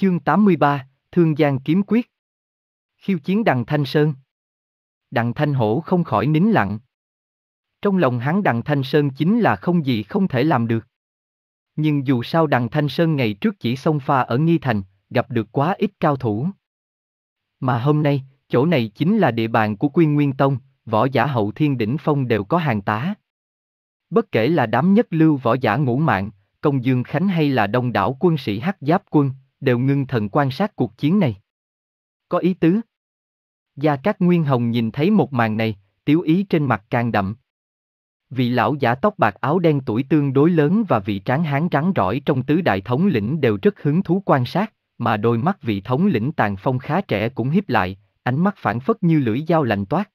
Chương 83, Thương Giang Kiếm Quyết Khiêu chiến Đặng Thanh Sơn Đặng Thanh Hổ không khỏi nín lặng. Trong lòng hắn Đặng Thanh Sơn chính là không gì không thể làm được. Nhưng dù sao Đặng Thanh Sơn ngày trước chỉ xông pha ở Nghi Thành, gặp được quá ít cao thủ. Mà hôm nay, chỗ này chính là địa bàn của Quyên Nguyên Tông, võ giả hậu thiên đỉnh phong đều có hàng tá. Bất kể là đám nhất lưu võ giả ngũ mạng, công dương khánh hay là đông đảo quân sĩ hắc giáp quân, đều ngưng thần quan sát cuộc chiến này. Có ý tứ. Gia Cát Nguyên Hồng nhìn thấy một màn này, tiếu ý trên mặt càng đậm. Vị lão giả tóc bạc áo đen tuổi tương đối lớn và vị tráng hán rắn rỏi trong tứ đại thống lĩnh đều rất hứng thú quan sát, mà đôi mắt vị thống lĩnh tàn phong khá trẻ cũng hiếp lại, ánh mắt phản phất như lưỡi dao lạnh toát.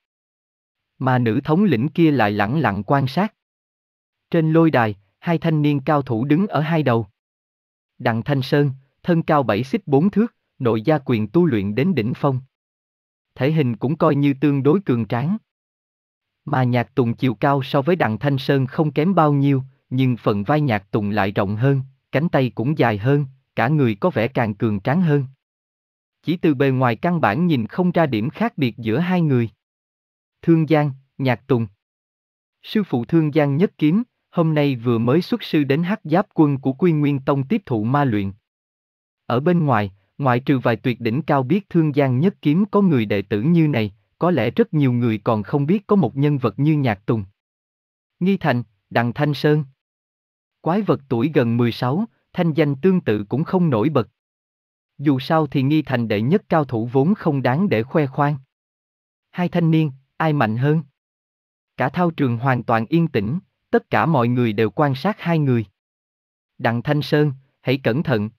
Mà nữ thống lĩnh kia lại lặng lặng quan sát. Trên lôi đài, hai thanh niên cao thủ đứng ở hai đầu. Đặng Thanh Sơn, thân cao 7 xích 4 thước, nội gia quyền tu luyện đến đỉnh phong. Thể hình cũng coi như tương đối cường tráng. Mà nhạc tùng chiều cao so với đặng Thanh Sơn không kém bao nhiêu, nhưng phần vai nhạc tùng lại rộng hơn, cánh tay cũng dài hơn, cả người có vẻ càng cường tráng hơn. Chỉ từ bề ngoài căn bản nhìn không ra điểm khác biệt giữa hai người. Thương Giang, Nhạc Tùng Sư phụ Thương Giang nhất kiếm, hôm nay vừa mới xuất sư đến hắc giáp quân của Quy Nguyên Tông tiếp thụ ma luyện. Ở bên ngoài, ngoại trừ vài tuyệt đỉnh cao biết thương gian nhất kiếm có người đệ tử như này, có lẽ rất nhiều người còn không biết có một nhân vật như Nhạc Tùng. Nghi Thành, Đặng Thanh Sơn Quái vật tuổi gần 16, thanh danh tương tự cũng không nổi bật. Dù sao thì Nghi Thành đệ nhất cao thủ vốn không đáng để khoe khoang. Hai thanh niên, ai mạnh hơn? Cả thao trường hoàn toàn yên tĩnh, tất cả mọi người đều quan sát hai người. Đặng Thanh Sơn, hãy cẩn thận,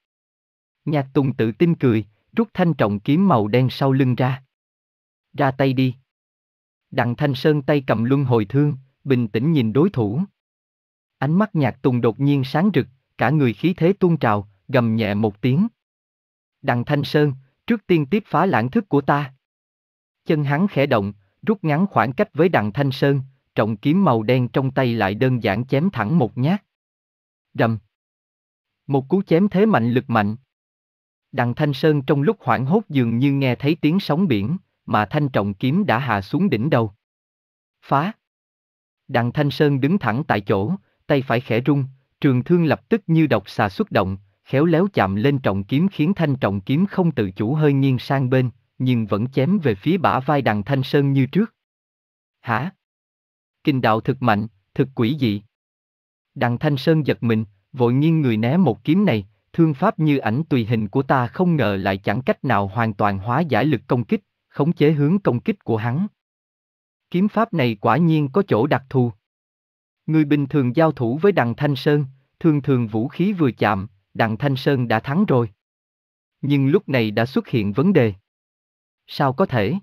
Nhạc Tùng tự tin cười, rút thanh trọng kiếm màu đen sau lưng ra. Ra tay đi. Đặng Thanh Sơn tay cầm luân hồi thương, bình tĩnh nhìn đối thủ. Ánh mắt Nhạc Tùng đột nhiên sáng rực, cả người khí thế tuôn trào, gầm nhẹ một tiếng. Đặng Thanh Sơn, trước tiên tiếp phá lãng thức của ta. Chân hắn khẽ động, rút ngắn khoảng cách với Đặng Thanh Sơn, trọng kiếm màu đen trong tay lại đơn giản chém thẳng một nhát. Rầm. Một cú chém thế mạnh lực mạnh, đằng Thanh Sơn trong lúc hoảng hốt dường như nghe thấy tiếng sóng biển, mà thanh trọng kiếm đã hạ xuống đỉnh đầu. Phá! đằng Thanh Sơn đứng thẳng tại chỗ, tay phải khẽ rung, trường thương lập tức như độc xà xuất động, khéo léo chạm lên trọng kiếm khiến thanh trọng kiếm không tự chủ hơi nghiêng sang bên, nhưng vẫn chém về phía bả vai đằng Thanh Sơn như trước. Hả? Kinh đạo thực mạnh, thực quỷ dị. đằng Thanh Sơn giật mình, vội nghiêng người né một kiếm này, Thương pháp như ảnh tùy hình của ta không ngờ lại chẳng cách nào hoàn toàn hóa giải lực công kích, khống chế hướng công kích của hắn. Kiếm pháp này quả nhiên có chỗ đặc thù. Người bình thường giao thủ với đằng Thanh Sơn, thường thường vũ khí vừa chạm, đằng Thanh Sơn đã thắng rồi. Nhưng lúc này đã xuất hiện vấn đề. Sao có thể?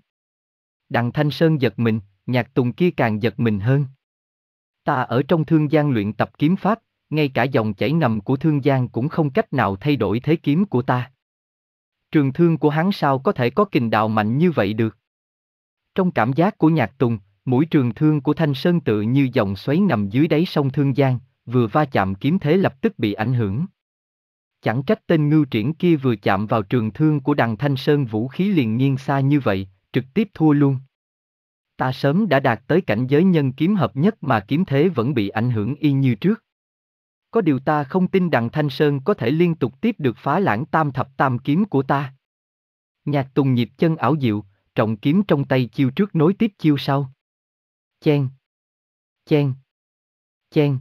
Đằng Thanh Sơn giật mình, nhạc tùng kia càng giật mình hơn. Ta ở trong thương gian luyện tập kiếm pháp, ngay cả dòng chảy ngầm của thương giang cũng không cách nào thay đổi thế kiếm của ta. Trường thương của hắn sao có thể có kình đạo mạnh như vậy được? Trong cảm giác của nhạc tùng, mũi trường thương của Thanh Sơn tự như dòng xoáy nằm dưới đáy sông Thương Giang, vừa va chạm kiếm thế lập tức bị ảnh hưởng. Chẳng trách tên ngưu triển kia vừa chạm vào trường thương của đằng Thanh Sơn vũ khí liền nghiêng xa như vậy, trực tiếp thua luôn. Ta sớm đã đạt tới cảnh giới nhân kiếm hợp nhất mà kiếm thế vẫn bị ảnh hưởng y như trước có điều ta không tin đặng Thanh Sơn có thể liên tục tiếp được phá lãng tam thập tam kiếm của ta. Nhạc Tùng nhịp chân ảo diệu, trọng kiếm trong tay chiêu trước nối tiếp chiêu sau. Chen. Chen. Chen.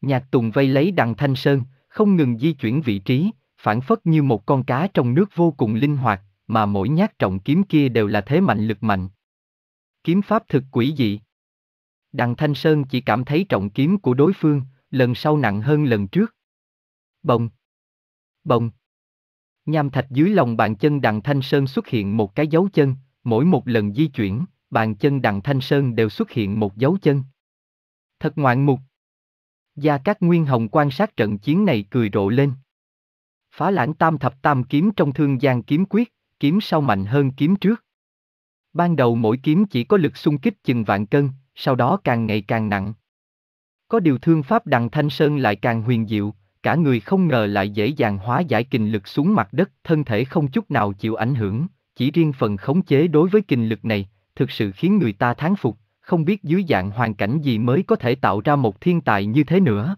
Nhạc Tùng vây lấy đặng Thanh Sơn, không ngừng di chuyển vị trí, phản phất như một con cá trong nước vô cùng linh hoạt, mà mỗi nhát trọng kiếm kia đều là thế mạnh lực mạnh. Kiếm pháp thực quỷ dị. Đặng Thanh Sơn chỉ cảm thấy trọng kiếm của đối phương, lần sau nặng hơn lần trước. Bồng! Bồng! Nham thạch dưới lòng bàn chân đặng Thanh Sơn xuất hiện một cái dấu chân, mỗi một lần di chuyển, bàn chân đặng Thanh Sơn đều xuất hiện một dấu chân. Thật ngoạn mục! Gia Cát Nguyên Hồng quan sát trận chiến này cười rộ lên. Phá lãng tam thập tam kiếm trong thương gian kiếm quyết, kiếm sau mạnh hơn kiếm trước. Ban đầu mỗi kiếm chỉ có lực xung kích chừng vạn cân, sau đó càng ngày càng nặng, có điều thương pháp đằng Thanh Sơn lại càng huyền diệu, cả người không ngờ lại dễ dàng hóa giải kình lực xuống mặt đất, thân thể không chút nào chịu ảnh hưởng, chỉ riêng phần khống chế đối với kình lực này, thực sự khiến người ta thán phục, không biết dưới dạng hoàn cảnh gì mới có thể tạo ra một thiên tài như thế nữa.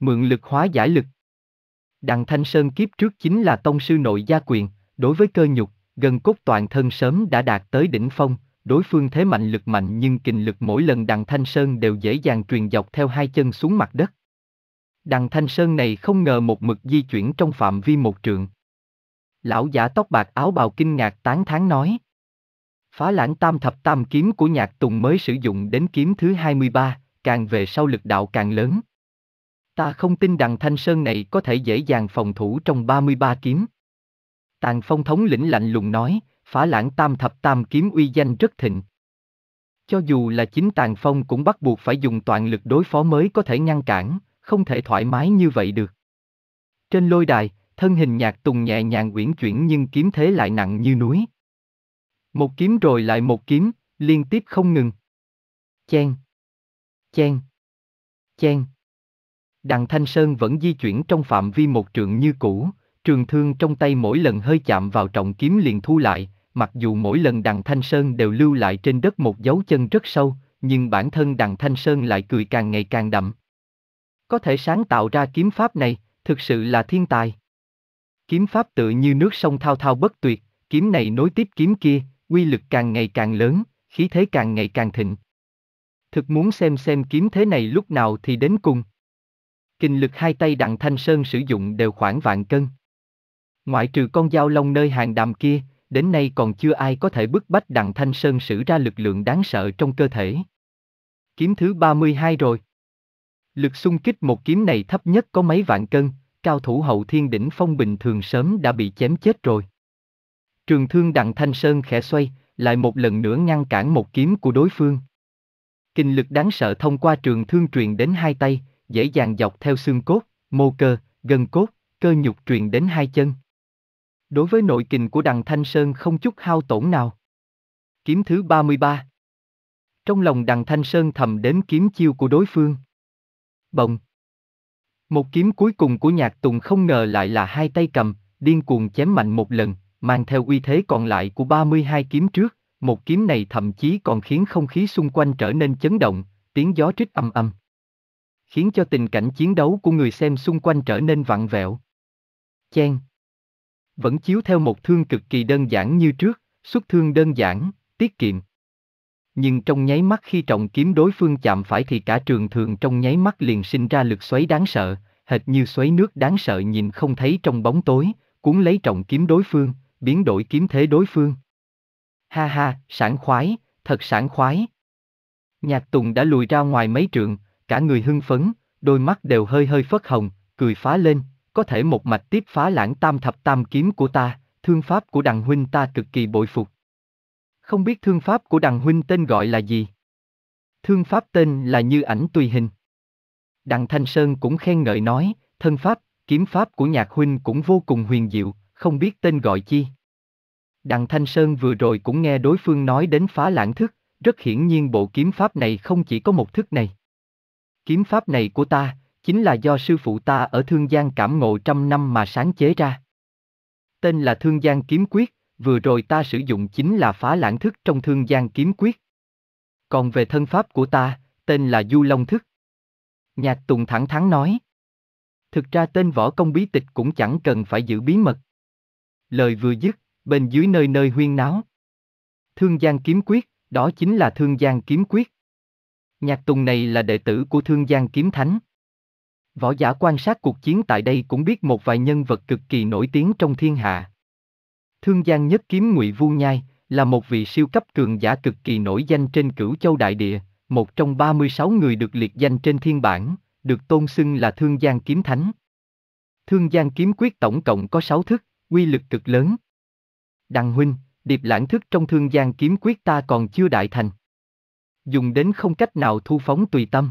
Mượn lực hóa giải lực Đằng Thanh Sơn kiếp trước chính là tông sư nội gia quyền, đối với cơ nhục, gần cốt toàn thân sớm đã đạt tới đỉnh phong, đối phương thế mạnh lực mạnh nhưng kình lực mỗi lần đằng Thanh Sơn đều dễ dàng truyền dọc theo hai chân xuống mặt đất. Đằng Thanh Sơn này không ngờ một mực di chuyển trong phạm vi một trượng. Lão giả tóc bạc áo bào kinh ngạc tán thán nói. Phá lãng tam thập tam kiếm của nhạc tùng mới sử dụng đến kiếm thứ 23, càng về sau lực đạo càng lớn. Ta không tin đằng Thanh Sơn này có thể dễ dàng phòng thủ trong 33 kiếm. Tàng phong thống lĩnh lạnh lùng nói, phá lãng tam thập tam kiếm uy danh rất thịnh. Cho dù là chính tàn phong cũng bắt buộc phải dùng toàn lực đối phó mới có thể ngăn cản, không thể thoải mái như vậy được. Trên lôi đài, thân hình nhạc tùng nhẹ nhàng uyển chuyển nhưng kiếm thế lại nặng như núi. Một kiếm rồi lại một kiếm, liên tiếp không ngừng. Chen. Chen. Chen. Đặng Thanh Sơn vẫn di chuyển trong phạm vi một trượng như cũ, trường thương trong tay mỗi lần hơi chạm vào trọng kiếm liền thu lại, mặc dù mỗi lần đằng Thanh Sơn đều lưu lại trên đất một dấu chân rất sâu, nhưng bản thân đằng Thanh Sơn lại cười càng ngày càng đậm. Có thể sáng tạo ra kiếm pháp này, thực sự là thiên tài. Kiếm pháp tự như nước sông thao thao bất tuyệt, kiếm này nối tiếp kiếm kia, uy lực càng ngày càng lớn, khí thế càng ngày càng thịnh. Thực muốn xem xem kiếm thế này lúc nào thì đến cùng. Kinh lực hai tay đặng Thanh Sơn sử dụng đều khoảng vạn cân. Ngoại trừ con dao lông nơi hàng đàm kia, đến nay còn chưa ai có thể bức bách đặng thanh sơn sử ra lực lượng đáng sợ trong cơ thể. Kiếm thứ 32 rồi. Lực xung kích một kiếm này thấp nhất có mấy vạn cân, cao thủ hậu thiên đỉnh phong bình thường sớm đã bị chém chết rồi. Trường thương đặng thanh sơn khẽ xoay, lại một lần nữa ngăn cản một kiếm của đối phương. Kinh lực đáng sợ thông qua trường thương truyền đến hai tay, dễ dàng dọc theo xương cốt, mô cơ, gân cốt, cơ nhục truyền đến hai chân. Đối với nội kình của đằng Thanh Sơn không chút hao tổn nào. Kiếm thứ 33 Trong lòng đằng Thanh Sơn thầm đếm kiếm chiêu của đối phương. Bồng Một kiếm cuối cùng của nhạc tùng không ngờ lại là hai tay cầm, điên cuồng chém mạnh một lần, mang theo uy thế còn lại của 32 kiếm trước, một kiếm này thậm chí còn khiến không khí xung quanh trở nên chấn động, tiếng gió trích âm âm. Khiến cho tình cảnh chiến đấu của người xem xung quanh trở nên vặn vẹo. Chen vẫn chiếu theo một thương cực kỳ đơn giản như trước, xuất thương đơn giản, tiết kiệm. Nhưng trong nháy mắt khi trọng kiếm đối phương chạm phải thì cả trường thường trong nháy mắt liền sinh ra lực xoáy đáng sợ, hệt như xoáy nước đáng sợ nhìn không thấy trong bóng tối, cuốn lấy trọng kiếm đối phương, biến đổi kiếm thế đối phương. Ha ha, sảng khoái, thật sảng khoái. Nhạc Tùng đã lùi ra ngoài mấy trường, cả người hưng phấn, đôi mắt đều hơi hơi phất hồng, cười phá lên, có thể một mạch tiếp phá lãng tam thập tam kiếm của ta, thương pháp của đằng huynh ta cực kỳ bội phục. Không biết thương pháp của đằng huynh tên gọi là gì? Thương pháp tên là Như Ảnh Tùy Hình. Đặng Thanh Sơn cũng khen ngợi nói, thân pháp, kiếm pháp của nhạc huynh cũng vô cùng huyền diệu, không biết tên gọi chi. Đặng Thanh Sơn vừa rồi cũng nghe đối phương nói đến phá lãng thức, rất hiển nhiên bộ kiếm pháp này không chỉ có một thức này. Kiếm pháp này của ta, chính là do sư phụ ta ở Thương Giang cảm ngộ trăm năm mà sáng chế ra. Tên là Thương Giang Kiếm Quyết, vừa rồi ta sử dụng chính là phá lãng thức trong Thương Giang Kiếm Quyết. Còn về thân pháp của ta, tên là Du Long Thức. Nhạc Tùng thẳng thắn nói. Thực ra tên võ công bí tịch cũng chẳng cần phải giữ bí mật. Lời vừa dứt, bên dưới nơi nơi huyên náo. Thương Giang Kiếm Quyết, đó chính là Thương Giang Kiếm Quyết. Nhạc Tùng này là đệ tử của Thương Giang Kiếm Thánh. Võ giả quan sát cuộc chiến tại đây cũng biết một vài nhân vật cực kỳ nổi tiếng trong thiên hạ. Thương Giang Nhất Kiếm Ngụy Vu Nhai là một vị siêu cấp cường giả cực kỳ nổi danh trên cửu châu đại địa, một trong 36 người được liệt danh trên thiên bản, được tôn xưng là Thương Giang Kiếm Thánh. Thương Giang Kiếm Quyết tổng cộng có 6 thức, uy lực cực lớn. Đằng huynh, điệp lãng thức trong Thương Giang Kiếm Quyết ta còn chưa đại thành. Dùng đến không cách nào thu phóng tùy tâm.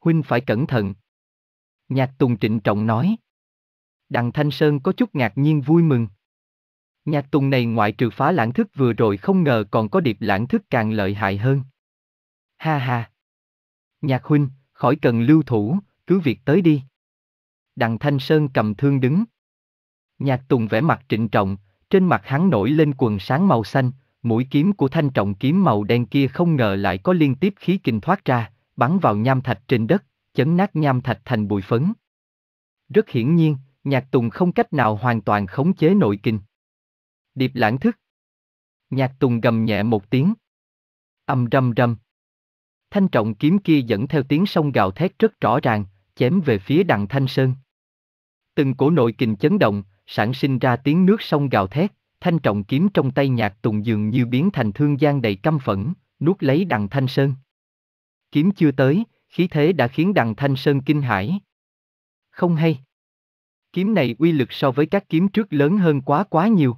Huynh phải cẩn thận. Nhạc Tùng trịnh trọng nói. Đặng Thanh Sơn có chút ngạc nhiên vui mừng. Nhạc Tùng này ngoại trừ phá lãng thức vừa rồi không ngờ còn có điệp lãng thức càng lợi hại hơn. Ha ha. Nhạc huynh, khỏi cần lưu thủ, cứ việc tới đi. Đặng Thanh Sơn cầm thương đứng. Nhạc Tùng vẻ mặt trịnh trọng, trên mặt hắn nổi lên quần sáng màu xanh, mũi kiếm của thanh trọng kiếm màu đen kia không ngờ lại có liên tiếp khí kinh thoát ra, bắn vào nham thạch trên đất, chấn nát nham thạch thành bụi phấn. Rất hiển nhiên, Nhạc Tùng không cách nào hoàn toàn khống chế nội kinh. Điệp lãng thức. Nhạc Tùng gầm nhẹ một tiếng. Âm râm râm. Thanh trọng kiếm kia dẫn theo tiếng sông gào thét rất rõ ràng, chém về phía đằng Thanh Sơn. Từng cổ nội kinh chấn động, sản sinh ra tiếng nước sông gào thét, thanh trọng kiếm trong tay nhạc tùng dường như biến thành thương gian đầy căm phẫn, nuốt lấy đằng Thanh Sơn. Kiếm chưa tới, khí thế đã khiến đằng Thanh Sơn kinh hãi. Không hay. Kiếm này uy lực so với các kiếm trước lớn hơn quá quá nhiều.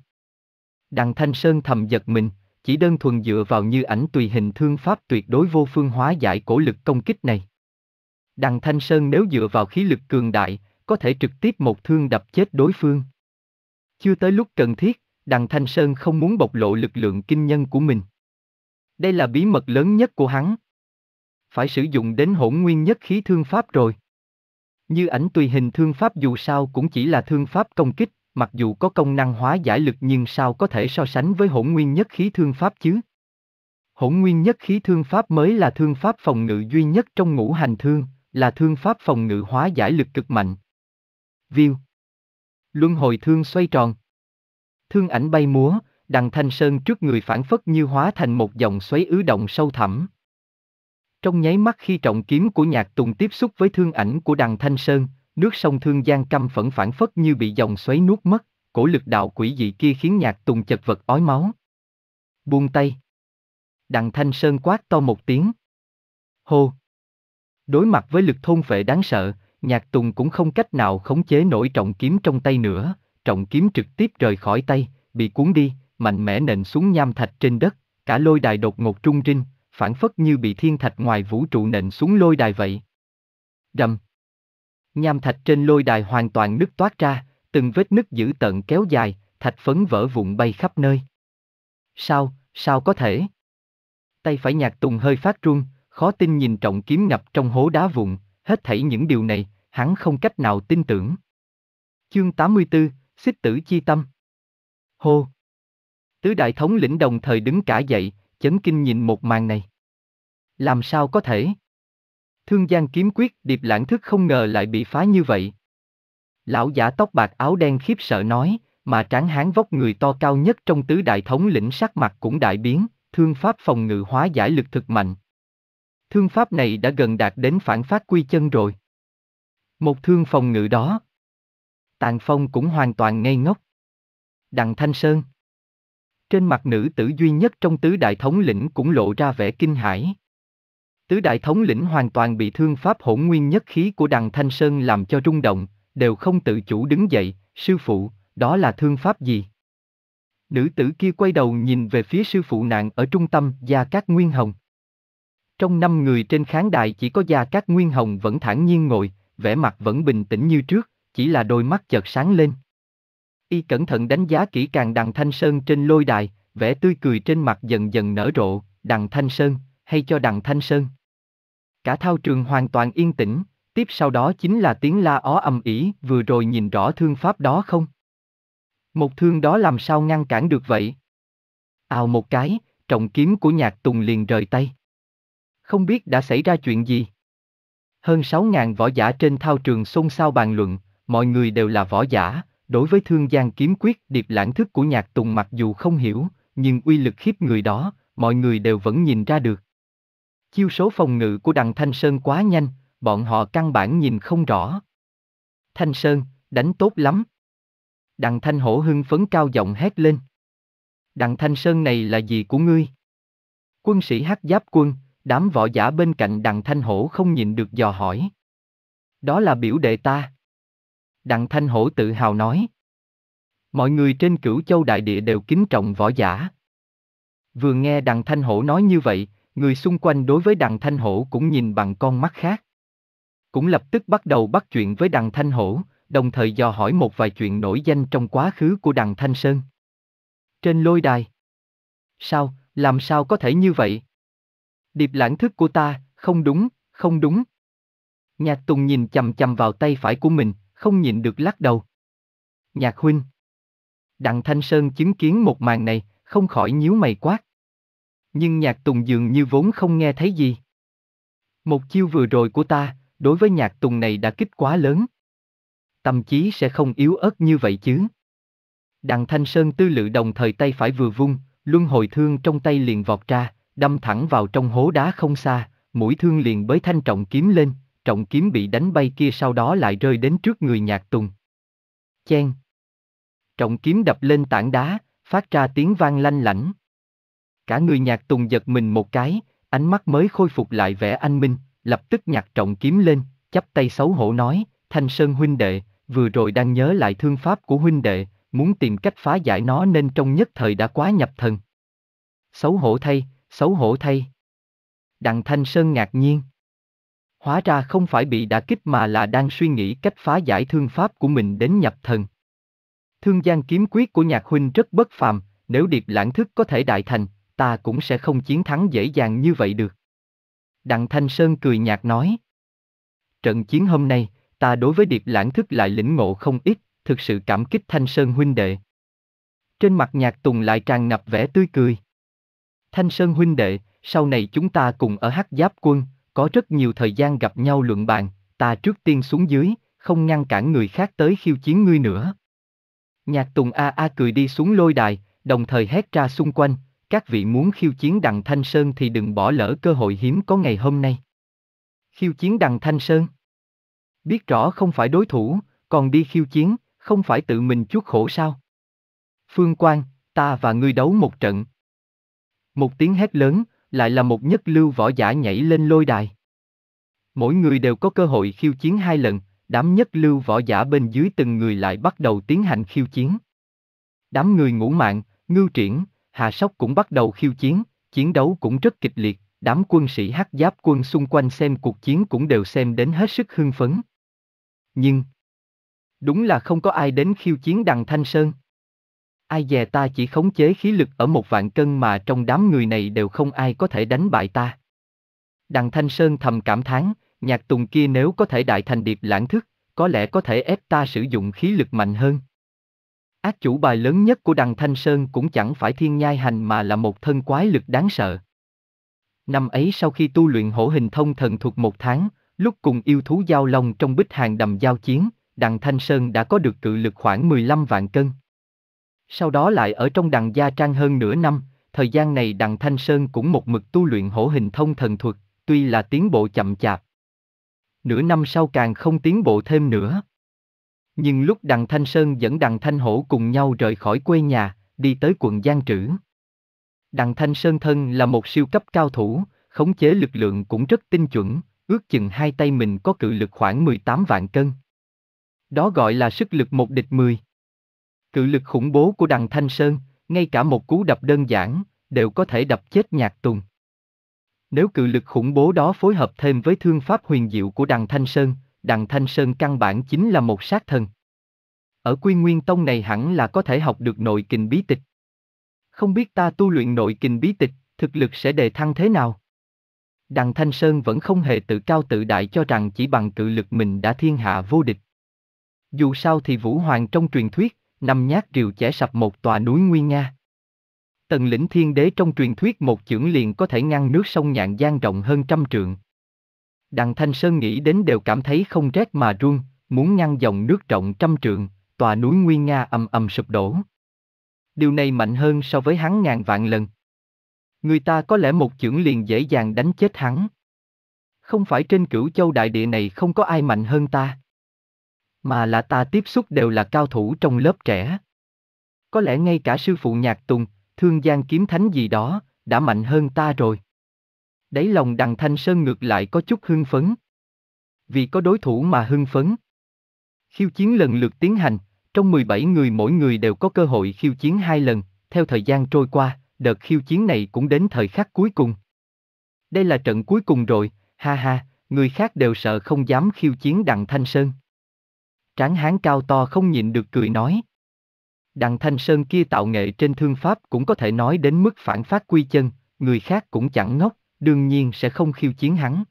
Đằng Thanh Sơn thầm giật mình, chỉ đơn thuần dựa vào như ảnh tùy hình thương pháp tuyệt đối vô phương hóa giải cổ lực công kích này. Đằng Thanh Sơn nếu dựa vào khí lực cường đại, có thể trực tiếp một thương đập chết đối phương. Chưa tới lúc cần thiết, đằng Thanh Sơn không muốn bộc lộ lực lượng kinh nhân của mình. Đây là bí mật lớn nhất của hắn phải sử dụng đến hỗn nguyên nhất khí thương pháp rồi. Như ảnh tùy hình thương pháp dù sao cũng chỉ là thương pháp công kích, mặc dù có công năng hóa giải lực nhưng sao có thể so sánh với hỗn nguyên nhất khí thương pháp chứ? Hỗn nguyên nhất khí thương pháp mới là thương pháp phòng ngự duy nhất trong ngũ hành thương, là thương pháp phòng ngự hóa giải lực cực mạnh. view Luân hồi thương xoay tròn Thương ảnh bay múa, đằng thanh sơn trước người phản phất như hóa thành một dòng xoáy ứ động sâu thẳm, trong nháy mắt khi trọng kiếm của nhạc tùng tiếp xúc với thương ảnh của đằng Thanh Sơn, nước sông Thương Giang căm phẫn phản phất như bị dòng xoáy nuốt mất, cổ lực đạo quỷ dị kia khiến nhạc tùng chật vật ói máu. Buông tay. Đằng Thanh Sơn quát to một tiếng. Hô. Đối mặt với lực thôn vệ đáng sợ, nhạc tùng cũng không cách nào khống chế nổi trọng kiếm trong tay nữa, trọng kiếm trực tiếp rời khỏi tay, bị cuốn đi, mạnh mẽ nện xuống nham thạch trên đất, cả lôi đài đột ngột trung rinh, phản phất như bị thiên thạch ngoài vũ trụ nện xuống lôi đài vậy. Rầm, Nham thạch trên lôi đài hoàn toàn nứt toát ra, từng vết nứt dữ tận kéo dài, thạch phấn vỡ vụn bay khắp nơi. Sao, sao có thể? Tay phải nhạc tùng hơi phát run, khó tin nhìn trọng kiếm ngập trong hố đá vụn, hết thảy những điều này, hắn không cách nào tin tưởng. Chương 84, Xích tử chi tâm Hô! Tứ đại thống lĩnh đồng thời đứng cả dậy, chấn kinh nhìn một màn này. Làm sao có thể? Thương Giang kiếm quyết, điệp lãng thức không ngờ lại bị phá như vậy. Lão giả tóc bạc áo đen khiếp sợ nói, mà tráng hán vóc người to cao nhất trong tứ đại thống lĩnh sắc mặt cũng đại biến, thương pháp phòng ngự hóa giải lực thực mạnh. Thương pháp này đã gần đạt đến phản phát quy chân rồi. Một thương phòng ngự đó. Tàn phong cũng hoàn toàn ngây ngốc. Đặng Thanh Sơn. Trên mặt nữ tử duy nhất trong tứ đại thống lĩnh cũng lộ ra vẻ kinh hãi, tứ đại thống lĩnh hoàn toàn bị thương pháp hỗn nguyên nhất khí của đằng Thanh Sơn làm cho rung động, đều không tự chủ đứng dậy, sư phụ, đó là thương pháp gì? Nữ tử kia quay đầu nhìn về phía sư phụ nạn ở trung tâm Gia Cát Nguyên Hồng. Trong năm người trên khán đài chỉ có Gia Cát Nguyên Hồng vẫn thản nhiên ngồi, vẻ mặt vẫn bình tĩnh như trước, chỉ là đôi mắt chợt sáng lên. Y cẩn thận đánh giá kỹ càng đằng Thanh Sơn trên lôi đài, vẻ tươi cười trên mặt dần dần nở rộ, đằng Thanh Sơn, hay cho đằng Thanh Sơn. Cả thao trường hoàn toàn yên tĩnh, tiếp sau đó chính là tiếng la ó ầm ĩ, vừa rồi nhìn rõ thương pháp đó không? Một thương đó làm sao ngăn cản được vậy? Ào một cái, trọng kiếm của nhạc tùng liền rời tay. Không biết đã xảy ra chuyện gì? Hơn 6.000 võ giả trên thao trường xôn xao bàn luận, mọi người đều là võ giả, đối với thương gian kiếm quyết điệp lãng thức của nhạc tùng mặc dù không hiểu, nhưng uy lực khiếp người đó, mọi người đều vẫn nhìn ra được. Chiêu số phòng ngự của đằng Thanh Sơn quá nhanh, bọn họ căn bản nhìn không rõ. Thanh Sơn, đánh tốt lắm. Đằng Thanh Hổ hưng phấn cao giọng hét lên. Đằng Thanh Sơn này là gì của ngươi? Quân sĩ hát giáp quân, đám võ giả bên cạnh đằng Thanh Hổ không nhìn được dò hỏi. Đó là biểu đệ ta. Đặng Thanh Hổ tự hào nói. Mọi người trên cửu châu đại địa đều kính trọng võ giả. Vừa nghe Đặng Thanh Hổ nói như vậy, người xung quanh đối với đằng thanh hổ cũng nhìn bằng con mắt khác. Cũng lập tức bắt đầu bắt chuyện với đằng thanh hổ, đồng thời dò hỏi một vài chuyện nổi danh trong quá khứ của đằng thanh sơn. Trên lôi đài. Sao, làm sao có thể như vậy? Điệp lãng thức của ta, không đúng, không đúng. Nhạc Tùng nhìn chầm chầm vào tay phải của mình, không nhìn được lắc đầu. Nhạc huynh. Đặng Thanh Sơn chứng kiến một màn này, không khỏi nhíu mày quát. Nhưng nhạc tùng dường như vốn không nghe thấy gì. Một chiêu vừa rồi của ta, đối với nhạc tùng này đã kích quá lớn. Tâm trí sẽ không yếu ớt như vậy chứ. Đặng Thanh Sơn tư lự đồng thời tay phải vừa vung, luân hồi thương trong tay liền vọt ra, đâm thẳng vào trong hố đá không xa, mũi thương liền bới thanh trọng kiếm lên, trọng kiếm bị đánh bay kia sau đó lại rơi đến trước người nhạc tùng. Chen! Trọng kiếm đập lên tảng đá, phát ra tiếng vang lanh lảnh. Cả người nhạc tùng giật mình một cái, ánh mắt mới khôi phục lại vẻ anh minh, lập tức nhặt trọng kiếm lên, chắp tay xấu hổ nói, Thanh Sơn huynh đệ, vừa rồi đang nhớ lại thương pháp của huynh đệ, muốn tìm cách phá giải nó nên trong nhất thời đã quá nhập thần. Xấu hổ thay, xấu hổ thay. Đặng Thanh Sơn ngạc nhiên. Hóa ra không phải bị đả kích mà là đang suy nghĩ cách phá giải thương pháp của mình đến nhập thần. Thương gian kiếm quyết của nhạc huynh rất bất phàm, nếu điệp lãng thức có thể đại thành, ta cũng sẽ không chiến thắng dễ dàng như vậy được. Đặng Thanh Sơn cười nhạt nói. Trận chiến hôm nay, ta đối với điệp lãng thức lại lĩnh ngộ không ít, thực sự cảm kích Thanh Sơn huynh đệ. Trên mặt nhạc tùng lại tràn ngập vẻ tươi cười. Thanh Sơn huynh đệ, sau này chúng ta cùng ở hắc giáp quân, có rất nhiều thời gian gặp nhau luận bàn, ta trước tiên xuống dưới, không ngăn cản người khác tới khiêu chiến ngươi nữa. Nhạc Tùng A A cười đi xuống lôi đài, đồng thời hét ra xung quanh, các vị muốn khiêu chiến đằng Thanh Sơn thì đừng bỏ lỡ cơ hội hiếm có ngày hôm nay. Khiêu chiến đằng Thanh Sơn Biết rõ không phải đối thủ, còn đi khiêu chiến, không phải tự mình chuốc khổ sao? Phương Quang, ta và ngươi đấu một trận. Một tiếng hét lớn, lại là một nhất lưu võ giả nhảy lên lôi đài. Mỗi người đều có cơ hội khiêu chiến hai lần, đám nhất lưu võ giả bên dưới từng người lại bắt đầu tiến hành khiêu chiến. Đám người ngũ mạng, ngưu triển, Hà Sóc cũng bắt đầu khiêu chiến, chiến đấu cũng rất kịch liệt, đám quân sĩ hắc giáp quân xung quanh xem cuộc chiến cũng đều xem đến hết sức hưng phấn. Nhưng, đúng là không có ai đến khiêu chiến đằng Thanh Sơn. Ai dè ta chỉ khống chế khí lực ở một vạn cân mà trong đám người này đều không ai có thể đánh bại ta. Đằng Thanh Sơn thầm cảm thán, nhạc tùng kia nếu có thể đại thành điệp lãng thức, có lẽ có thể ép ta sử dụng khí lực mạnh hơn. Ác chủ bài lớn nhất của đằng Thanh Sơn cũng chẳng phải thiên nhai hành mà là một thân quái lực đáng sợ. Năm ấy sau khi tu luyện hổ hình thông thần thuộc một tháng, lúc cùng yêu thú giao long trong bích hàng đầm giao chiến, đằng Thanh Sơn đã có được cự lực khoảng 15 vạn cân. Sau đó lại ở trong đằng gia trang hơn nửa năm, thời gian này đằng Thanh Sơn cũng một mực tu luyện hổ hình thông thần thuật, tuy là tiến bộ chậm chạp. Nửa năm sau càng không tiến bộ thêm nữa. Nhưng lúc đằng Thanh Sơn dẫn đằng Thanh Hổ cùng nhau rời khỏi quê nhà, đi tới quận Giang Trữ. Đằng Thanh Sơn thân là một siêu cấp cao thủ, khống chế lực lượng cũng rất tinh chuẩn, ước chừng hai tay mình có cự lực khoảng 18 vạn cân. Đó gọi là sức lực một địch 10. Cự lực khủng bố của đằng Thanh Sơn, ngay cả một cú đập đơn giản, đều có thể đập chết nhạc tùng. Nếu cự lực khủng bố đó phối hợp thêm với thương pháp huyền diệu của đằng Thanh Sơn, đặng Thanh Sơn căn bản chính là một sát thần. Ở Quy Nguyên Tông này hẳn là có thể học được nội kình bí tịch. Không biết ta tu luyện nội kình bí tịch, thực lực sẽ đề thăng thế nào? Đặng Thanh Sơn vẫn không hề tự cao tự đại cho rằng chỉ bằng cự lực mình đã thiên hạ vô địch. Dù sao thì Vũ Hoàng trong truyền thuyết, năm nhát rìu chẻ sập một tòa núi Nguyên Nga. Tần lĩnh thiên đế trong truyền thuyết một chưởng liền có thể ngăn nước sông Nhạn Giang rộng hơn trăm trượng. Đằng Thanh Sơn nghĩ đến đều cảm thấy không rét mà run, muốn ngăn dòng nước rộng trăm trượng, tòa núi Nguyên Nga ầm ầm sụp đổ. Điều này mạnh hơn so với hắn ngàn vạn lần. Người ta có lẽ một chưởng liền dễ dàng đánh chết hắn. Không phải trên cửu châu đại địa này không có ai mạnh hơn ta. Mà là ta tiếp xúc đều là cao thủ trong lớp trẻ. Có lẽ ngay cả sư phụ nhạc tùng, thương gian kiếm thánh gì đó, đã mạnh hơn ta rồi. Đáy lòng đằng Thanh Sơn ngược lại có chút hưng phấn. Vì có đối thủ mà hưng phấn. Khiêu chiến lần lượt tiến hành, trong 17 người mỗi người đều có cơ hội khiêu chiến hai lần, theo thời gian trôi qua, đợt khiêu chiến này cũng đến thời khắc cuối cùng. Đây là trận cuối cùng rồi, ha ha, người khác đều sợ không dám khiêu chiến đặng Thanh Sơn. Tráng hán cao to không nhịn được cười nói. Đặng Thanh Sơn kia tạo nghệ trên thương pháp cũng có thể nói đến mức phản phát quy chân, người khác cũng chẳng ngốc đương nhiên sẽ không khiêu chiến hắn.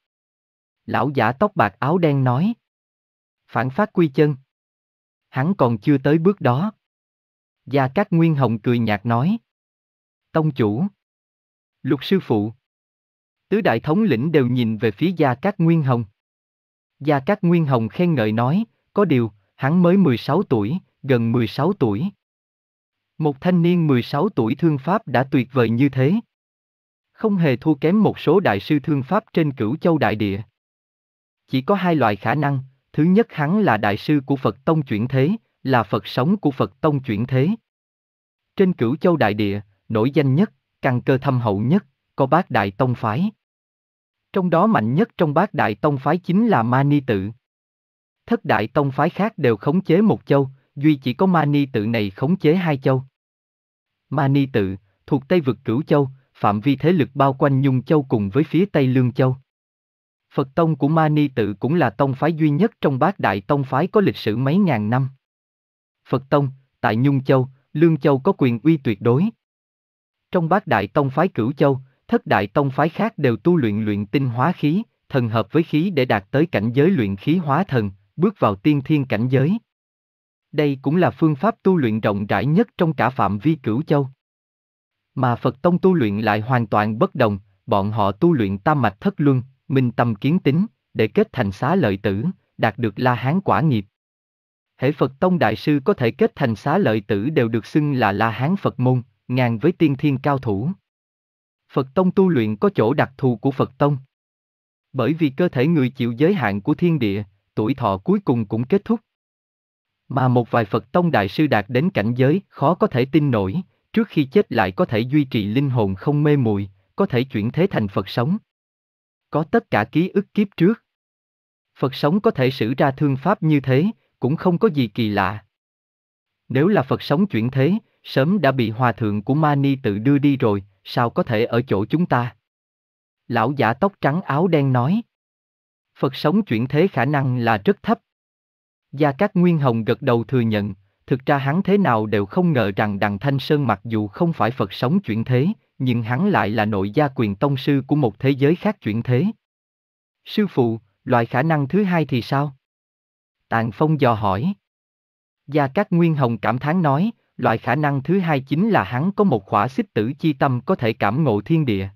Lão giả tóc bạc áo đen nói. Phản phát quy chân. Hắn còn chưa tới bước đó. Gia Cát Nguyên Hồng cười nhạt nói. Tông chủ. Lục sư phụ. Tứ đại thống lĩnh đều nhìn về phía Gia Cát Nguyên Hồng. Gia Cát Nguyên Hồng khen ngợi nói, có điều, hắn mới 16 tuổi, gần 16 tuổi. Một thanh niên 16 tuổi thương Pháp đã tuyệt vời như thế không hề thua kém một số đại sư thương pháp trên cửu châu đại địa. Chỉ có hai loại khả năng, thứ nhất hắn là đại sư của Phật Tông chuyển thế, là Phật sống của Phật Tông chuyển thế. Trên cửu châu đại địa, nổi danh nhất, căn cơ thâm hậu nhất, có bác đại tông phái. Trong đó mạnh nhất trong bác đại tông phái chính là Ma Ni Tự. Thất đại tông phái khác đều khống chế một châu, duy chỉ có Ma Ni Tự này khống chế hai châu. Ma Ni Tự, thuộc Tây vực Cửu Châu, phạm vi thế lực bao quanh Nhung Châu cùng với phía Tây Lương Châu. Phật tông của Ma Ni Tự cũng là tông phái duy nhất trong bát đại tông phái có lịch sử mấy ngàn năm. Phật tông, tại Nhung Châu, Lương Châu có quyền uy tuyệt đối. Trong bát đại tông phái Cửu Châu, thất đại tông phái khác đều tu luyện luyện tinh hóa khí, thần hợp với khí để đạt tới cảnh giới luyện khí hóa thần, bước vào tiên thiên cảnh giới. Đây cũng là phương pháp tu luyện rộng rãi nhất trong cả phạm vi Cửu Châu. Mà Phật Tông tu luyện lại hoàn toàn bất đồng, bọn họ tu luyện tam mạch thất luân, minh tâm kiến tính, để kết thành xá lợi tử, đạt được la hán quả nghiệp. Hễ Phật Tông Đại Sư có thể kết thành xá lợi tử đều được xưng là la hán Phật môn, ngang với tiên thiên cao thủ. Phật Tông tu luyện có chỗ đặc thù của Phật Tông. Bởi vì cơ thể người chịu giới hạn của thiên địa, tuổi thọ cuối cùng cũng kết thúc. Mà một vài Phật Tông Đại Sư đạt đến cảnh giới khó có thể tin nổi, trước khi chết lại có thể duy trì linh hồn không mê muội, có thể chuyển thế thành Phật sống. Có tất cả ký ức kiếp trước. Phật sống có thể sử ra thương pháp như thế, cũng không có gì kỳ lạ. Nếu là Phật sống chuyển thế, sớm đã bị hòa thượng của Mani tự đưa đi rồi, sao có thể ở chỗ chúng ta? Lão giả tóc trắng áo đen nói. Phật sống chuyển thế khả năng là rất thấp. Gia các Nguyên Hồng gật đầu thừa nhận, Thực ra hắn thế nào đều không ngờ rằng Đằng Thanh Sơn mặc dù không phải Phật sống chuyển thế, nhưng hắn lại là nội gia quyền tông sư của một thế giới khác chuyển thế. Sư phụ, loại khả năng thứ hai thì sao? Tàn Phong dò hỏi. Gia Cát Nguyên Hồng cảm thán nói, loại khả năng thứ hai chính là hắn có một khỏa xích tử chi tâm có thể cảm ngộ thiên địa.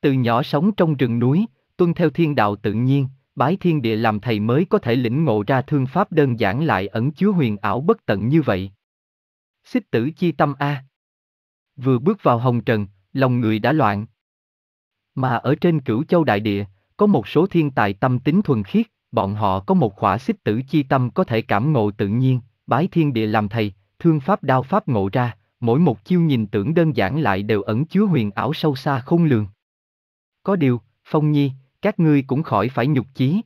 Từ nhỏ sống trong rừng núi, tuân theo thiên đạo tự nhiên, bái thiên địa làm thầy mới có thể lĩnh ngộ ra thương pháp đơn giản lại ẩn chứa huyền ảo bất tận như vậy. Xích tử chi tâm A. Vừa bước vào hồng trần, lòng người đã loạn. Mà ở trên cửu châu đại địa, có một số thiên tài tâm tính thuần khiết, bọn họ có một khỏa xích tử chi tâm có thể cảm ngộ tự nhiên, bái thiên địa làm thầy, thương pháp đao pháp ngộ ra, mỗi một chiêu nhìn tưởng đơn giản lại đều ẩn chứa huyền ảo sâu xa không lường. Có điều, Phong Nhi, các ngươi cũng khỏi phải nhục chí.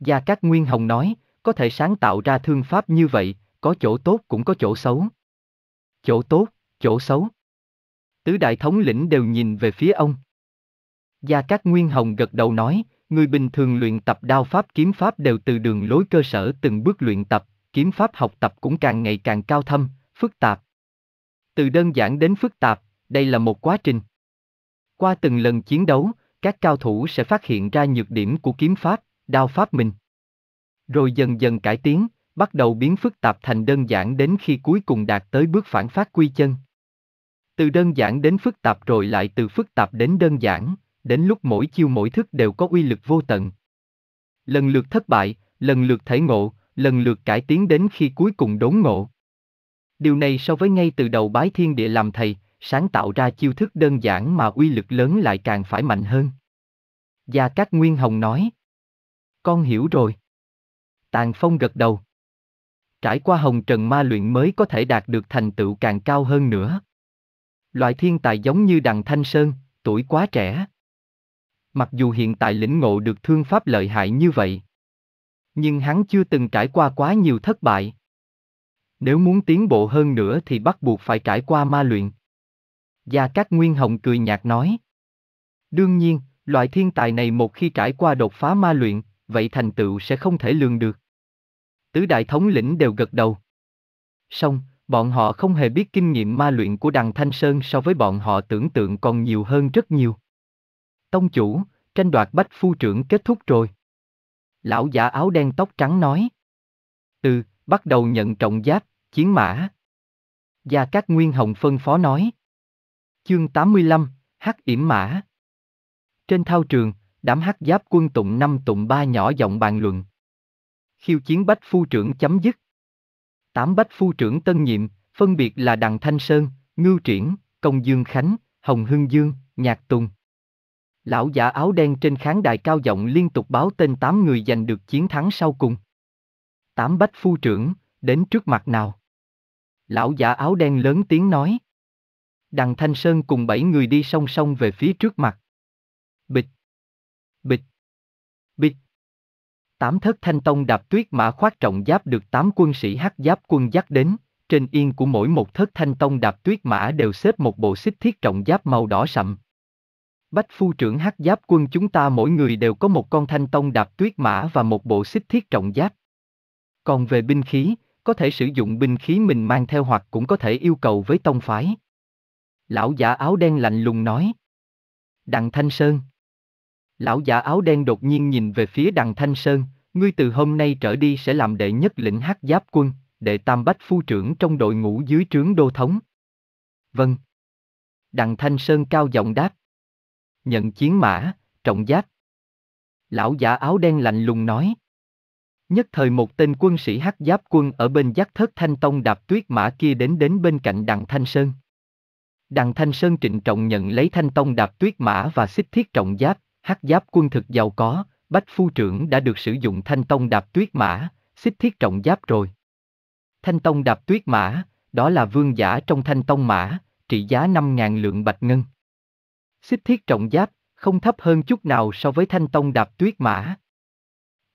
Gia Cát Nguyên Hồng nói, có thể sáng tạo ra thương pháp như vậy, có chỗ tốt cũng có chỗ xấu. Chỗ tốt, chỗ xấu. Tứ đại thống lĩnh đều nhìn về phía ông. Gia Cát Nguyên Hồng gật đầu nói, người bình thường luyện tập đao pháp kiếm pháp đều từ đường lối cơ sở từng bước luyện tập, kiếm pháp học tập cũng càng ngày càng cao thâm, phức tạp. Từ đơn giản đến phức tạp, đây là một quá trình. Qua từng lần chiến đấu, các cao thủ sẽ phát hiện ra nhược điểm của kiếm pháp, đao pháp mình. Rồi dần dần cải tiến, bắt đầu biến phức tạp thành đơn giản đến khi cuối cùng đạt tới bước phản phát quy chân. Từ đơn giản đến phức tạp rồi lại từ phức tạp đến đơn giản, đến lúc mỗi chiêu mỗi thức đều có uy lực vô tận. Lần lượt thất bại, lần lượt thể ngộ, lần lượt cải tiến đến khi cuối cùng đốn ngộ. Điều này so với ngay từ đầu bái thiên địa làm thầy, sáng tạo ra chiêu thức đơn giản mà uy lực lớn lại càng phải mạnh hơn. Gia Cát Nguyên Hồng nói. Con hiểu rồi. tàng Phong gật đầu. Trải qua hồng trần ma luyện mới có thể đạt được thành tựu càng cao hơn nữa. Loại thiên tài giống như đằng Thanh Sơn, tuổi quá trẻ. Mặc dù hiện tại lĩnh ngộ được thương pháp lợi hại như vậy, nhưng hắn chưa từng trải qua quá nhiều thất bại. Nếu muốn tiến bộ hơn nữa thì bắt buộc phải trải qua ma luyện. Gia Cát Nguyên Hồng cười nhạt nói. Đương nhiên, loại thiên tài này một khi trải qua đột phá ma luyện, vậy thành tựu sẽ không thể lường được. Tứ đại thống lĩnh đều gật đầu. xong, bọn họ không hề biết kinh nghiệm ma luyện của đằng Thanh Sơn so với bọn họ tưởng tượng còn nhiều hơn rất nhiều. Tông chủ, tranh đoạt bách phu trưởng kết thúc rồi. Lão giả áo đen tóc trắng nói. Từ, bắt đầu nhận trọng giáp, chiến mã. Gia Cát Nguyên Hồng phân phó nói. Chương 85, Hắc yểm Mã Trên thao trường, đám hắc giáp quân tụng năm tụng ba nhỏ giọng bàn luận. Khiêu chiến bách phu trưởng chấm dứt. Tám bách phu trưởng tân nhiệm, phân biệt là Đặng Thanh Sơn, Ngưu Triển, Công Dương Khánh, Hồng Hưng Dương, Nhạc Tùng. Lão giả áo đen trên khán đài cao giọng liên tục báo tên tám người giành được chiến thắng sau cùng. Tám bách phu trưởng, đến trước mặt nào. Lão giả áo đen lớn tiếng nói đằng Thanh Sơn cùng bảy người đi song song về phía trước mặt. Bịch. Bịch. Bịch. Tám thất thanh tông đạp tuyết mã khoác trọng giáp được tám quân sĩ hắc giáp quân dắt đến, trên yên của mỗi một thất thanh tông đạp tuyết mã đều xếp một bộ xích thiết trọng giáp màu đỏ sậm. Bách phu trưởng hắc giáp quân chúng ta mỗi người đều có một con thanh tông đạp tuyết mã và một bộ xích thiết trọng giáp. Còn về binh khí, có thể sử dụng binh khí mình mang theo hoặc cũng có thể yêu cầu với tông phái. Lão giả áo đen lạnh lùng nói. Đặng Thanh Sơn. Lão giả áo đen đột nhiên nhìn về phía đặng Thanh Sơn, ngươi từ hôm nay trở đi sẽ làm đệ nhất lĩnh hắc giáp quân, đệ tam bách phu trưởng trong đội ngũ dưới trướng đô thống. Vâng. Đặng Thanh Sơn cao giọng đáp. Nhận chiến mã, trọng giáp. Lão giả áo đen lạnh lùng nói. Nhất thời một tên quân sĩ hắc giáp quân ở bên giác thất thanh tông đạp tuyết mã kia đến đến bên cạnh đặng Thanh Sơn. Đặng Thanh Sơn trịnh trọng nhận lấy thanh tông đạp tuyết mã và xích thiết trọng giáp, hắc giáp quân thực giàu có, bách phu trưởng đã được sử dụng thanh tông đạp tuyết mã, xích thiết trọng giáp rồi. Thanh tông đạp tuyết mã, đó là vương giả trong thanh tông mã, trị giá 5.000 lượng bạch ngân. Xích thiết trọng giáp, không thấp hơn chút nào so với thanh tông đạp tuyết mã.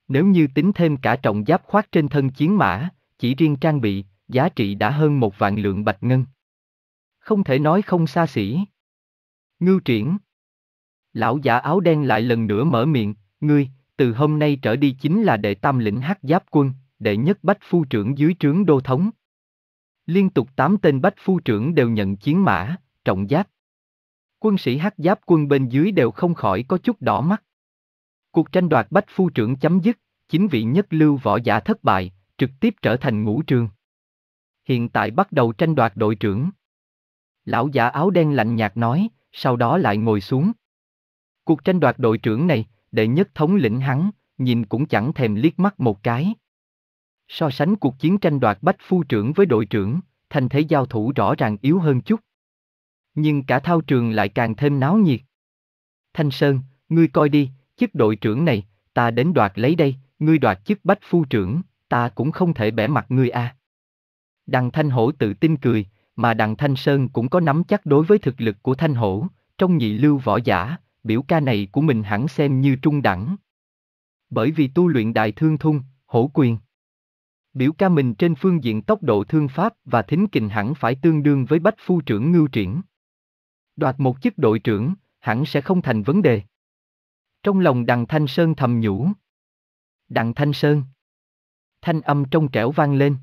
Nếu như tính thêm cả trọng giáp khoác trên thân chiến mã, chỉ riêng trang bị, giá trị đã hơn một vạn lượng bạch ngân không thể nói không xa xỉ. Ngưu triển. Lão giả áo đen lại lần nữa mở miệng, ngươi, từ hôm nay trở đi chính là đệ tam lĩnh hắc giáp quân, đệ nhất bách phu trưởng dưới trướng đô thống. Liên tục tám tên bách phu trưởng đều nhận chiến mã, trọng giáp. Quân sĩ hắc giáp quân bên dưới đều không khỏi có chút đỏ mắt. Cuộc tranh đoạt bách phu trưởng chấm dứt, chính vị nhất lưu võ giả thất bại, trực tiếp trở thành ngũ trường. Hiện tại bắt đầu tranh đoạt đội trưởng. Lão giả áo đen lạnh nhạt nói, sau đó lại ngồi xuống. Cuộc tranh đoạt đội trưởng này, đệ nhất thống lĩnh hắn, nhìn cũng chẳng thèm liếc mắt một cái. So sánh cuộc chiến tranh đoạt bách phu trưởng với đội trưởng, thành thế giao thủ rõ ràng yếu hơn chút. Nhưng cả thao trường lại càng thêm náo nhiệt. Thanh Sơn, ngươi coi đi, chức đội trưởng này, ta đến đoạt lấy đây, ngươi đoạt chức bách phu trưởng, ta cũng không thể bẻ mặt ngươi a. À. Đằng Thanh Hổ tự tin cười, mà đặng Thanh Sơn cũng có nắm chắc đối với thực lực của Thanh Hổ, trong nhị lưu võ giả, biểu ca này của mình hẳn xem như trung đẳng. Bởi vì tu luyện đại thương thung, hổ quyền. Biểu ca mình trên phương diện tốc độ thương pháp và thính kình hẳn phải tương đương với bách phu trưởng ngưu triển. Đoạt một chức đội trưởng, hẳn sẽ không thành vấn đề. Trong lòng đặng Thanh Sơn thầm nhủ. Đặng Thanh Sơn. Thanh âm trong trẻo vang lên.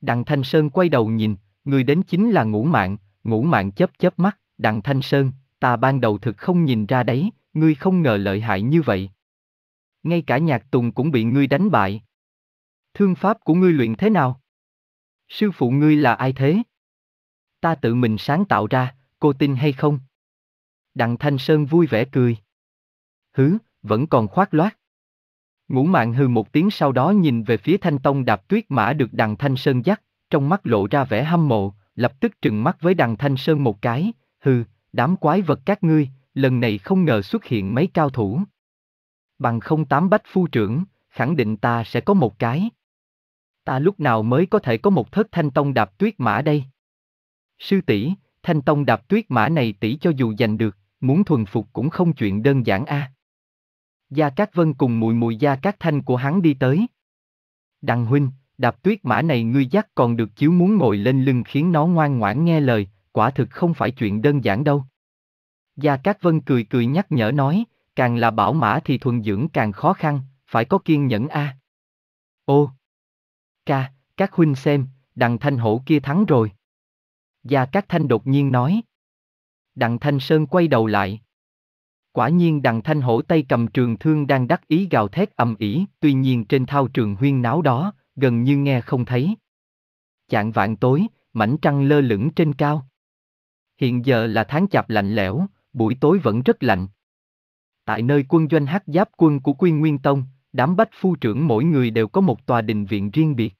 Đặng Thanh Sơn quay đầu nhìn, người đến chính là ngũ mạng, ngũ mạng chớp chớp mắt, đặng thanh sơn, ta ban đầu thực không nhìn ra đấy, ngươi không ngờ lợi hại như vậy. Ngay cả nhạc tùng cũng bị ngươi đánh bại. Thương pháp của ngươi luyện thế nào? Sư phụ ngươi là ai thế? Ta tự mình sáng tạo ra, cô tin hay không? Đặng Thanh Sơn vui vẻ cười. Hứ, vẫn còn khoác loát. Ngũ mạng hừ một tiếng sau đó nhìn về phía Thanh Tông đạp tuyết mã được Đặng Thanh Sơn dắt, trong mắt lộ ra vẻ hâm mộ, lập tức trừng mắt với đằng Thanh Sơn một cái, hừ, đám quái vật các ngươi, lần này không ngờ xuất hiện mấy cao thủ. Bằng không tám bách phu trưởng, khẳng định ta sẽ có một cái. Ta lúc nào mới có thể có một thất thanh tông đạp tuyết mã đây? Sư tỷ, thanh tông đạp tuyết mã này tỷ cho dù giành được, muốn thuần phục cũng không chuyện đơn giản a. À. Gia Cát Vân cùng mùi mùi Gia Cát Thanh của hắn đi tới. Đằng huynh, đạp tuyết mã này ngươi dắt còn được chiếu muốn ngồi lên lưng khiến nó ngoan ngoãn nghe lời, quả thực không phải chuyện đơn giản đâu. Gia Cát Vân cười cười nhắc nhở nói, càng là bảo mã thì thuần dưỡng càng khó khăn, phải có kiên nhẫn a. À. Ô! Ca, các huynh xem, đằng thanh hổ kia thắng rồi. Gia Cát Thanh đột nhiên nói. đặng Thanh Sơn quay đầu lại. Quả nhiên đặng Thanh Hổ tay cầm trường thương đang đắc ý gào thét ầm ĩ, tuy nhiên trên thao trường huyên náo đó, gần như nghe không thấy. Chạng vạn tối, mảnh trăng lơ lửng trên cao. Hiện giờ là tháng chạp lạnh lẽo, buổi tối vẫn rất lạnh. Tại nơi quân doanh hát giáp quân của Quy Nguyên Tông, đám bách phu trưởng mỗi người đều có một tòa đình viện riêng biệt.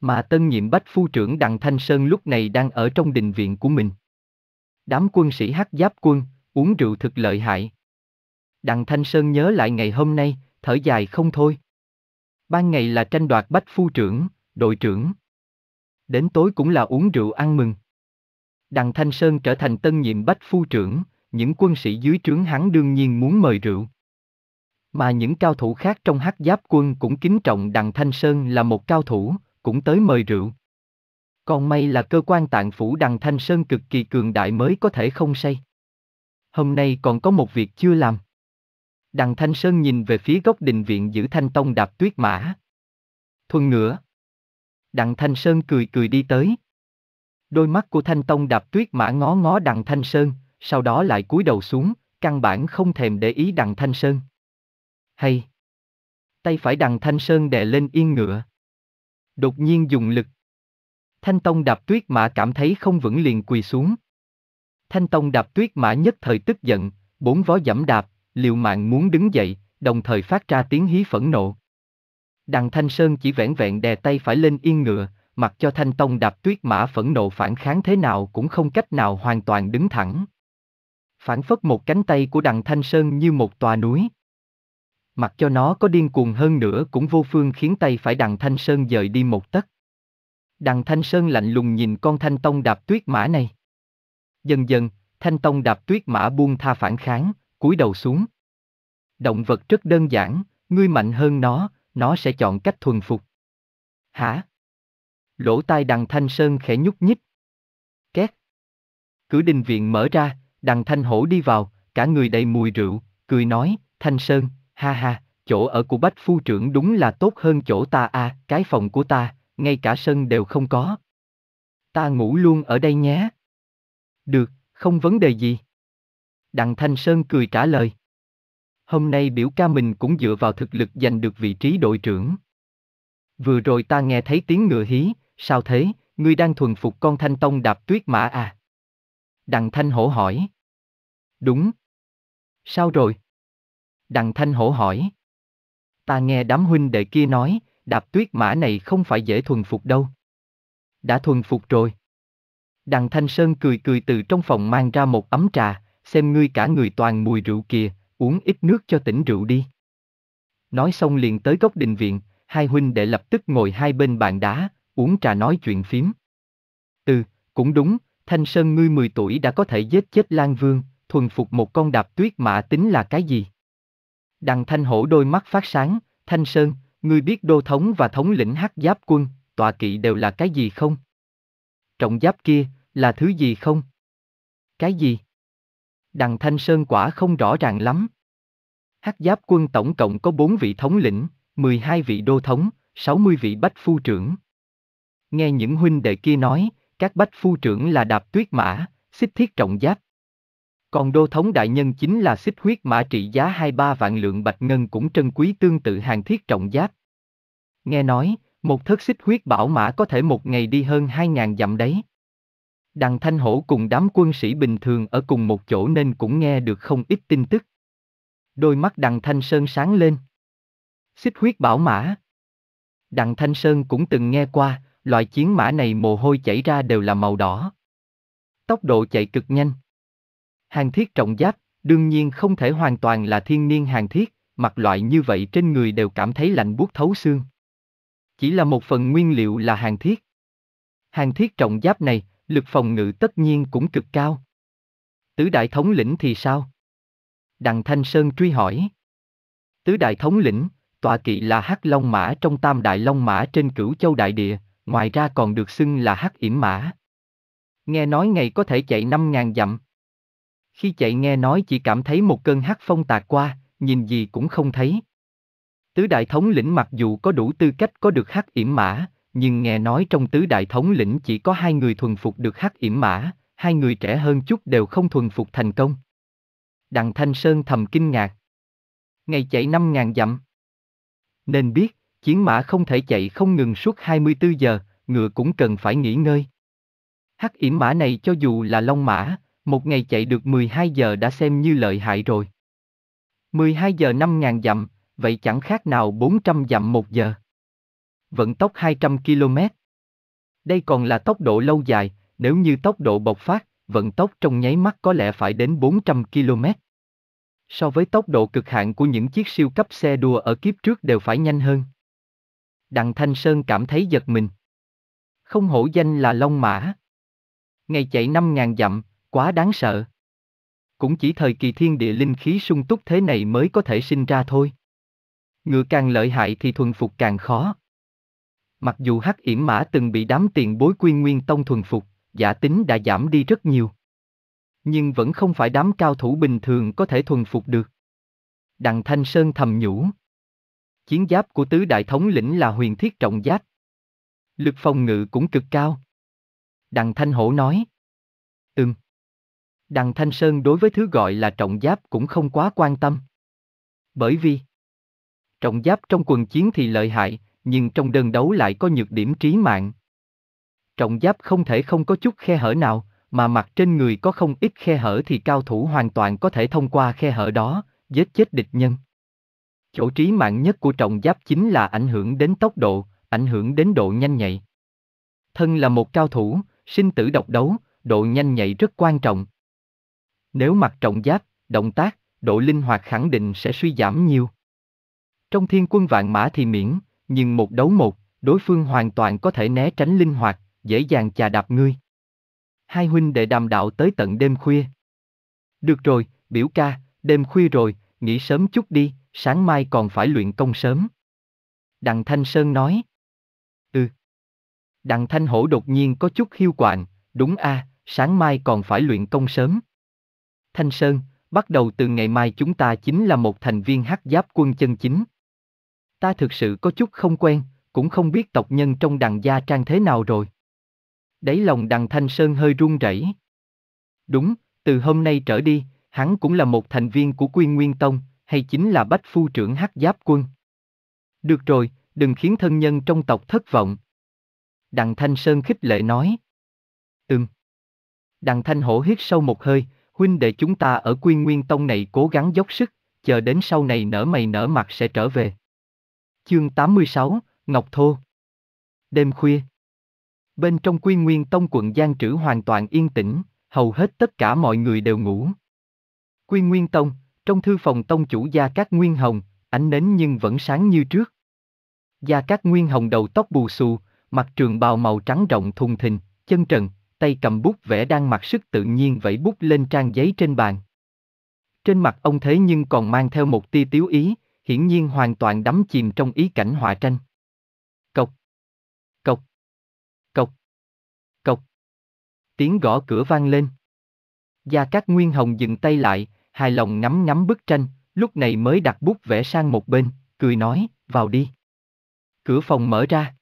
Mà tân nhiệm bách phu trưởng Đặng Thanh Sơn lúc này đang ở trong đình viện của mình. Đám quân sĩ hát giáp quân, uống rượu thực lợi hại. Đặng Thanh Sơn nhớ lại ngày hôm nay, thở dài không thôi ban ngày là tranh đoạt bách phu trưởng, đội trưởng. Đến tối cũng là uống rượu ăn mừng. Đằng Thanh Sơn trở thành tân nhiệm bách phu trưởng, những quân sĩ dưới trướng hắn đương nhiên muốn mời rượu. Mà những cao thủ khác trong hắc giáp quân cũng kính trọng đằng Thanh Sơn là một cao thủ, cũng tới mời rượu. Còn may là cơ quan tạng phủ đằng Thanh Sơn cực kỳ cường đại mới có thể không say. Hôm nay còn có một việc chưa làm. Đằng Thanh Sơn nhìn về phía góc đình viện giữ Thanh Tông đạp tuyết mã. Thuần ngựa. Đặng Thanh Sơn cười cười đi tới. Đôi mắt của Thanh Tông đạp tuyết mã ngó ngó Đặng Thanh Sơn, sau đó lại cúi đầu xuống, căn bản không thèm để ý Đặng Thanh Sơn. Hay. Tay phải Đặng Thanh Sơn đè lên yên ngựa. Đột nhiên dùng lực. Thanh Tông đạp tuyết mã cảm thấy không vững liền quỳ xuống. Thanh Tông đạp tuyết mã nhất thời tức giận, bốn vó dẫm đạp, liều mạng muốn đứng dậy, đồng thời phát ra tiếng hí phẫn nộ. Đặng Thanh Sơn chỉ vẻn vẹn đè tay phải lên yên ngựa, mặc cho Thanh Tông đạp tuyết mã phẫn nộ phản kháng thế nào cũng không cách nào hoàn toàn đứng thẳng. Phản phất một cánh tay của Đặng Thanh Sơn như một tòa núi. Mặc cho nó có điên cuồng hơn nữa cũng vô phương khiến tay phải Đặng Thanh Sơn dời đi một tấc. Đặng Thanh Sơn lạnh lùng nhìn con Thanh Tông đạp tuyết mã này. Dần dần, Thanh Tông đạp tuyết mã buông tha phản kháng, cúi đầu xuống. Động vật rất đơn giản, ngươi mạnh hơn nó, nó sẽ chọn cách thuần phục. Hả? Lỗ tai đằng thanh sơn khẽ nhúc nhích. Két. Cửa đình viện mở ra, đằng thanh hổ đi vào, cả người đầy mùi rượu, cười nói, thanh sơn, ha ha, chỗ ở của bách phu trưởng đúng là tốt hơn chỗ ta à, cái phòng của ta, ngay cả sân đều không có. Ta ngủ luôn ở đây nhé. Được, không vấn đề gì. Đặng Thanh Sơn cười trả lời. Hôm nay biểu ca mình cũng dựa vào thực lực giành được vị trí đội trưởng. Vừa rồi ta nghe thấy tiếng ngựa hí, sao thế, ngươi đang thuần phục con Thanh Tông đạp tuyết mã à? Đặng Thanh Hổ hỏi. Đúng. Sao rồi? Đặng Thanh Hổ hỏi. Ta nghe đám huynh đệ kia nói, đạp tuyết mã này không phải dễ thuần phục đâu. Đã thuần phục rồi. Đặng Thanh Sơn cười cười từ trong phòng mang ra một ấm trà, xem ngươi cả người toàn mùi rượu kìa, uống ít nước cho tỉnh rượu đi. Nói xong liền tới góc đình viện, hai huynh đệ lập tức ngồi hai bên bàn đá, uống trà nói chuyện phím. Từ, cũng đúng, Thanh Sơn ngươi 10 tuổi đã có thể giết chết Lan Vương, thuần phục một con đạp tuyết mã tính là cái gì? Đằng Thanh Hổ đôi mắt phát sáng, Thanh Sơn, ngươi biết đô thống và thống lĩnh hắc giáp quân, tọa kỵ đều là cái gì không? Trọng giáp kia, là thứ gì không? Cái gì? đằng Thanh Sơn quả không rõ ràng lắm. Hắc giáp quân tổng cộng có 4 vị thống lĩnh, 12 vị đô thống, 60 vị bách phu trưởng. Nghe những huynh đệ kia nói, các bách phu trưởng là đạp tuyết mã, xích thiết trọng giáp. Còn đô thống đại nhân chính là xích huyết mã trị giá 23 vạn lượng bạch ngân cũng trân quý tương tự hàng thiết trọng giáp. Nghe nói, một thất xích huyết bảo mã có thể một ngày đi hơn 2.000 dặm đấy. Đằng Thanh Hổ cùng đám quân sĩ bình thường ở cùng một chỗ nên cũng nghe được không ít tin tức. Đôi mắt đằng Thanh Sơn sáng lên. Xích huyết bảo mã. Đằng Thanh Sơn cũng từng nghe qua, loại chiến mã này mồ hôi chảy ra đều là màu đỏ. Tốc độ chạy cực nhanh. Hàng thiết trọng giáp, đương nhiên không thể hoàn toàn là thiên niên hàng thiết, mặc loại như vậy trên người đều cảm thấy lạnh buốt thấu xương. Chỉ là một phần nguyên liệu là hàng thiết. Hàng thiết trọng giáp này, lực phòng ngự tất nhiên cũng cực cao. Tứ đại thống lĩnh thì sao? Đặng Thanh Sơn truy hỏi. Tứ đại thống lĩnh, tọa kỵ là hắc long mã trong tam đại long mã trên cửu châu đại địa, ngoài ra còn được xưng là hắc yểm mã. Nghe nói ngày có thể chạy 5.000 dặm. Khi chạy nghe nói chỉ cảm thấy một cơn hắc phong tạt qua, nhìn gì cũng không thấy. Tứ đại thống lĩnh mặc dù có đủ tư cách có được hắc yểm mã, nhưng nghe nói trong tứ đại thống lĩnh chỉ có hai người thuần phục được hắc yểm mã, hai người trẻ hơn chút đều không thuần phục thành công. Đặng Thanh Sơn thầm kinh ngạc. Ngày chạy năm ngàn dặm. Nên biết, chiến mã không thể chạy không ngừng suốt 24 giờ, ngựa cũng cần phải nghỉ ngơi. Hắc yểm mã này cho dù là long mã, một ngày chạy được 12 giờ đã xem như lợi hại rồi. 12 giờ 5.000 dặm, vậy chẳng khác nào 400 dặm một giờ vận tốc 200 km. Đây còn là tốc độ lâu dài, nếu như tốc độ bộc phát, vận tốc trong nháy mắt có lẽ phải đến 400 km. So với tốc độ cực hạn của những chiếc siêu cấp xe đua ở kiếp trước đều phải nhanh hơn. Đặng Thanh Sơn cảm thấy giật mình. Không hổ danh là Long Mã. Ngày chạy 5.000 dặm, quá đáng sợ. Cũng chỉ thời kỳ thiên địa linh khí sung túc thế này mới có thể sinh ra thôi. Ngựa càng lợi hại thì thuần phục càng khó. Mặc dù Hắc Yểm Mã từng bị đám tiền bối Quy Nguyên Tông thuần phục, giả tính đã giảm đi rất nhiều. Nhưng vẫn không phải đám cao thủ bình thường có thể thuần phục được. Đặng Thanh Sơn thầm nhủ. Chiến giáp của tứ đại thống lĩnh là huyền thiết trọng giáp. Lực phòng ngự cũng cực cao. Đặng Thanh Hổ nói. Ừm. Đặng Thanh Sơn đối với thứ gọi là trọng giáp cũng không quá quan tâm. Bởi vì trọng giáp trong quần chiến thì lợi hại, nhưng trong đơn đấu lại có nhược điểm trí mạng. Trọng giáp không thể không có chút khe hở nào, mà mặt trên người có không ít khe hở thì cao thủ hoàn toàn có thể thông qua khe hở đó, giết chết địch nhân. Chỗ trí mạng nhất của trọng giáp chính là ảnh hưởng đến tốc độ, ảnh hưởng đến độ nhanh nhạy. Thân là một cao thủ, sinh tử độc đấu, độ nhanh nhạy rất quan trọng. Nếu mặc trọng giáp, động tác, độ linh hoạt khẳng định sẽ suy giảm nhiều. Trong thiên quân vạn mã thì miễn, nhưng một đấu một, đối phương hoàn toàn có thể né tránh linh hoạt, dễ dàng chà đạp ngươi. Hai huynh đệ đàm đạo tới tận đêm khuya. Được rồi, biểu ca, đêm khuya rồi, nghỉ sớm chút đi, sáng mai còn phải luyện công sớm. Đặng Thanh Sơn nói. Ừ. Đặng Thanh Hổ đột nhiên có chút hiu quạnh, đúng a, sáng mai còn phải luyện công sớm. Thanh Sơn, bắt đầu từ ngày mai chúng ta chính là một thành viên hắc giáp quân chân chính ta thực sự có chút không quen, cũng không biết tộc nhân trong đằng gia trang thế nào rồi. Đấy lòng đằng Thanh Sơn hơi run rẩy. Đúng, từ hôm nay trở đi, hắn cũng là một thành viên của Quyên Nguyên Tông, hay chính là Bách Phu trưởng Hắc Giáp Quân. Được rồi, đừng khiến thân nhân trong tộc thất vọng. Đằng Thanh Sơn khích lệ nói. Ừm. Đằng Thanh Hổ hít sâu một hơi, huynh đệ chúng ta ở Quyên Nguyên Tông này cố gắng dốc sức, chờ đến sau này nở mày nở mặt sẽ trở về. Chương 86, Ngọc Thô Đêm khuya Bên trong quy nguyên tông quận Giang Trữ hoàn toàn yên tĩnh, hầu hết tất cả mọi người đều ngủ. Quy nguyên tông, trong thư phòng tông chủ Gia Cát Nguyên Hồng, ánh nến nhưng vẫn sáng như trước. Gia Cát Nguyên Hồng đầu tóc bù xù, mặt trường bào màu trắng rộng thùng thình, chân trần, tay cầm bút vẽ đang mặc sức tự nhiên vẫy bút lên trang giấy trên bàn. Trên mặt ông thế nhưng còn mang theo một tia tiếu ý, hiển nhiên hoàn toàn đắm chìm trong ý cảnh họa tranh. Cộc, cộc, cộc, cộc. Tiếng gõ cửa vang lên. Gia Cát Nguyên Hồng dừng tay lại, hài lòng ngắm ngắm bức tranh, lúc này mới đặt bút vẽ sang một bên, cười nói, vào đi. Cửa phòng mở ra.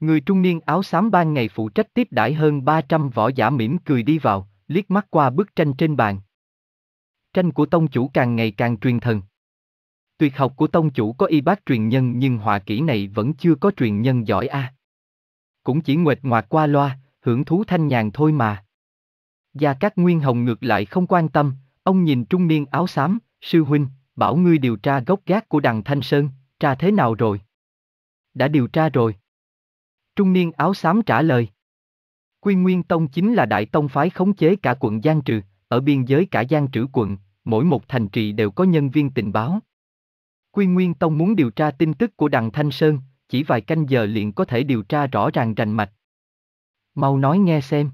Người trung niên áo xám ban ngày phụ trách tiếp đãi hơn 300 võ giả mỉm cười đi vào, liếc mắt qua bức tranh trên bàn. Tranh của tông chủ càng ngày càng truyền thần. Tuyệt học của tông chủ có y bác truyền nhân nhưng họa kỹ này vẫn chưa có truyền nhân giỏi a. À. Cũng chỉ nguệt ngoạc qua loa, hưởng thú thanh nhàn thôi mà. Gia Cát Nguyên Hồng ngược lại không quan tâm, ông nhìn trung niên áo xám, sư huynh, bảo ngươi điều tra gốc gác của đằng Thanh Sơn, tra thế nào rồi? Đã điều tra rồi. Trung niên áo xám trả lời. Quy Nguyên Tông chính là đại tông phái khống chế cả quận Giang Trừ, ở biên giới cả Giang Trữ quận, mỗi một thành trì đều có nhân viên tình báo, Quy Nguyên Tông muốn điều tra tin tức của đằng Thanh Sơn, chỉ vài canh giờ liền có thể điều tra rõ ràng rành mạch. Mau nói nghe xem.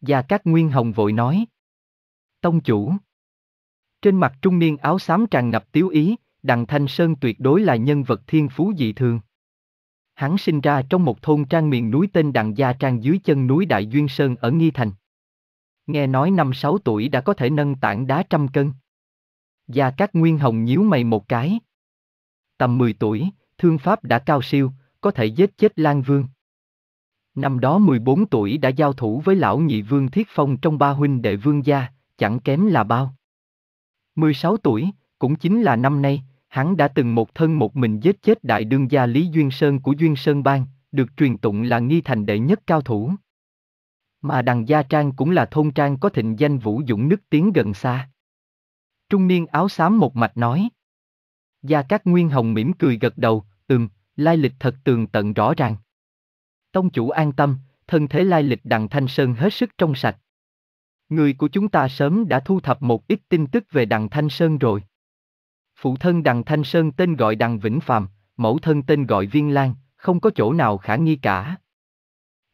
Gia Cát Nguyên Hồng vội nói. Tông chủ. Trên mặt trung niên áo xám tràn ngập tiếu ý, đằng Thanh Sơn tuyệt đối là nhân vật thiên phú dị thường. Hắn sinh ra trong một thôn trang miền núi tên Đặng Gia Trang dưới chân núi Đại Duyên Sơn ở Nghi Thành. Nghe nói năm sáu tuổi đã có thể nâng tảng đá trăm cân. Gia Cát Nguyên Hồng nhíu mày một cái. Tầm 10 tuổi, thương pháp đã cao siêu, có thể giết chết Lan Vương. Năm đó 14 tuổi đã giao thủ với lão nhị vương Thiết Phong trong ba huynh đệ vương gia, chẳng kém là bao. 16 tuổi, cũng chính là năm nay, hắn đã từng một thân một mình giết chết đại đương gia Lý Duyên Sơn của Duyên Sơn Bang, được truyền tụng là nghi thành đệ nhất cao thủ. Mà đằng gia trang cũng là thôn trang có thịnh danh vũ dũng nức tiếng gần xa trung niên áo xám một mạch nói. Gia Cát Nguyên Hồng mỉm cười gật đầu, ừm, lai lịch thật tường tận rõ ràng. Tông chủ an tâm, thân thế lai lịch đằng Thanh Sơn hết sức trong sạch. Người của chúng ta sớm đã thu thập một ít tin tức về đằng Thanh Sơn rồi. Phụ thân đằng Thanh Sơn tên gọi đằng Vĩnh Phạm, mẫu thân tên gọi Viên Lan, không có chỗ nào khả nghi cả.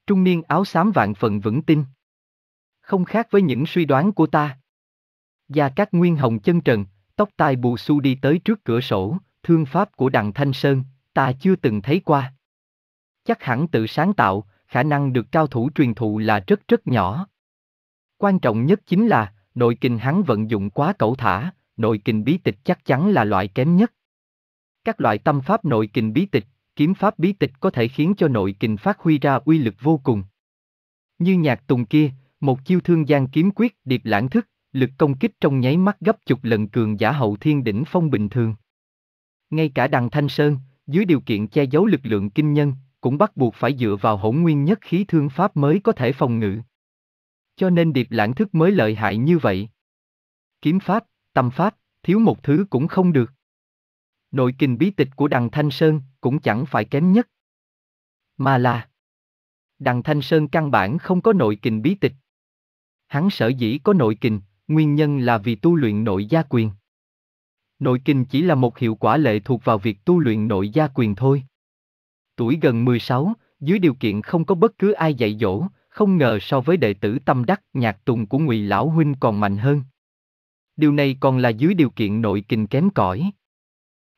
Trung niên áo xám vạn phần vững tin. Không khác với những suy đoán của ta. Gia Cát Nguyên Hồng chân trần, tóc tai bù xu đi tới trước cửa sổ, thương pháp của đặng Thanh Sơn, ta chưa từng thấy qua. Chắc hẳn tự sáng tạo, khả năng được cao thủ truyền thụ là rất rất nhỏ. Quan trọng nhất chính là, nội kinh hắn vận dụng quá cẩu thả, nội kinh bí tịch chắc chắn là loại kém nhất. Các loại tâm pháp nội kinh bí tịch, kiếm pháp bí tịch có thể khiến cho nội kinh phát huy ra uy lực vô cùng. Như nhạc tùng kia, một chiêu thương gian kiếm quyết điệp lãng thức, lực công kích trong nháy mắt gấp chục lần cường giả hậu thiên đỉnh phong bình thường. Ngay cả đằng Thanh Sơn, dưới điều kiện che giấu lực lượng kinh nhân, cũng bắt buộc phải dựa vào hỗn nguyên nhất khí thương pháp mới có thể phòng ngự. Cho nên điệp lãng thức mới lợi hại như vậy. Kiếm pháp, tâm pháp, thiếu một thứ cũng không được. Nội kình bí tịch của đằng Thanh Sơn cũng chẳng phải kém nhất. Mà là đằng Thanh Sơn căn bản không có nội kình bí tịch. Hắn sở dĩ có nội kình, nguyên nhân là vì tu luyện nội gia quyền. Nội kinh chỉ là một hiệu quả lệ thuộc vào việc tu luyện nội gia quyền thôi. Tuổi gần 16, dưới điều kiện không có bất cứ ai dạy dỗ, không ngờ so với đệ tử tâm đắc nhạc tùng của ngụy lão huynh còn mạnh hơn. Điều này còn là dưới điều kiện nội kinh kém cỏi.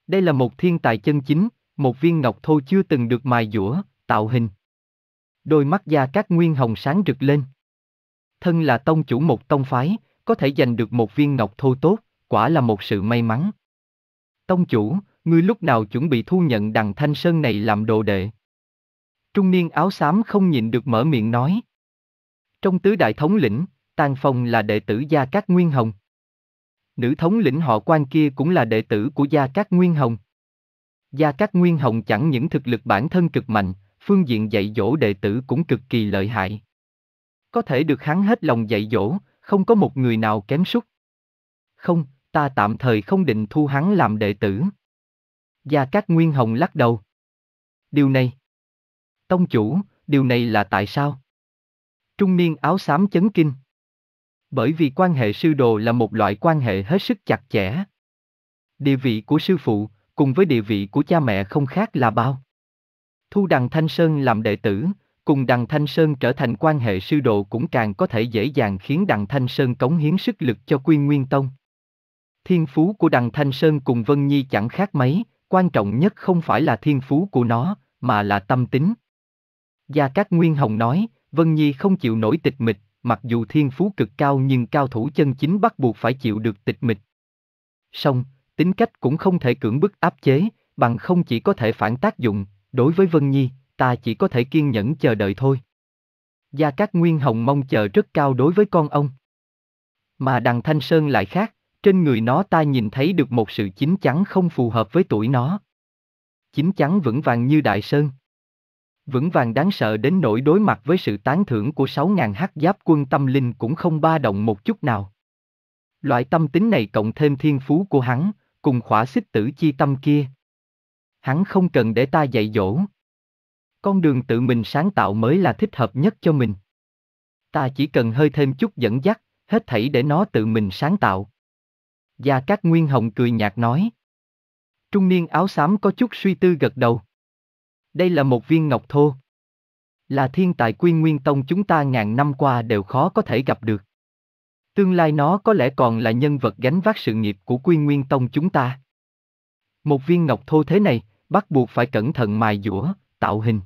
Đây là một thiên tài chân chính, một viên ngọc thô chưa từng được mài dũa, tạo hình. Đôi mắt da các nguyên hồng sáng rực lên. Thân là tông chủ một tông phái, có thể giành được một viên ngọc thô tốt, quả là một sự may mắn. Tông chủ, ngươi lúc nào chuẩn bị thu nhận đằng Thanh Sơn này làm đồ đệ? Trung niên áo xám không nhịn được mở miệng nói. Trong tứ đại thống lĩnh, Tàn Phong là đệ tử Gia Cát Nguyên Hồng. Nữ thống lĩnh họ quan kia cũng là đệ tử của Gia Cát Nguyên Hồng. Gia Cát Nguyên Hồng chẳng những thực lực bản thân cực mạnh, phương diện dạy dỗ đệ tử cũng cực kỳ lợi hại. Có thể được hắn hết lòng dạy dỗ, không có một người nào kém sút. Không, ta tạm thời không định thu hắn làm đệ tử. Gia Cát Nguyên Hồng lắc đầu. Điều này. Tông chủ, điều này là tại sao? Trung niên áo xám chấn kinh. Bởi vì quan hệ sư đồ là một loại quan hệ hết sức chặt chẽ. Địa vị của sư phụ, cùng với địa vị của cha mẹ không khác là bao. Thu đằng Thanh Sơn làm đệ tử, cùng Đặng Thanh Sơn trở thành quan hệ sư đồ cũng càng có thể dễ dàng khiến Đặng Thanh Sơn cống hiến sức lực cho Quy Nguyên Tông. Thiên phú của Đặng Thanh Sơn cùng Vân Nhi chẳng khác mấy, quan trọng nhất không phải là thiên phú của nó, mà là tâm tính. Gia Cát Nguyên Hồng nói, Vân Nhi không chịu nổi tịch mịch, mặc dù thiên phú cực cao nhưng cao thủ chân chính bắt buộc phải chịu được tịch mịch. Song, tính cách cũng không thể cưỡng bức áp chế, bằng không chỉ có thể phản tác dụng, đối với Vân Nhi, ta chỉ có thể kiên nhẫn chờ đợi thôi. Gia Cát Nguyên Hồng mong chờ rất cao đối với con ông. Mà đằng Thanh Sơn lại khác, trên người nó ta nhìn thấy được một sự chín chắn không phù hợp với tuổi nó. Chín chắn vững vàng như đại sơn. Vững vàng đáng sợ đến nỗi đối mặt với sự tán thưởng của 6.000 hắc giáp quân tâm linh cũng không ba động một chút nào. Loại tâm tính này cộng thêm thiên phú của hắn, cùng khỏa xích tử chi tâm kia. Hắn không cần để ta dạy dỗ con đường tự mình sáng tạo mới là thích hợp nhất cho mình. Ta chỉ cần hơi thêm chút dẫn dắt, hết thảy để nó tự mình sáng tạo. Gia Cát Nguyên Hồng cười nhạt nói. Trung niên áo xám có chút suy tư gật đầu. Đây là một viên ngọc thô. Là thiên tài quy nguyên tông chúng ta ngàn năm qua đều khó có thể gặp được. Tương lai nó có lẽ còn là nhân vật gánh vác sự nghiệp của quy nguyên tông chúng ta. Một viên ngọc thô thế này, bắt buộc phải cẩn thận mài dũa, tạo hình.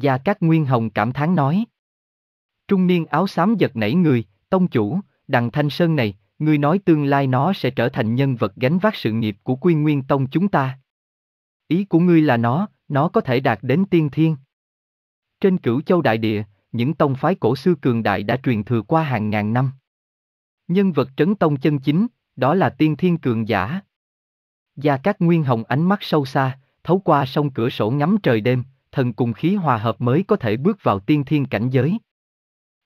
Gia Cát Nguyên Hồng cảm thán nói. Trung niên áo xám giật nảy người, tông chủ, đằng Thanh Sơn này, ngươi nói tương lai nó sẽ trở thành nhân vật gánh vác sự nghiệp của quy nguyên tông chúng ta. Ý của ngươi là nó, nó có thể đạt đến tiên thiên. Trên cửu châu đại địa, những tông phái cổ xưa cường đại đã truyền thừa qua hàng ngàn năm. Nhân vật trấn tông chân chính, đó là tiên thiên cường giả. Gia Cát Nguyên Hồng ánh mắt sâu xa, thấu qua sông cửa sổ ngắm trời đêm, thần cùng khí hòa hợp mới có thể bước vào tiên thiên cảnh giới.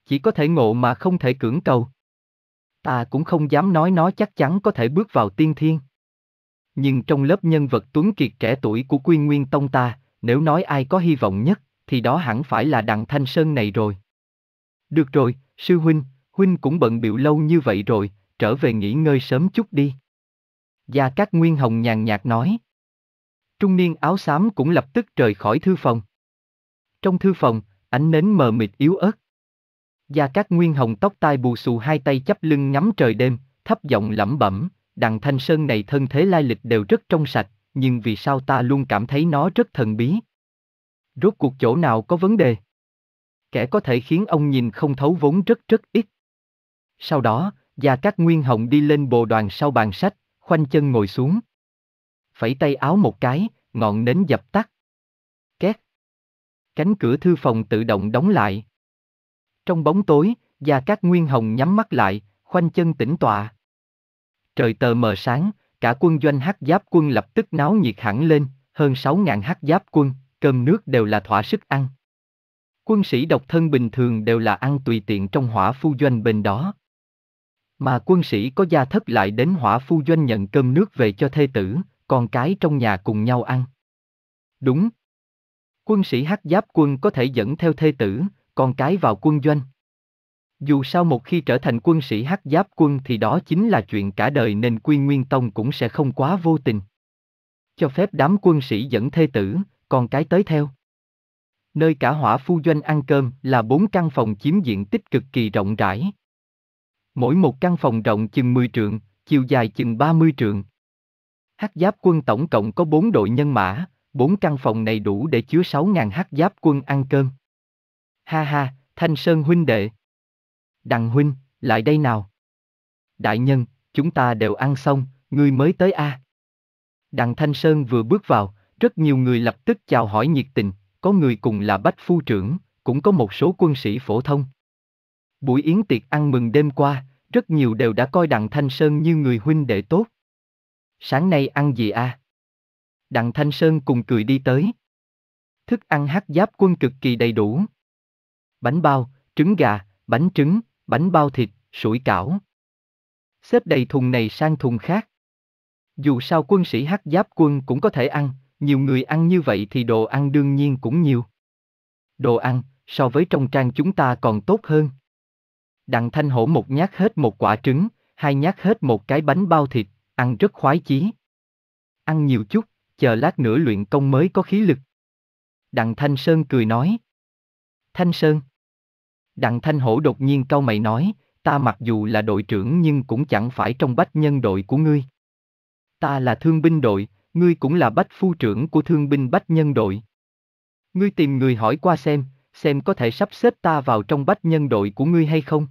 Chỉ có thể ngộ mà không thể cưỡng cầu. Ta cũng không dám nói nó chắc chắn có thể bước vào tiên thiên. Nhưng trong lớp nhân vật tuấn kiệt trẻ tuổi của Quy Nguyên Tông ta, nếu nói ai có hy vọng nhất, thì đó hẳn phải là Đặng Thanh Sơn này rồi. Được rồi, sư huynh, huynh cũng bận biểu lâu như vậy rồi, trở về nghỉ ngơi sớm chút đi. Gia Cát Nguyên Hồng nhàn nhạt nói trung niên áo xám cũng lập tức rời khỏi thư phòng. Trong thư phòng, ánh nến mờ mịt yếu ớt. Gia Cát Nguyên Hồng tóc tai bù xù hai tay chắp lưng ngắm trời đêm, thấp giọng lẩm bẩm, đằng Thanh Sơn này thân thế lai lịch đều rất trong sạch, nhưng vì sao ta luôn cảm thấy nó rất thần bí? Rốt cuộc chỗ nào có vấn đề? Kẻ có thể khiến ông nhìn không thấu vốn rất rất ít. Sau đó, Gia Cát Nguyên Hồng đi lên bồ đoàn sau bàn sách, khoanh chân ngồi xuống phẩy tay áo một cái, ngọn nến dập tắt. Két. Cánh cửa thư phòng tự động đóng lại. Trong bóng tối, Gia Cát Nguyên Hồng nhắm mắt lại, khoanh chân tĩnh tọa. Trời tờ mờ sáng, cả quân doanh hắc giáp quân lập tức náo nhiệt hẳn lên, hơn 6.000 hắc giáp quân, cơm nước đều là thỏa sức ăn. Quân sĩ độc thân bình thường đều là ăn tùy tiện trong hỏa phu doanh bên đó. Mà quân sĩ có gia thất lại đến hỏa phu doanh nhận cơm nước về cho thê tử, con cái trong nhà cùng nhau ăn. Đúng. Quân sĩ hắc giáp quân có thể dẫn theo thê tử, con cái vào quân doanh. Dù sao một khi trở thành quân sĩ hắc giáp quân thì đó chính là chuyện cả đời nên quy nguyên tông cũng sẽ không quá vô tình. Cho phép đám quân sĩ dẫn thê tử, con cái tới theo. Nơi cả hỏa phu doanh ăn cơm là bốn căn phòng chiếm diện tích cực kỳ rộng rãi. Mỗi một căn phòng rộng chừng 10 trượng, chiều dài chừng 30 trượng, Hắc giáp quân tổng cộng có 4 đội nhân mã, 4 căn phòng này đủ để chứa 6.000 hắc giáp quân ăn cơm. Ha ha, Thanh Sơn huynh đệ. Đằng huynh, lại đây nào. Đại nhân, chúng ta đều ăn xong, ngươi mới tới a. À. Đặng Thanh Sơn vừa bước vào, rất nhiều người lập tức chào hỏi nhiệt tình, có người cùng là bách phu trưởng, cũng có một số quân sĩ phổ thông. Buổi yến tiệc ăn mừng đêm qua, rất nhiều đều đã coi Đặng Thanh Sơn như người huynh đệ tốt. Sáng nay ăn gì à? Đặng Thanh Sơn cùng cười đi tới. Thức ăn hát giáp quân cực kỳ đầy đủ. Bánh bao, trứng gà, bánh trứng, bánh bao thịt, sủi cảo. Xếp đầy thùng này sang thùng khác. Dù sao quân sĩ hát giáp quân cũng có thể ăn, nhiều người ăn như vậy thì đồ ăn đương nhiên cũng nhiều. Đồ ăn, so với trong trang chúng ta còn tốt hơn. Đặng Thanh Hổ một nhát hết một quả trứng, hai nhát hết một cái bánh bao thịt, ăn rất khoái chí. Ăn nhiều chút, chờ lát nữa luyện công mới có khí lực. Đặng Thanh Sơn cười nói. Thanh Sơn. Đặng Thanh Hổ đột nhiên cau mày nói, ta mặc dù là đội trưởng nhưng cũng chẳng phải trong bách nhân đội của ngươi. Ta là thương binh đội, ngươi cũng là bách phu trưởng của thương binh bách nhân đội. Ngươi tìm người hỏi qua xem, xem có thể sắp xếp ta vào trong bách nhân đội của ngươi hay không.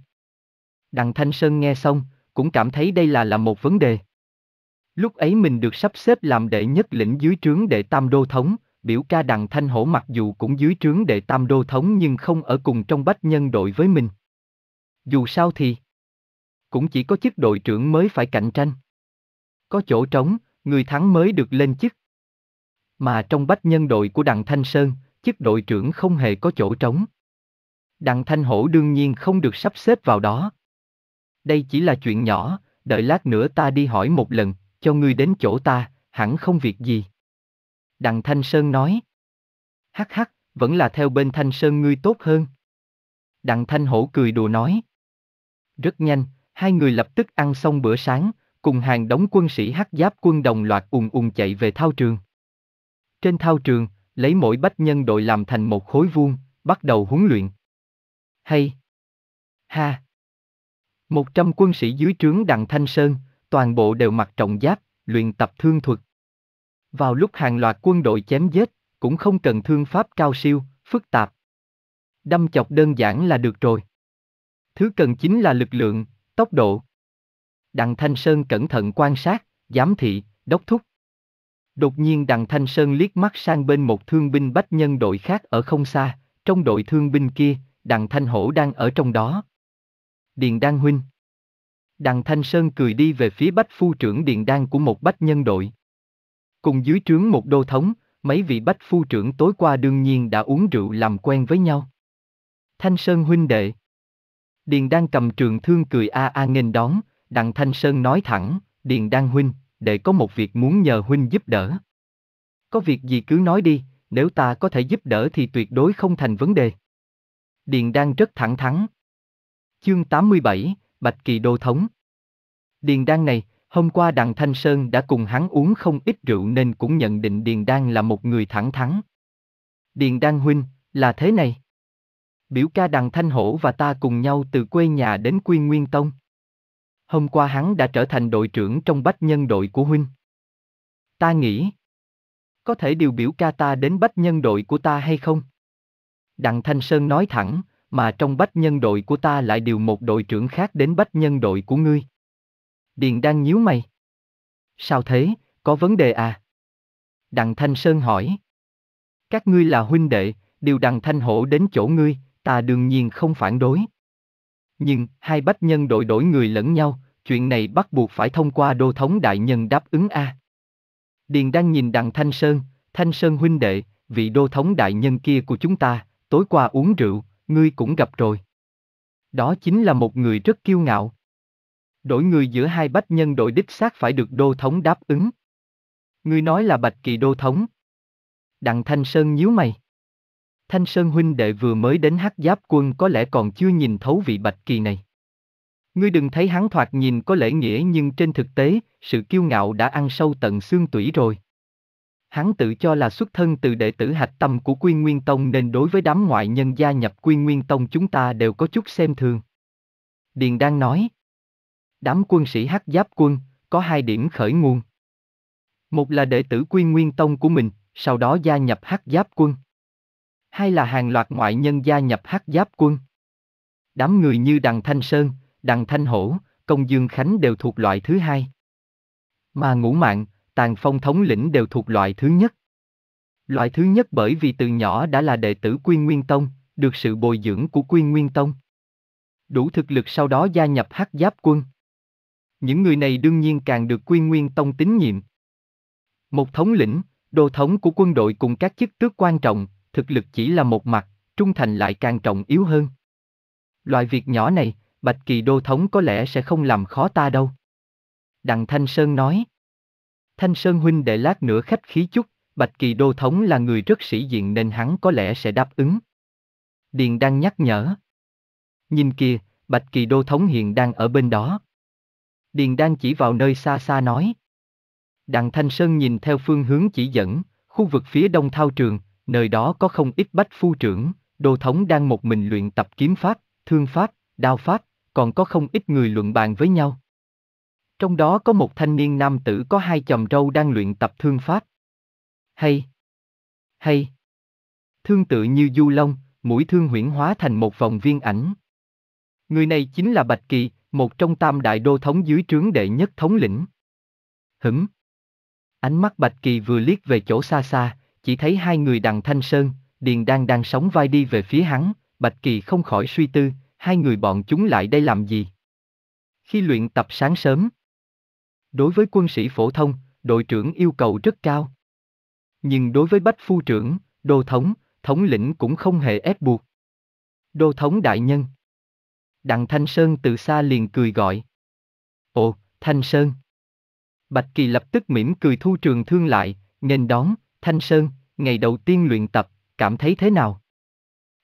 Đặng Thanh Sơn nghe xong, cũng cảm thấy đây là là một vấn đề. Lúc ấy mình được sắp xếp làm đệ nhất lĩnh dưới trướng đệ tam đô thống, biểu ca đằng thanh hổ mặc dù cũng dưới trướng đệ tam đô thống nhưng không ở cùng trong bách nhân đội với mình. Dù sao thì, cũng chỉ có chức đội trưởng mới phải cạnh tranh. Có chỗ trống, người thắng mới được lên chức. Mà trong bách nhân đội của đằng Thanh Sơn, chức đội trưởng không hề có chỗ trống. Đặng Thanh Hổ đương nhiên không được sắp xếp vào đó. Đây chỉ là chuyện nhỏ, đợi lát nữa ta đi hỏi một lần, cho ngươi đến chỗ ta, hẳn không việc gì. Đặng Thanh Sơn nói. Hắc hắc, vẫn là theo bên Thanh Sơn ngươi tốt hơn. Đặng Thanh Hổ cười đùa nói. Rất nhanh, hai người lập tức ăn xong bữa sáng, cùng hàng đóng quân sĩ hắc giáp quân đồng loạt ùn ùn chạy về thao trường. Trên thao trường, lấy mỗi bách nhân đội làm thành một khối vuông, bắt đầu huấn luyện. Hay! Ha! Một trăm quân sĩ dưới trướng đặng Thanh Sơn, toàn bộ đều mặc trọng giáp, luyện tập thương thuật. Vào lúc hàng loạt quân đội chém giết, cũng không cần thương pháp cao siêu, phức tạp. Đâm chọc đơn giản là được rồi. Thứ cần chính là lực lượng, tốc độ. Đặng Thanh Sơn cẩn thận quan sát, giám thị, đốc thúc. Đột nhiên Đặng Thanh Sơn liếc mắt sang bên một thương binh bách nhân đội khác ở không xa, trong đội thương binh kia, Đặng Thanh Hổ đang ở trong đó. Điền đăng Huynh Đằng Thanh Sơn cười đi về phía bách phu trưởng điện đan của một bách nhân đội. Cùng dưới trướng một đô thống, mấy vị bách phu trưởng tối qua đương nhiên đã uống rượu làm quen với nhau. Thanh Sơn huynh đệ. Điền đang cầm trường thương cười a a nghênh đón, đặng Thanh Sơn nói thẳng, Điền đang huynh, đệ có một việc muốn nhờ huynh giúp đỡ. Có việc gì cứ nói đi, nếu ta có thể giúp đỡ thì tuyệt đối không thành vấn đề. Điền đang rất thẳng thắn. Chương 87, Bạch Kỳ Đô Thống. Điền Đan này, hôm qua Đặng Thanh Sơn đã cùng hắn uống không ít rượu nên cũng nhận định Điền Đan là một người thẳng thắn. Điền Đan huynh, là thế này. Biểu ca Đặng Thanh Hổ và ta cùng nhau từ quê nhà đến Quyên Nguyên Tông. Hôm qua hắn đã trở thành đội trưởng trong bách nhân đội của huynh. Ta nghĩ, có thể điều biểu ca ta đến bách nhân đội của ta hay không? Đặng Thanh Sơn nói thẳng, mà trong bách nhân đội của ta lại điều một đội trưởng khác đến bách nhân đội của ngươi. Điền đang nhíu mày. Sao thế, có vấn đề à? Đặng Thanh Sơn hỏi. Các ngươi là huynh đệ, điều đặng Thanh Hổ đến chỗ ngươi, ta đương nhiên không phản đối. Nhưng, hai bách nhân đội đổi người lẫn nhau, chuyện này bắt buộc phải thông qua đô thống đại nhân đáp ứng a. Điền đang nhìn đặng Thanh Sơn, Thanh Sơn huynh đệ, vị đô thống đại nhân kia của chúng ta, tối qua uống rượu, ngươi cũng gặp rồi. Đó chính là một người rất kiêu ngạo. Đổi người giữa hai bách nhân đội đích xác phải được đô thống đáp ứng. Ngươi nói là bạch kỳ đô thống. Đặng Thanh Sơn nhíu mày. Thanh Sơn huynh đệ vừa mới đến hát giáp quân có lẽ còn chưa nhìn thấu vị bạch kỳ này. Ngươi đừng thấy hắn thoạt nhìn có lễ nghĩa nhưng trên thực tế, sự kiêu ngạo đã ăn sâu tận xương tủy rồi. Hắn tự cho là xuất thân từ đệ tử hạch tâm của quy Nguyên Tông nên đối với đám ngoại nhân gia nhập quy Nguyên Tông chúng ta đều có chút xem thường. Điền đang nói. Đám quân sĩ hắc giáp quân, có hai điểm khởi nguồn. Một là đệ tử quy Nguyên Tông của mình, sau đó gia nhập hắc giáp quân. Hai là hàng loạt ngoại nhân gia nhập hắc giáp quân. Đám người như Đằng Thanh Sơn, Đằng Thanh Hổ, Công Dương Khánh đều thuộc loại thứ hai. Mà ngũ mạng, Tàn Phong thống lĩnh đều thuộc loại thứ nhất. Loại thứ nhất bởi vì từ nhỏ đã là đệ tử Quy Nguyên Tông, được sự bồi dưỡng của Quy Nguyên Tông. Đủ thực lực sau đó gia nhập hắc giáp quân. Những người này đương nhiên càng được Quy Nguyên Tông tín nhiệm. Một thống lĩnh, đô thống của quân đội cùng các chức tước quan trọng, thực lực chỉ là một mặt, trung thành lại càng trọng yếu hơn. Loại việc nhỏ này, Bạch Kỳ đô thống có lẽ sẽ không làm khó ta đâu. Đặng Thanh Sơn nói. Thanh Sơn huynh để lát nữa khách khí chút, Bạch Kỳ Đô Thống là người rất sĩ diện nên hắn có lẽ sẽ đáp ứng. Điền đang nhắc nhở. Nhìn kìa, Bạch Kỳ Đô Thống hiện đang ở bên đó. Điền đang chỉ vào nơi xa xa nói. Đặng Thanh Sơn nhìn theo phương hướng chỉ dẫn, khu vực phía đông thao trường, nơi đó có không ít bách phu trưởng, Đô Thống đang một mình luyện tập kiếm pháp, thương pháp, đao pháp, còn có không ít người luận bàn với nhau. Trong đó có một thanh niên nam tử có hai chòm râu đang luyện tập thương pháp. Hay! Hay! Thương tự như du long, mũi thương huyển hóa thành một vòng viên ảnh. Người này chính là Bạch Kỳ, một trong tam đại đô thống dưới trướng đệ nhất thống lĩnh. Hửm! Ánh mắt Bạch Kỳ vừa liếc về chỗ xa xa, chỉ thấy hai người đằng Thanh Sơn, Điền đang đang sóng vai đi về phía hắn, Bạch Kỳ không khỏi suy tư, hai người bọn chúng lại đây làm gì? Khi luyện tập sáng sớm, Đối với quân sĩ phổ thông, đội trưởng yêu cầu rất cao. Nhưng đối với bách phu trưởng, đô thống, thống lĩnh cũng không hề ép buộc. Đô thống đại nhân. Đặng Thanh Sơn từ xa liền cười gọi. Ồ, Thanh Sơn. Bạch Kỳ lập tức mỉm cười thu trường thương lại, nghênh đón, Thanh Sơn, ngày đầu tiên luyện tập, cảm thấy thế nào?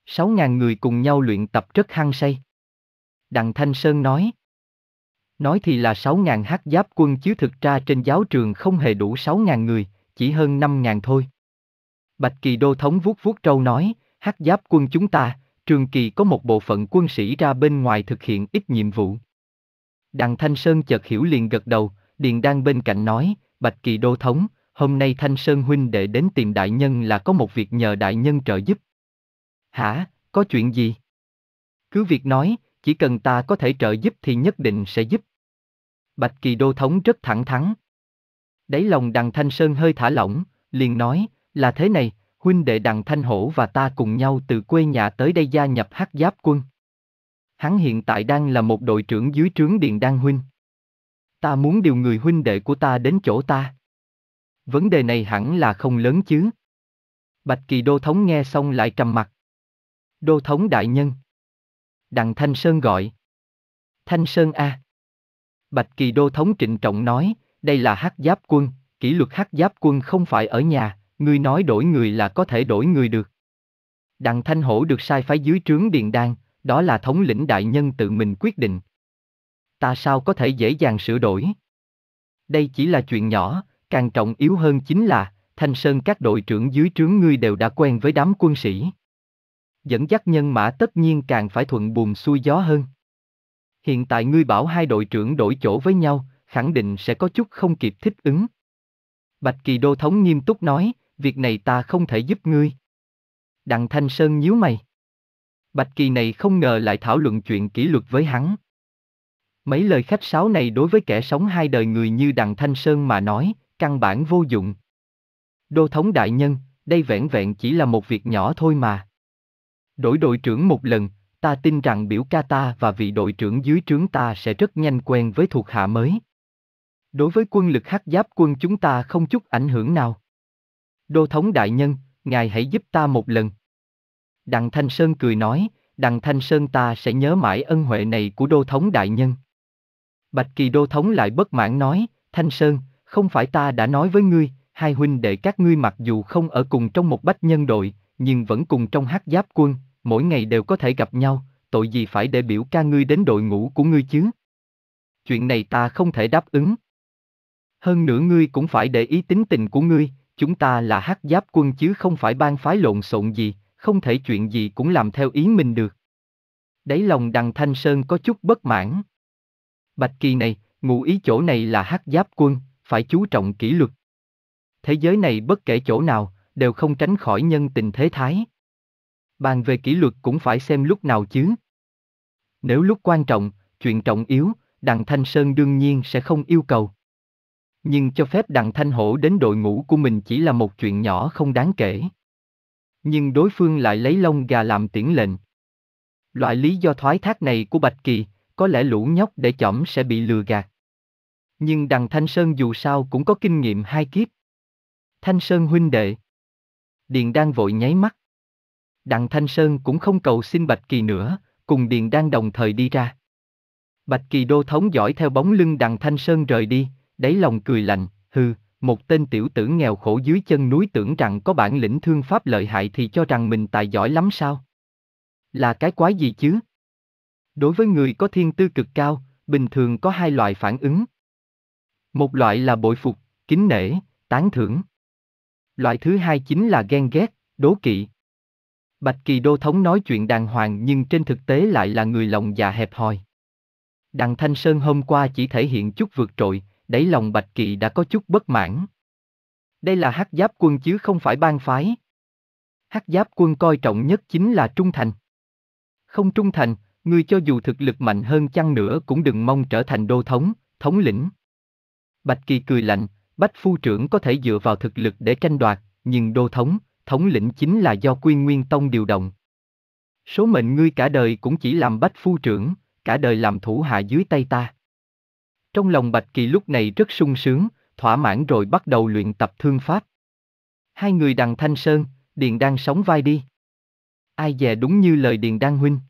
Sáu ngàn người cùng nhau luyện tập rất hăng say. Đặng Thanh Sơn nói. Nói thì là 6.000 hắc giáp quân chứ thực ra trên giáo trường không hề đủ 6.000 người, chỉ hơn 5.000 thôi. Bạch Kỳ Đô Thống vuốt vuốt trâu nói, hắc giáp quân chúng ta, trường kỳ có một bộ phận quân sĩ ra bên ngoài thực hiện ít nhiệm vụ. Đặng Thanh Sơn chợt hiểu liền gật đầu, Điền đang bên cạnh nói, Bạch Kỳ Đô Thống, hôm nay Thanh Sơn huynh đệ đến tìm đại nhân là có một việc nhờ đại nhân trợ giúp. Hả, có chuyện gì? Cứ việc nói, chỉ cần ta có thể trợ giúp thì nhất định sẽ giúp. Bạch Kỳ Đô Thống rất thẳng thắn. Đáy lòng đằng Thanh Sơn hơi thả lỏng, liền nói, là thế này, huynh đệ đằng Thanh Hổ và ta cùng nhau từ quê nhà tới đây gia nhập hắc giáp quân. Hắn hiện tại đang là một đội trưởng dưới trướng Điện Đan Huynh. Ta muốn điều người huynh đệ của ta đến chỗ ta. Vấn đề này hẳn là không lớn chứ. Bạch Kỳ Đô Thống nghe xong lại trầm mặt. Đô Thống Đại Nhân. Đặng Thanh Sơn gọi. Thanh Sơn A. Bạch Kỳ Đô thống trịnh trọng nói, đây là hắc giáp quân, kỷ luật hắc giáp quân không phải ở nhà, ngươi nói đổi người là có thể đổi người được. Đặng Thanh Hổ được sai phái dưới trướng Điền Đan, đó là thống lĩnh đại nhân tự mình quyết định. Ta sao có thể dễ dàng sửa đổi? Đây chỉ là chuyện nhỏ, càng trọng yếu hơn chính là, Thanh Sơn các đội trưởng dưới trướng ngươi đều đã quen với đám quân sĩ. Dẫn dắt nhân mã tất nhiên càng phải thuận buồm xuôi gió hơn hiện tại ngươi bảo hai đội trưởng đổi chỗ với nhau, khẳng định sẽ có chút không kịp thích ứng. Bạch Kỳ Đô Thống nghiêm túc nói, việc này ta không thể giúp ngươi. Đặng Thanh Sơn nhíu mày. Bạch Kỳ này không ngờ lại thảo luận chuyện kỷ luật với hắn. Mấy lời khách sáo này đối với kẻ sống hai đời người như Đặng Thanh Sơn mà nói, căn bản vô dụng. Đô thống đại nhân, đây vẹn vẹn chỉ là một việc nhỏ thôi mà. Đổi đội trưởng một lần, ta tin rằng biểu ca ta và vị đội trưởng dưới trướng ta sẽ rất nhanh quen với thuộc hạ mới. Đối với quân lực hắc giáp quân chúng ta không chút ảnh hưởng nào. Đô thống đại nhân, ngài hãy giúp ta một lần. Đặng Thanh Sơn cười nói, Đặng Thanh Sơn ta sẽ nhớ mãi ân huệ này của đô thống đại nhân. Bạch Kỳ đô thống lại bất mãn nói, Thanh Sơn, không phải ta đã nói với ngươi, hai huynh đệ các ngươi mặc dù không ở cùng trong một bách nhân đội, nhưng vẫn cùng trong hắc giáp quân, mỗi ngày đều có thể gặp nhau, tội gì phải để biểu ca ngươi đến đội ngũ của ngươi chứ? Chuyện này ta không thể đáp ứng. Hơn nữa ngươi cũng phải để ý tính tình của ngươi, chúng ta là hắc giáp quân chứ không phải ban phái lộn xộn gì, không thể chuyện gì cũng làm theo ý mình được. Đấy lòng đằng Thanh Sơn có chút bất mãn. Bạch Kỳ này, ngụ ý chỗ này là hắc giáp quân, phải chú trọng kỷ luật. Thế giới này bất kể chỗ nào, đều không tránh khỏi nhân tình thế thái bàn về kỷ luật cũng phải xem lúc nào chứ. Nếu lúc quan trọng, chuyện trọng yếu, đặng Thanh Sơn đương nhiên sẽ không yêu cầu. Nhưng cho phép đặng Thanh Hổ đến đội ngũ của mình chỉ là một chuyện nhỏ không đáng kể. Nhưng đối phương lại lấy lông gà làm tiễn lệnh. Loại lý do thoái thác này của Bạch Kỳ, có lẽ lũ nhóc để chỏm sẽ bị lừa gạt. Nhưng đặng Thanh Sơn dù sao cũng có kinh nghiệm hai kiếp. Thanh Sơn huynh đệ. Điền đang vội nháy mắt. Đặng Thanh Sơn cũng không cầu xin Bạch Kỳ nữa, cùng Điền đang đồng thời đi ra. Bạch Kỳ đô thống giỏi theo bóng lưng Đặng Thanh Sơn rời đi, đáy lòng cười lạnh, hừ, một tên tiểu tử nghèo khổ dưới chân núi tưởng rằng có bản lĩnh thương pháp lợi hại thì cho rằng mình tài giỏi lắm sao? Là cái quái gì chứ? Đối với người có thiên tư cực cao, bình thường có hai loại phản ứng. Một loại là bội phục, kính nể, tán thưởng. Loại thứ hai chính là ghen ghét, đố kỵ. Bạch Kỳ Đô Thống nói chuyện đàng hoàng nhưng trên thực tế lại là người lòng già dạ hẹp hòi. Đặng Thanh Sơn hôm qua chỉ thể hiện chút vượt trội, đáy lòng Bạch Kỳ đã có chút bất mãn. Đây là hắc giáp quân chứ không phải bang phái. Hắc giáp quân coi trọng nhất chính là trung thành. Không trung thành, người cho dù thực lực mạnh hơn chăng nữa cũng đừng mong trở thành đô thống, thống lĩnh. Bạch Kỳ cười lạnh, Bách Phu trưởng có thể dựa vào thực lực để tranh đoạt, nhưng đô thống, thống lĩnh chính là do quy Nguyên Tông điều động. Số mệnh ngươi cả đời cũng chỉ làm bách phu trưởng, cả đời làm thủ hạ dưới tay ta. Trong lòng Bạch Kỳ lúc này rất sung sướng, thỏa mãn rồi bắt đầu luyện tập thương pháp. Hai người đằng Thanh Sơn, Điền đang sống vai đi. Ai dè đúng như lời Điền Đan huynh.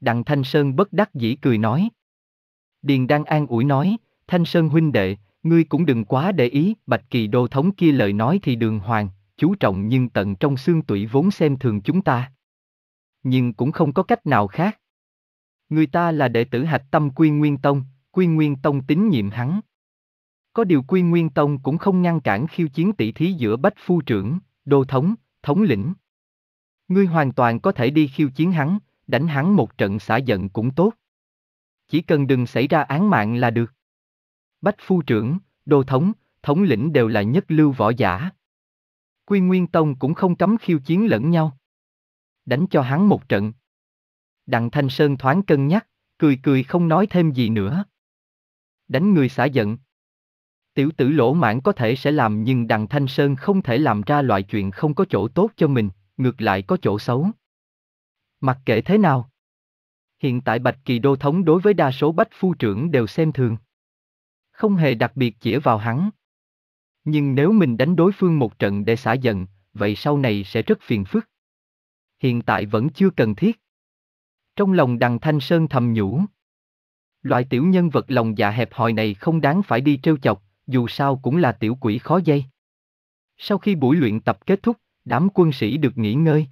Đặng Thanh Sơn bất đắc dĩ cười nói. Điền Đan an ủi nói, Thanh Sơn huynh đệ, ngươi cũng đừng quá để ý, Bạch Kỳ đô thống kia lời nói thì đường hoàng, chú trọng nhưng tận trong xương tủy vốn xem thường chúng ta. Nhưng cũng không có cách nào khác. Người ta là đệ tử hạch tâm Quy Nguyên Tông, Quy Nguyên Tông tín nhiệm hắn. Có điều Quy Nguyên Tông cũng không ngăn cản khiêu chiến tỷ thí giữa Bách Phu Trưởng, Đô Thống, Thống Lĩnh. Ngươi hoàn toàn có thể đi khiêu chiến hắn, đánh hắn một trận xả giận cũng tốt. Chỉ cần đừng xảy ra án mạng là được. Bách Phu Trưởng, Đô Thống, Thống Lĩnh đều là nhất lưu võ giả. Quy Nguyên Tông cũng không cấm khiêu chiến lẫn nhau. Đánh cho hắn một trận. Đặng Thanh Sơn thoáng cân nhắc, cười cười không nói thêm gì nữa. Đánh người xả giận. Tiểu tử lỗ mãn có thể sẽ làm nhưng Đặng Thanh Sơn không thể làm ra loại chuyện không có chỗ tốt cho mình, ngược lại có chỗ xấu. Mặc kệ thế nào. Hiện tại Bạch Kỳ Đô Thống đối với đa số bách phu trưởng đều xem thường. Không hề đặc biệt chỉ vào hắn. Nhưng nếu mình đánh đối phương một trận để xả giận, vậy sau này sẽ rất phiền phức. Hiện tại vẫn chưa cần thiết. Trong lòng đằng Thanh Sơn thầm nhủ. Loại tiểu nhân vật lòng dạ hẹp hòi này không đáng phải đi trêu chọc, dù sao cũng là tiểu quỷ khó dây. Sau khi buổi luyện tập kết thúc, đám quân sĩ được nghỉ ngơi.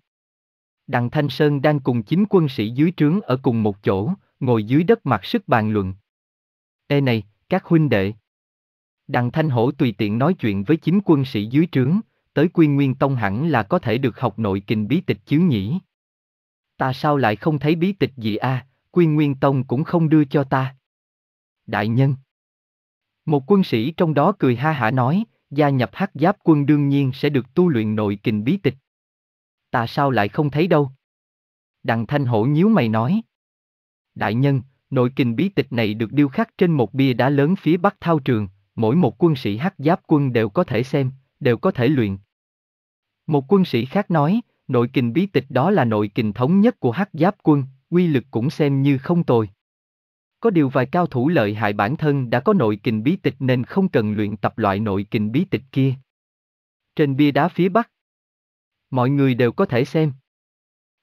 Đằng Thanh Sơn đang cùng chính quân sĩ dưới trướng ở cùng một chỗ, ngồi dưới đất mặt sức bàn luận. Ê này, các huynh đệ. Đặng Thanh Hổ tùy tiện nói chuyện với chính quân sĩ dưới trướng, tới Quy Nguyên Tông hẳn là có thể được học nội kình bí tịch chứ nhỉ. Ta sao lại không thấy bí tịch gì a, à? Quyên Nguyên Tông cũng không đưa cho ta. Đại nhân. Một quân sĩ trong đó cười ha hả nói, gia nhập hắc giáp quân đương nhiên sẽ được tu luyện nội kình bí tịch. Ta sao lại không thấy đâu? Đặng Thanh Hổ nhíu mày nói. Đại nhân, nội kình bí tịch này được điêu khắc trên một bia đá lớn phía bắc thao trường mỗi một quân sĩ hắc giáp quân đều có thể xem, đều có thể luyện. Một quân sĩ khác nói, nội kình bí tịch đó là nội kình thống nhất của hắc giáp quân, quy lực cũng xem như không tồi. Có điều vài cao thủ lợi hại bản thân đã có nội kình bí tịch nên không cần luyện tập loại nội kình bí tịch kia. Trên bia đá phía bắc, mọi người đều có thể xem.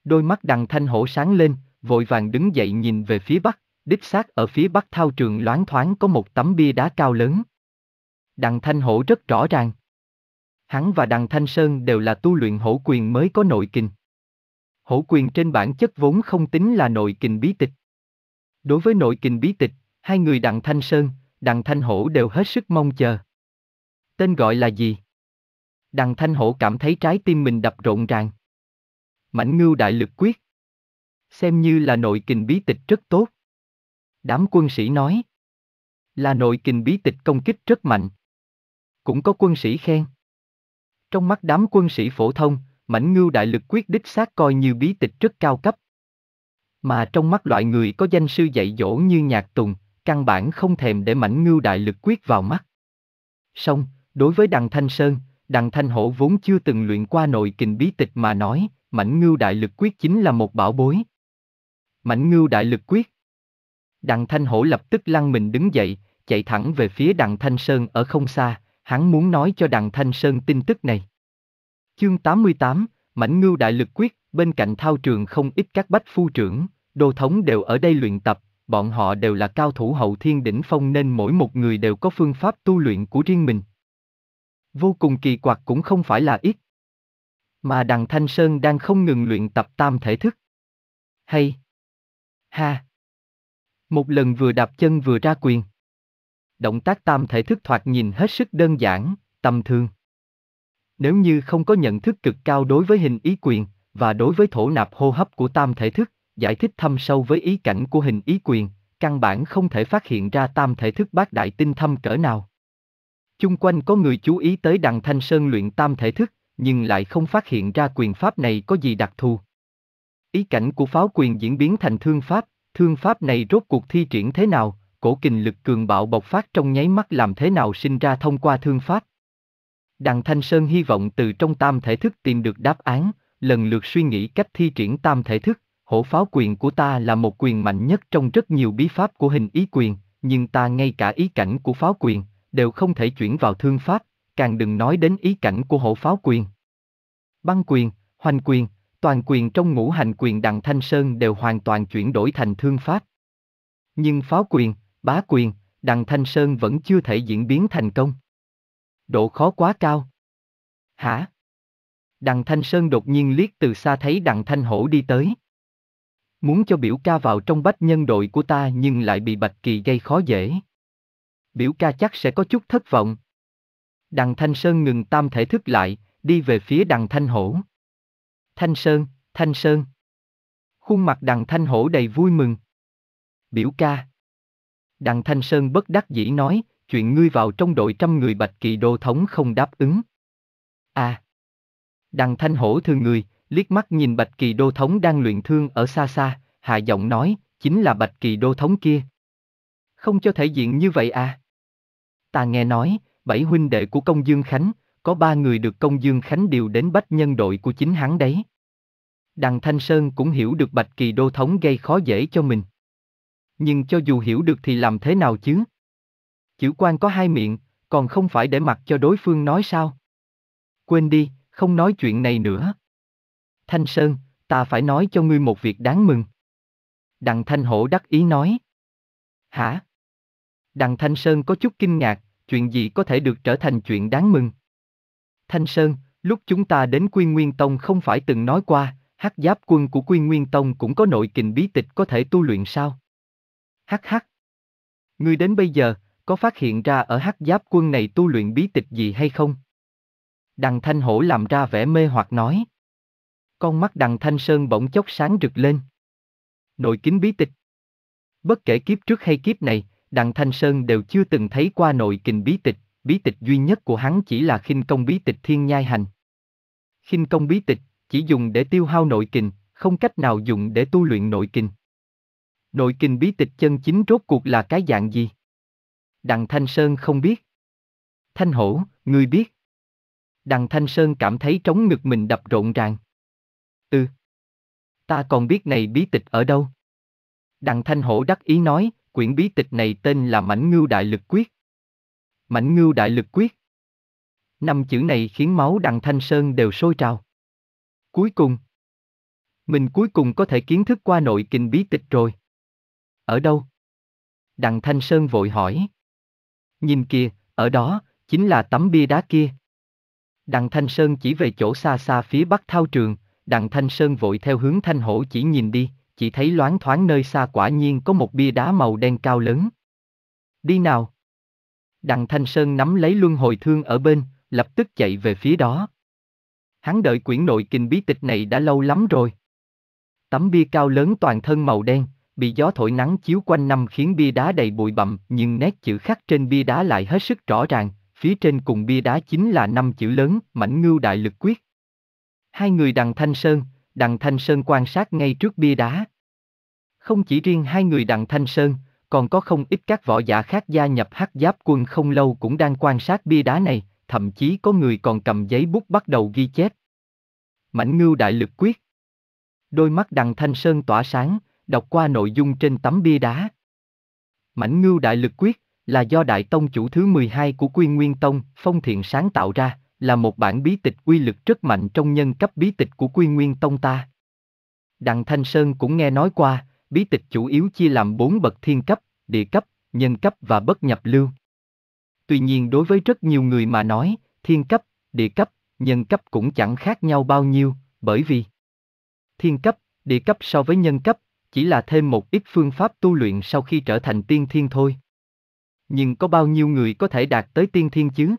Đôi mắt đằng thanh hổ sáng lên, vội vàng đứng dậy nhìn về phía bắc, đích xác ở phía bắc thao trường loáng thoáng có một tấm bia đá cao lớn. Đặng Thanh Hổ rất rõ ràng. Hắn và Đặng Thanh Sơn đều là tu luyện hổ quyền mới có nội kình. Hổ quyền trên bản chất vốn không tính là nội kình bí tịch. Đối với nội kình bí tịch, hai người Đặng Thanh Sơn, Đặng Thanh Hổ đều hết sức mong chờ. Tên gọi là gì? Đặng Thanh Hổ cảm thấy trái tim mình đập rộn ràng. Mảnh ngưu đại lực quyết. Xem như là nội kình bí tịch rất tốt. Đám quân sĩ nói. Là nội kình bí tịch công kích rất mạnh cũng có quân sĩ khen. Trong mắt đám quân sĩ phổ thông, mảnh ngưu đại lực quyết đích xác coi như bí tịch rất cao cấp. Mà trong mắt loại người có danh sư dạy dỗ như nhạc tùng, căn bản không thèm để mảnh ngưu đại lực quyết vào mắt. Song, đối với đằng Thanh Sơn, đằng Thanh Hổ vốn chưa từng luyện qua nội kình bí tịch mà nói, mảnh ngưu đại lực quyết chính là một bảo bối. Mảnh ngưu đại lực quyết Đằng Thanh Hổ lập tức lăn mình đứng dậy, chạy thẳng về phía đằng Thanh Sơn ở không xa, hắn muốn nói cho đặng Thanh Sơn tin tức này. Chương 88, Mảnh Ngưu Đại Lực Quyết, bên cạnh thao trường không ít các bách phu trưởng, đô thống đều ở đây luyện tập, bọn họ đều là cao thủ hậu thiên đỉnh phong nên mỗi một người đều có phương pháp tu luyện của riêng mình. Vô cùng kỳ quặc cũng không phải là ít. Mà đặng Thanh Sơn đang không ngừng luyện tập tam thể thức. Hay. Ha. Một lần vừa đạp chân vừa ra quyền động tác tam thể thức thoạt nhìn hết sức đơn giản, tầm thường. Nếu như không có nhận thức cực cao đối với hình ý quyền và đối với thổ nạp hô hấp của tam thể thức, giải thích thâm sâu với ý cảnh của hình ý quyền, căn bản không thể phát hiện ra tam thể thức bát đại tinh thâm cỡ nào. Chung quanh có người chú ý tới đằng Thanh Sơn luyện tam thể thức, nhưng lại không phát hiện ra quyền pháp này có gì đặc thù. Ý cảnh của pháo quyền diễn biến thành thương pháp, thương pháp này rốt cuộc thi triển thế nào, cổ kình lực cường bạo bộc phát trong nháy mắt làm thế nào sinh ra thông qua thương pháp. Đặng Thanh Sơn hy vọng từ trong tam thể thức tìm được đáp án, lần lượt suy nghĩ cách thi triển tam thể thức, hổ pháo quyền của ta là một quyền mạnh nhất trong rất nhiều bí pháp của hình ý quyền, nhưng ta ngay cả ý cảnh của pháo quyền, đều không thể chuyển vào thương pháp, càng đừng nói đến ý cảnh của hổ pháo quyền. Băng quyền, hoành quyền, toàn quyền trong ngũ hành quyền đặng Thanh Sơn đều hoàn toàn chuyển đổi thành thương pháp. Nhưng pháo quyền, bá quyền, đằng Thanh Sơn vẫn chưa thể diễn biến thành công. Độ khó quá cao. Hả? Đằng Thanh Sơn đột nhiên liếc từ xa thấy đằng Thanh Hổ đi tới. Muốn cho biểu ca vào trong bách nhân đội của ta nhưng lại bị Bạch Kỳ gây khó dễ. Biểu ca chắc sẽ có chút thất vọng. Đằng Thanh Sơn ngừng tam thể thức lại, đi về phía đằng Thanh Hổ. Thanh Sơn, Thanh Sơn. Khuôn mặt đằng Thanh Hổ đầy vui mừng. Biểu ca. Đặng Thanh Sơn bất đắc dĩ nói, chuyện ngươi vào trong đội trăm người bạch kỳ đô thống không đáp ứng. À! Đặng Thanh Hổ thương người, liếc mắt nhìn bạch kỳ đô thống đang luyện thương ở xa xa, hạ giọng nói, chính là bạch kỳ đô thống kia. Không cho thể diện như vậy à? Ta nghe nói, bảy huynh đệ của công dương Khánh, có ba người được công dương Khánh điều đến bách nhân đội của chính hắn đấy. Đặng Thanh Sơn cũng hiểu được Bạch Kỳ Đô Thống gây khó dễ cho mình nhưng cho dù hiểu được thì làm thế nào chứ? Chữ quan có hai miệng, còn không phải để mặc cho đối phương nói sao? Quên đi, không nói chuyện này nữa. Thanh Sơn, ta phải nói cho ngươi một việc đáng mừng. Đặng Thanh Hổ đắc ý nói. Hả? Đặng Thanh Sơn có chút kinh ngạc, chuyện gì có thể được trở thành chuyện đáng mừng? Thanh Sơn, lúc chúng ta đến Quy Nguyên Tông không phải từng nói qua, hắc giáp quân của Quy Nguyên Tông cũng có nội kình bí tịch có thể tu luyện sao? hắc hắc. Ngươi đến bây giờ, có phát hiện ra ở hắc giáp quân này tu luyện bí tịch gì hay không? Đằng Thanh Hổ làm ra vẻ mê hoặc nói. Con mắt đằng Thanh Sơn bỗng chốc sáng rực lên. Nội kính bí tịch. Bất kể kiếp trước hay kiếp này, đằng Thanh Sơn đều chưa từng thấy qua nội kình bí tịch, bí tịch duy nhất của hắn chỉ là khinh công bí tịch thiên nhai hành. Khinh công bí tịch, chỉ dùng để tiêu hao nội kình, không cách nào dùng để tu luyện nội kình. Nội kinh bí tịch chân chính rốt cuộc là cái dạng gì? Đặng Thanh Sơn không biết. Thanh Hổ, ngươi biết. Đặng Thanh Sơn cảm thấy trống ngực mình đập rộn ràng. Ừ. Ta còn biết này bí tịch ở đâu? Đặng Thanh Hổ đắc ý nói, quyển bí tịch này tên là Mảnh Ngưu Đại Lực Quyết. Mảnh Ngưu Đại Lực Quyết. Năm chữ này khiến máu Đặng Thanh Sơn đều sôi trào. Cuối cùng, mình cuối cùng có thể kiến thức qua nội kinh bí tịch rồi ở đâu? Đặng Thanh Sơn vội hỏi. Nhìn kìa, ở đó, chính là tấm bia đá kia. Đặng Thanh Sơn chỉ về chỗ xa xa phía bắc thao trường, Đặng Thanh Sơn vội theo hướng Thanh Hổ chỉ nhìn đi, chỉ thấy loáng thoáng nơi xa quả nhiên có một bia đá màu đen cao lớn. Đi nào! Đặng Thanh Sơn nắm lấy luân hồi thương ở bên, lập tức chạy về phía đó. Hắn đợi quyển nội kinh bí tịch này đã lâu lắm rồi. Tấm bia cao lớn toàn thân màu đen, bị gió thổi nắng chiếu quanh năm khiến bia đá đầy bụi bặm, nhưng nét chữ khắc trên bia đá lại hết sức rõ ràng, phía trên cùng bia đá chính là năm chữ lớn, mãnh ngưu đại lực quyết. Hai người đằng Thanh Sơn, đằng Thanh Sơn quan sát ngay trước bia đá. Không chỉ riêng hai người đằng Thanh Sơn, còn có không ít các võ giả khác gia nhập hắc giáp quân không lâu cũng đang quan sát bia đá này, thậm chí có người còn cầm giấy bút bắt đầu ghi chép. Mãnh ngưu đại lực quyết Đôi mắt đằng Thanh Sơn tỏa sáng, đọc qua nội dung trên tấm bia đá. Mảnh ngưu đại lực quyết là do Đại Tông chủ thứ 12 của Quy Nguyên Tông, Phong Thiện sáng tạo ra, là một bản bí tịch uy lực rất mạnh trong nhân cấp bí tịch của Quy Nguyên Tông ta. Đặng Thanh Sơn cũng nghe nói qua, bí tịch chủ yếu chia làm bốn bậc thiên cấp, địa cấp, nhân cấp và bất nhập lưu. Tuy nhiên đối với rất nhiều người mà nói, thiên cấp, địa cấp, nhân cấp cũng chẳng khác nhau bao nhiêu, bởi vì thiên cấp, địa cấp so với nhân cấp, chỉ là thêm một ít phương pháp tu luyện sau khi trở thành tiên thiên thôi. Nhưng có bao nhiêu người có thể đạt tới tiên thiên chứ?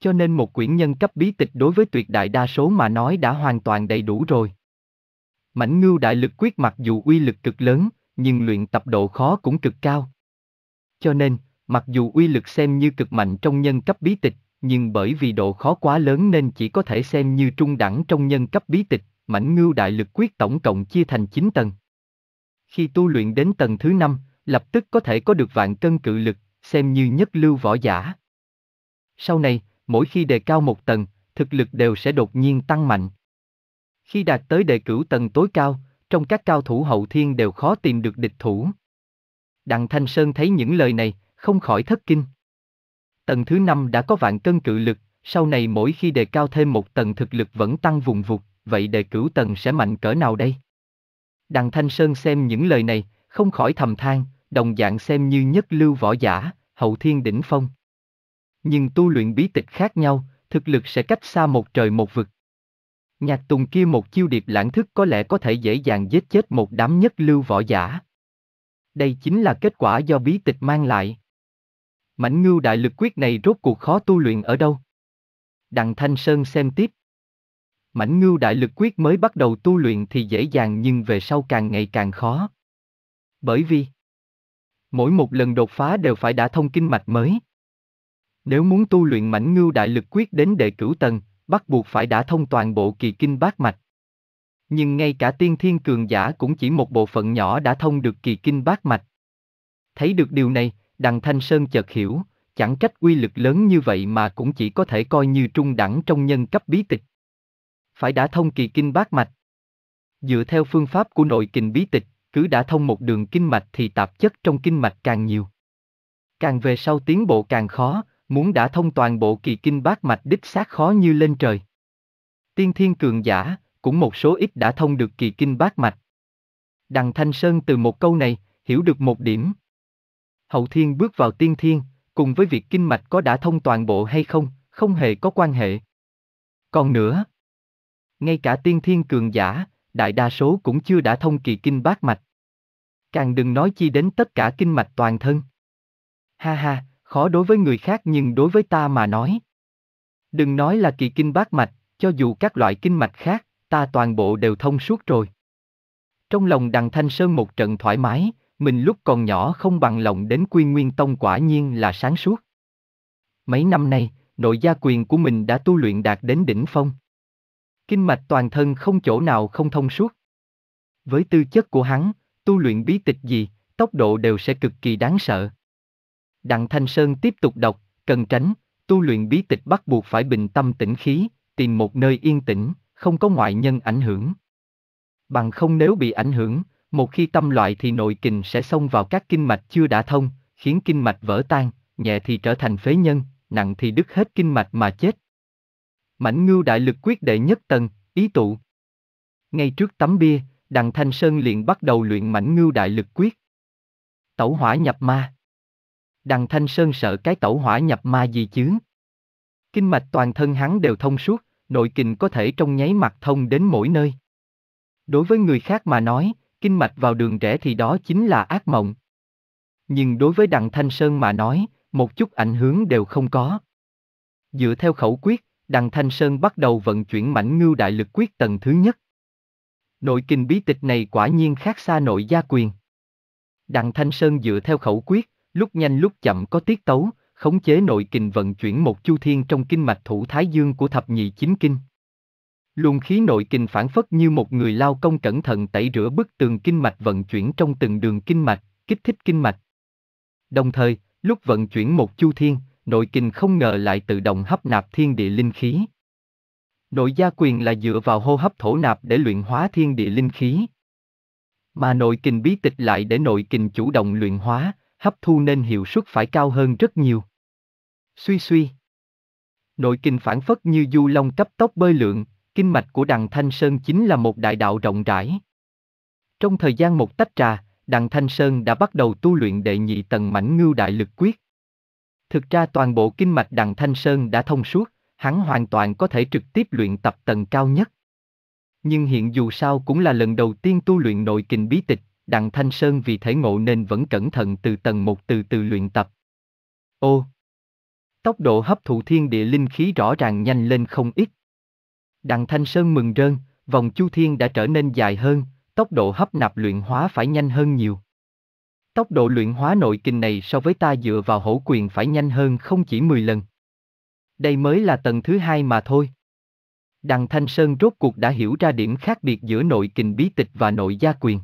Cho nên một quyển nhân cấp bí tịch đối với tuyệt đại đa số mà nói đã hoàn toàn đầy đủ rồi. Mảnh ngưu đại lực quyết mặc dù uy lực cực lớn, nhưng luyện tập độ khó cũng cực cao. Cho nên, mặc dù uy lực xem như cực mạnh trong nhân cấp bí tịch, nhưng bởi vì độ khó quá lớn nên chỉ có thể xem như trung đẳng trong nhân cấp bí tịch, mảnh ngưu đại lực quyết tổng cộng chia thành 9 tầng khi tu luyện đến tầng thứ năm, lập tức có thể có được vạn cân cự lực, xem như nhất lưu võ giả. Sau này, mỗi khi đề cao một tầng, thực lực đều sẽ đột nhiên tăng mạnh. Khi đạt tới đệ cửu tầng tối cao, trong các cao thủ hậu thiên đều khó tìm được địch thủ. Đặng Thanh Sơn thấy những lời này, không khỏi thất kinh. Tầng thứ năm đã có vạn cân cự lực, sau này mỗi khi đề cao thêm một tầng thực lực vẫn tăng vùng vụt, vậy đệ cửu tầng sẽ mạnh cỡ nào đây? Đặng Thanh Sơn xem những lời này, không khỏi thầm than, đồng dạng xem như nhất lưu võ giả, hậu thiên đỉnh phong. Nhưng tu luyện bí tịch khác nhau, thực lực sẽ cách xa một trời một vực. Nhạc Tùng kia một chiêu điệp lãng thức có lẽ có thể dễ dàng giết chết một đám nhất lưu võ giả. Đây chính là kết quả do bí tịch mang lại. Mảnh ngưu đại lực quyết này rốt cuộc khó tu luyện ở đâu? Đặng Thanh Sơn xem tiếp, mảnh ngưu đại lực quyết mới bắt đầu tu luyện thì dễ dàng nhưng về sau càng ngày càng khó. Bởi vì, mỗi một lần đột phá đều phải đã thông kinh mạch mới. Nếu muốn tu luyện mảnh ngưu đại lực quyết đến đệ cửu tầng, bắt buộc phải đã thông toàn bộ kỳ kinh bát mạch. Nhưng ngay cả tiên thiên cường giả cũng chỉ một bộ phận nhỏ đã thông được kỳ kinh bát mạch. Thấy được điều này, đằng Thanh Sơn chợt hiểu, chẳng trách uy lực lớn như vậy mà cũng chỉ có thể coi như trung đẳng trong nhân cấp bí tịch phải đã thông kỳ kinh bát mạch. Dựa theo phương pháp của nội kinh bí tịch, cứ đã thông một đường kinh mạch thì tạp chất trong kinh mạch càng nhiều. Càng về sau tiến bộ càng khó, muốn đã thông toàn bộ kỳ kinh bát mạch đích xác khó như lên trời. Tiên thiên cường giả, cũng một số ít đã thông được kỳ kinh bát mạch. Đằng Thanh Sơn từ một câu này, hiểu được một điểm. Hậu thiên bước vào tiên thiên, cùng với việc kinh mạch có đã thông toàn bộ hay không, không hề có quan hệ. Còn nữa, ngay cả tiên thiên cường giả, đại đa số cũng chưa đã thông kỳ kinh bát mạch. Càng đừng nói chi đến tất cả kinh mạch toàn thân. Ha ha, khó đối với người khác nhưng đối với ta mà nói. Đừng nói là kỳ kinh bát mạch, cho dù các loại kinh mạch khác, ta toàn bộ đều thông suốt rồi. Trong lòng đằng Thanh Sơn một trận thoải mái, mình lúc còn nhỏ không bằng lòng đến quy nguyên tông quả nhiên là sáng suốt. Mấy năm nay, nội gia quyền của mình đã tu luyện đạt đến đỉnh phong kinh mạch toàn thân không chỗ nào không thông suốt. Với tư chất của hắn, tu luyện bí tịch gì, tốc độ đều sẽ cực kỳ đáng sợ. Đặng Thanh Sơn tiếp tục đọc, cần tránh, tu luyện bí tịch bắt buộc phải bình tâm tĩnh khí, tìm một nơi yên tĩnh, không có ngoại nhân ảnh hưởng. Bằng không nếu bị ảnh hưởng, một khi tâm loại thì nội kình sẽ xông vào các kinh mạch chưa đã thông, khiến kinh mạch vỡ tan, nhẹ thì trở thành phế nhân, nặng thì đứt hết kinh mạch mà chết. Mảnh ngưu đại lực quyết đệ nhất tầng, ý tụ. Ngay trước tấm bia, đặng Thanh Sơn liền bắt đầu luyện mảnh ngưu đại lực quyết. Tẩu hỏa nhập ma. Đặng Thanh Sơn sợ cái tẩu hỏa nhập ma gì chứ? Kinh mạch toàn thân hắn đều thông suốt, nội kinh có thể trong nháy mặt thông đến mỗi nơi. Đối với người khác mà nói, kinh mạch vào đường rẽ thì đó chính là ác mộng. Nhưng đối với đặng Thanh Sơn mà nói, một chút ảnh hưởng đều không có. Dựa theo khẩu quyết, Đặng Thanh Sơn bắt đầu vận chuyển mảnh ngưu đại lực quyết tầng thứ nhất. Nội kinh bí tịch này quả nhiên khác xa nội gia quyền. Đặng Thanh Sơn dựa theo khẩu quyết, lúc nhanh lúc chậm có tiết tấu, khống chế nội kinh vận chuyển một chu thiên trong kinh mạch thủ thái dương của thập nhị chính kinh. Luồng khí nội kinh phản phất như một người lao công cẩn thận tẩy rửa bức tường kinh mạch vận chuyển trong từng đường kinh mạch, kích thích kinh mạch. Đồng thời, lúc vận chuyển một chu thiên, nội kinh không ngờ lại tự động hấp nạp thiên địa linh khí. Nội gia quyền là dựa vào hô hấp thổ nạp để luyện hóa thiên địa linh khí. Mà nội kinh bí tịch lại để nội kinh chủ động luyện hóa, hấp thu nên hiệu suất phải cao hơn rất nhiều. Suy suy. Nội kinh phản phất như du long cấp tốc bơi lượn, kinh mạch của đằng Thanh Sơn chính là một đại đạo rộng rãi. Trong thời gian một tách trà, đằng Thanh Sơn đã bắt đầu tu luyện đệ nhị tầng mảnh ngưu đại lực quyết. Thực ra toàn bộ kinh mạch đằng Thanh Sơn đã thông suốt, hắn hoàn toàn có thể trực tiếp luyện tập tầng cao nhất. Nhưng hiện dù sao cũng là lần đầu tiên tu luyện nội kình bí tịch, đằng Thanh Sơn vì thể ngộ nên vẫn cẩn thận từ tầng một từ từ luyện tập. Ô! Tốc độ hấp thụ thiên địa linh khí rõ ràng nhanh lên không ít. Đằng Thanh Sơn mừng rơn, vòng chu thiên đã trở nên dài hơn, tốc độ hấp nạp luyện hóa phải nhanh hơn nhiều. Tốc độ luyện hóa nội kinh này so với ta dựa vào hổ quyền phải nhanh hơn không chỉ 10 lần. Đây mới là tầng thứ hai mà thôi. Đằng Thanh Sơn rốt cuộc đã hiểu ra điểm khác biệt giữa nội kinh bí tịch và nội gia quyền.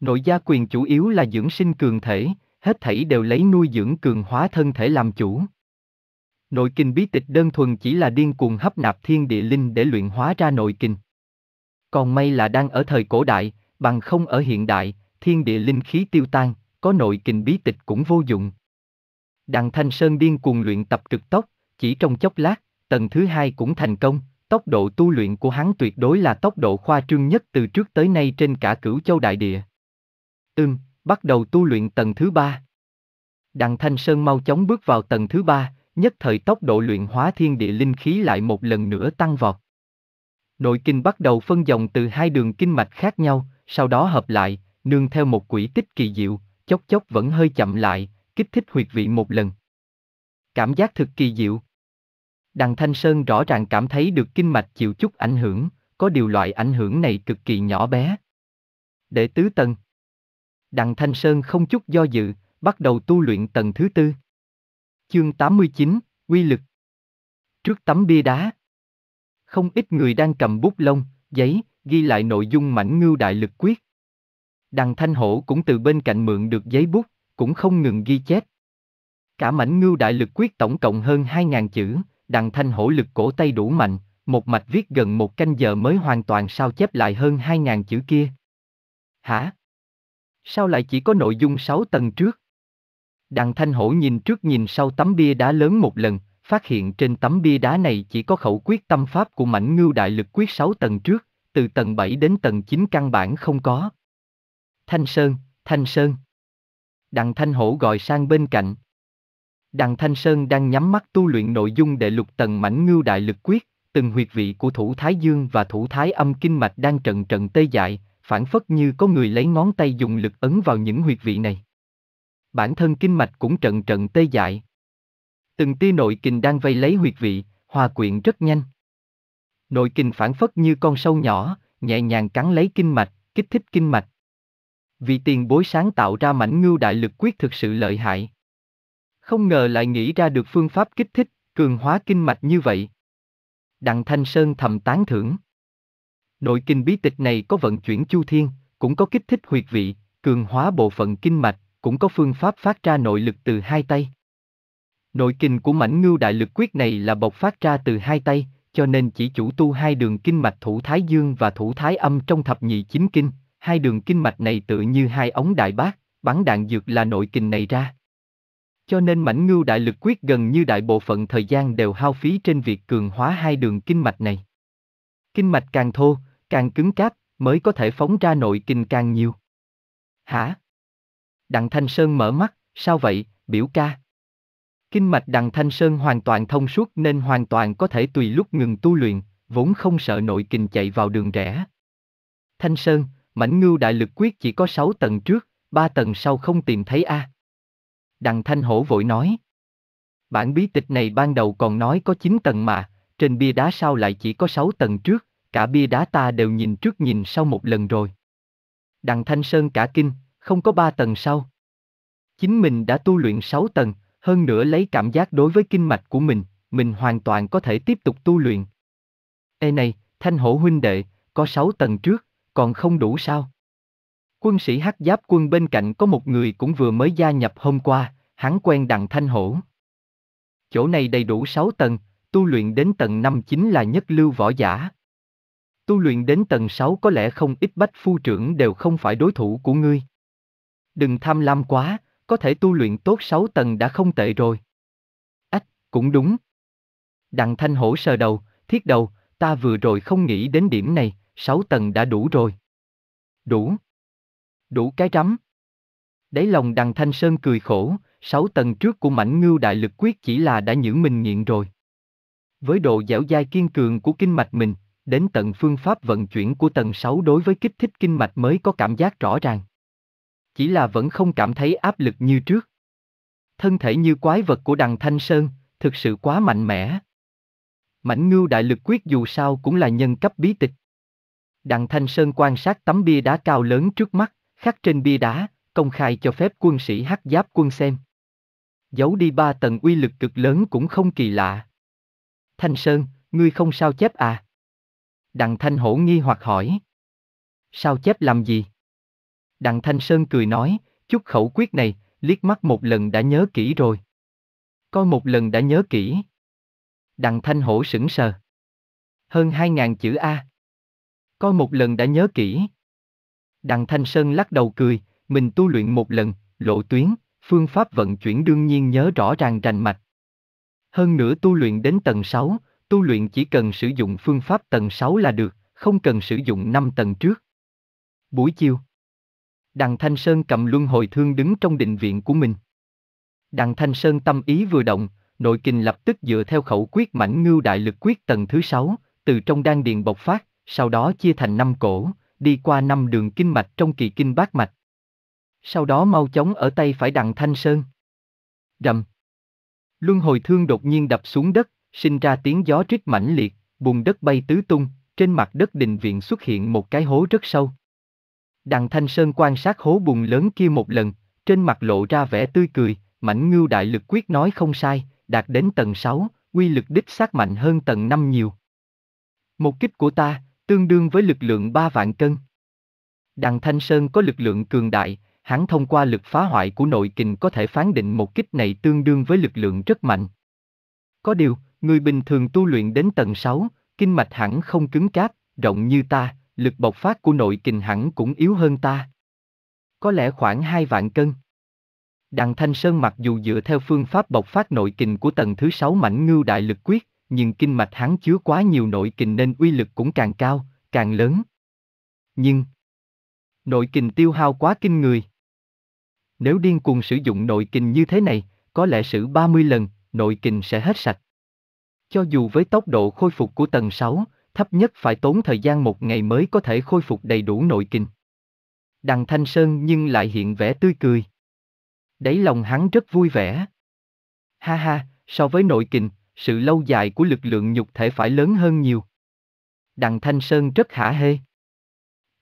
Nội gia quyền chủ yếu là dưỡng sinh cường thể, hết thảy đều lấy nuôi dưỡng cường hóa thân thể làm chủ. Nội kinh bí tịch đơn thuần chỉ là điên cuồng hấp nạp thiên địa linh để luyện hóa ra nội kinh. Còn may là đang ở thời cổ đại, bằng không ở hiện đại, thiên địa linh khí tiêu tan, có nội kình bí tịch cũng vô dụng. Đặng Thanh Sơn điên cuồng luyện tập cực tốc, chỉ trong chốc lát, tầng thứ hai cũng thành công, tốc độ tu luyện của hắn tuyệt đối là tốc độ khoa trương nhất từ trước tới nay trên cả cửu châu đại địa. Ừm, bắt đầu tu luyện tầng thứ ba. Đặng Thanh Sơn mau chóng bước vào tầng thứ ba, nhất thời tốc độ luyện hóa thiên địa linh khí lại một lần nữa tăng vọt. Nội kinh bắt đầu phân dòng từ hai đường kinh mạch khác nhau, sau đó hợp lại, nương theo một quỹ tích kỳ diệu, chốc chốc vẫn hơi chậm lại, kích thích huyệt vị một lần. Cảm giác thực kỳ diệu. Đằng Thanh Sơn rõ ràng cảm thấy được kinh mạch chịu chút ảnh hưởng, có điều loại ảnh hưởng này cực kỳ nhỏ bé. Đệ tứ tầng. Đằng Thanh Sơn không chút do dự, bắt đầu tu luyện tầng thứ tư. Chương 89, Quy lực. Trước tấm bia đá. Không ít người đang cầm bút lông, giấy, ghi lại nội dung mảnh ngưu đại lực quyết. Đằng Thanh Hổ cũng từ bên cạnh mượn được giấy bút, cũng không ngừng ghi chép. Cả mảnh ngưu đại lực quyết tổng cộng hơn 2.000 chữ, đằng Thanh Hổ lực cổ tay đủ mạnh, một mạch viết gần một canh giờ mới hoàn toàn sao chép lại hơn 2.000 chữ kia. Hả? Sao lại chỉ có nội dung 6 tầng trước? Đặng Thanh Hổ nhìn trước nhìn sau tấm bia đá lớn một lần, phát hiện trên tấm bia đá này chỉ có khẩu quyết tâm pháp của mảnh ngưu đại lực quyết 6 tầng trước, từ tầng 7 đến tầng 9 căn bản không có. Thanh Sơn, Thanh Sơn. Đặng Thanh Hổ gọi sang bên cạnh. Đặng Thanh Sơn đang nhắm mắt tu luyện nội dung đệ lục tầng mảnh ngưu đại lực quyết, từng huyệt vị của thủ thái dương và thủ thái âm kinh mạch đang trận trận tê dại, phản phất như có người lấy ngón tay dùng lực ấn vào những huyệt vị này. Bản thân kinh mạch cũng trận trận tê dại. Từng tia nội kinh đang vây lấy huyệt vị, hòa quyện rất nhanh. Nội kinh phản phất như con sâu nhỏ, nhẹ nhàng cắn lấy kinh mạch, kích thích kinh mạch, vì tiền bối sáng tạo ra mảnh ngưu đại lực quyết thực sự lợi hại. Không ngờ lại nghĩ ra được phương pháp kích thích, cường hóa kinh mạch như vậy. Đặng Thanh Sơn thầm tán thưởng. Nội kinh bí tịch này có vận chuyển chu thiên, cũng có kích thích huyệt vị, cường hóa bộ phận kinh mạch, cũng có phương pháp phát ra nội lực từ hai tay. Nội kinh của mảnh ngưu đại lực quyết này là bộc phát ra từ hai tay, cho nên chỉ chủ tu hai đường kinh mạch thủ thái dương và thủ thái âm trong thập nhị chính kinh, hai đường kinh mạch này tự như hai ống đại bác, bắn đạn dược là nội kinh này ra. Cho nên mảnh ngưu đại lực quyết gần như đại bộ phận thời gian đều hao phí trên việc cường hóa hai đường kinh mạch này. Kinh mạch càng thô, càng cứng cáp, mới có thể phóng ra nội kinh càng nhiều. Hả? Đặng Thanh Sơn mở mắt, sao vậy, biểu ca? Kinh mạch Đặng Thanh Sơn hoàn toàn thông suốt nên hoàn toàn có thể tùy lúc ngừng tu luyện, vốn không sợ nội kinh chạy vào đường rẽ. Thanh Sơn, mảnh ngưu đại lực quyết chỉ có 6 tầng trước, 3 tầng sau không tìm thấy a. À. Đằng Thanh Hổ vội nói. Bản bí tịch này ban đầu còn nói có 9 tầng mà, trên bia đá sao lại chỉ có 6 tầng trước, cả bia đá ta đều nhìn trước nhìn sau một lần rồi. Đằng Thanh Sơn cả kinh, không có 3 tầng sau. Chính mình đã tu luyện 6 tầng, hơn nữa lấy cảm giác đối với kinh mạch của mình, mình hoàn toàn có thể tiếp tục tu luyện. Ê này, Thanh Hổ huynh đệ, có 6 tầng trước, còn không đủ sao? Quân sĩ hắc giáp quân bên cạnh có một người cũng vừa mới gia nhập hôm qua, hắn quen đặng thanh hổ. Chỗ này đầy đủ 6 tầng, tu luyện đến tầng 5 chính là nhất lưu võ giả. Tu luyện đến tầng 6 có lẽ không ít bách phu trưởng đều không phải đối thủ của ngươi. Đừng tham lam quá, có thể tu luyện tốt 6 tầng đã không tệ rồi. Ách, cũng đúng. Đặng thanh hổ sờ đầu, thiết đầu, ta vừa rồi không nghĩ đến điểm này, sáu tầng đã đủ rồi. Đủ. Đủ cái rắm. Đấy lòng đằng Thanh Sơn cười khổ, sáu tầng trước của mảnh ngưu đại lực quyết chỉ là đã nhữ mình nghiện rồi. Với độ dẻo dai kiên cường của kinh mạch mình, đến tận phương pháp vận chuyển của tầng 6 đối với kích thích kinh mạch mới có cảm giác rõ ràng. Chỉ là vẫn không cảm thấy áp lực như trước. Thân thể như quái vật của đằng Thanh Sơn, thực sự quá mạnh mẽ. Mảnh ngưu đại lực quyết dù sao cũng là nhân cấp bí tịch. Đặng Thanh Sơn quan sát tấm bia đá cao lớn trước mắt, khắc trên bia đá, công khai cho phép quân sĩ hắc giáp quân xem. Giấu đi ba tầng uy lực cực lớn cũng không kỳ lạ. Thanh Sơn, ngươi không sao chép à? Đặng Thanh Hổ nghi hoặc hỏi. Sao chép làm gì? Đặng Thanh Sơn cười nói, chút khẩu quyết này, liếc mắt một lần đã nhớ kỹ rồi. Coi một lần đã nhớ kỹ. Đặng Thanh Hổ sững sờ. Hơn hai ngàn chữ A coi một lần đã nhớ kỹ. Đặng Thanh Sơn lắc đầu cười, mình tu luyện một lần, lộ tuyến, phương pháp vận chuyển đương nhiên nhớ rõ ràng rành mạch. Hơn nữa tu luyện đến tầng 6, tu luyện chỉ cần sử dụng phương pháp tầng 6 là được, không cần sử dụng 5 tầng trước. Buổi chiều Đặng Thanh Sơn cầm luân hồi thương đứng trong định viện của mình. Đặng Thanh Sơn tâm ý vừa động, nội kinh lập tức dựa theo khẩu quyết mảnh ngưu đại lực quyết tầng thứ 6, từ trong đan điền bộc phát, sau đó chia thành năm cổ, đi qua năm đường kinh mạch trong kỳ kinh bát mạch. Sau đó mau chóng ở tay phải đặng thanh sơn. Đầm. Luân hồi thương đột nhiên đập xuống đất, sinh ra tiếng gió rít mãnh liệt, bùn đất bay tứ tung, trên mặt đất đình viện xuất hiện một cái hố rất sâu. Đặng Thanh Sơn quan sát hố bùn lớn kia một lần, trên mặt lộ ra vẻ tươi cười, mảnh ngưu đại lực quyết nói không sai, đạt đến tầng 6, quy lực đích xác mạnh hơn tầng 5 nhiều. Một kích của ta, tương đương với lực lượng 3 vạn cân. Đặng Thanh Sơn có lực lượng cường đại, hắn thông qua lực phá hoại của nội kình có thể phán định một kích này tương đương với lực lượng rất mạnh. Có điều, người bình thường tu luyện đến tầng 6, kinh mạch hẳn không cứng cáp, rộng như ta, lực bộc phát của nội kình hẳn cũng yếu hơn ta. Có lẽ khoảng 2 vạn cân. Đặng Thanh Sơn mặc dù dựa theo phương pháp bộc phát nội kình của tầng thứ 6 mảnh ngưu đại lực quyết, nhưng kinh mạch hắn chứa quá nhiều nội kình nên uy lực cũng càng cao, càng lớn. Nhưng, nội kình tiêu hao quá kinh người. Nếu điên cuồng sử dụng nội kình như thế này, có lẽ sử 30 lần, nội kình sẽ hết sạch. Cho dù với tốc độ khôi phục của tầng 6, thấp nhất phải tốn thời gian một ngày mới có thể khôi phục đầy đủ nội kình. Đằng Thanh Sơn nhưng lại hiện vẻ tươi cười. Đấy lòng hắn rất vui vẻ. Ha ha, so với nội kình, sự lâu dài của lực lượng nhục thể phải lớn hơn nhiều. Đặng Thanh Sơn rất khả hê.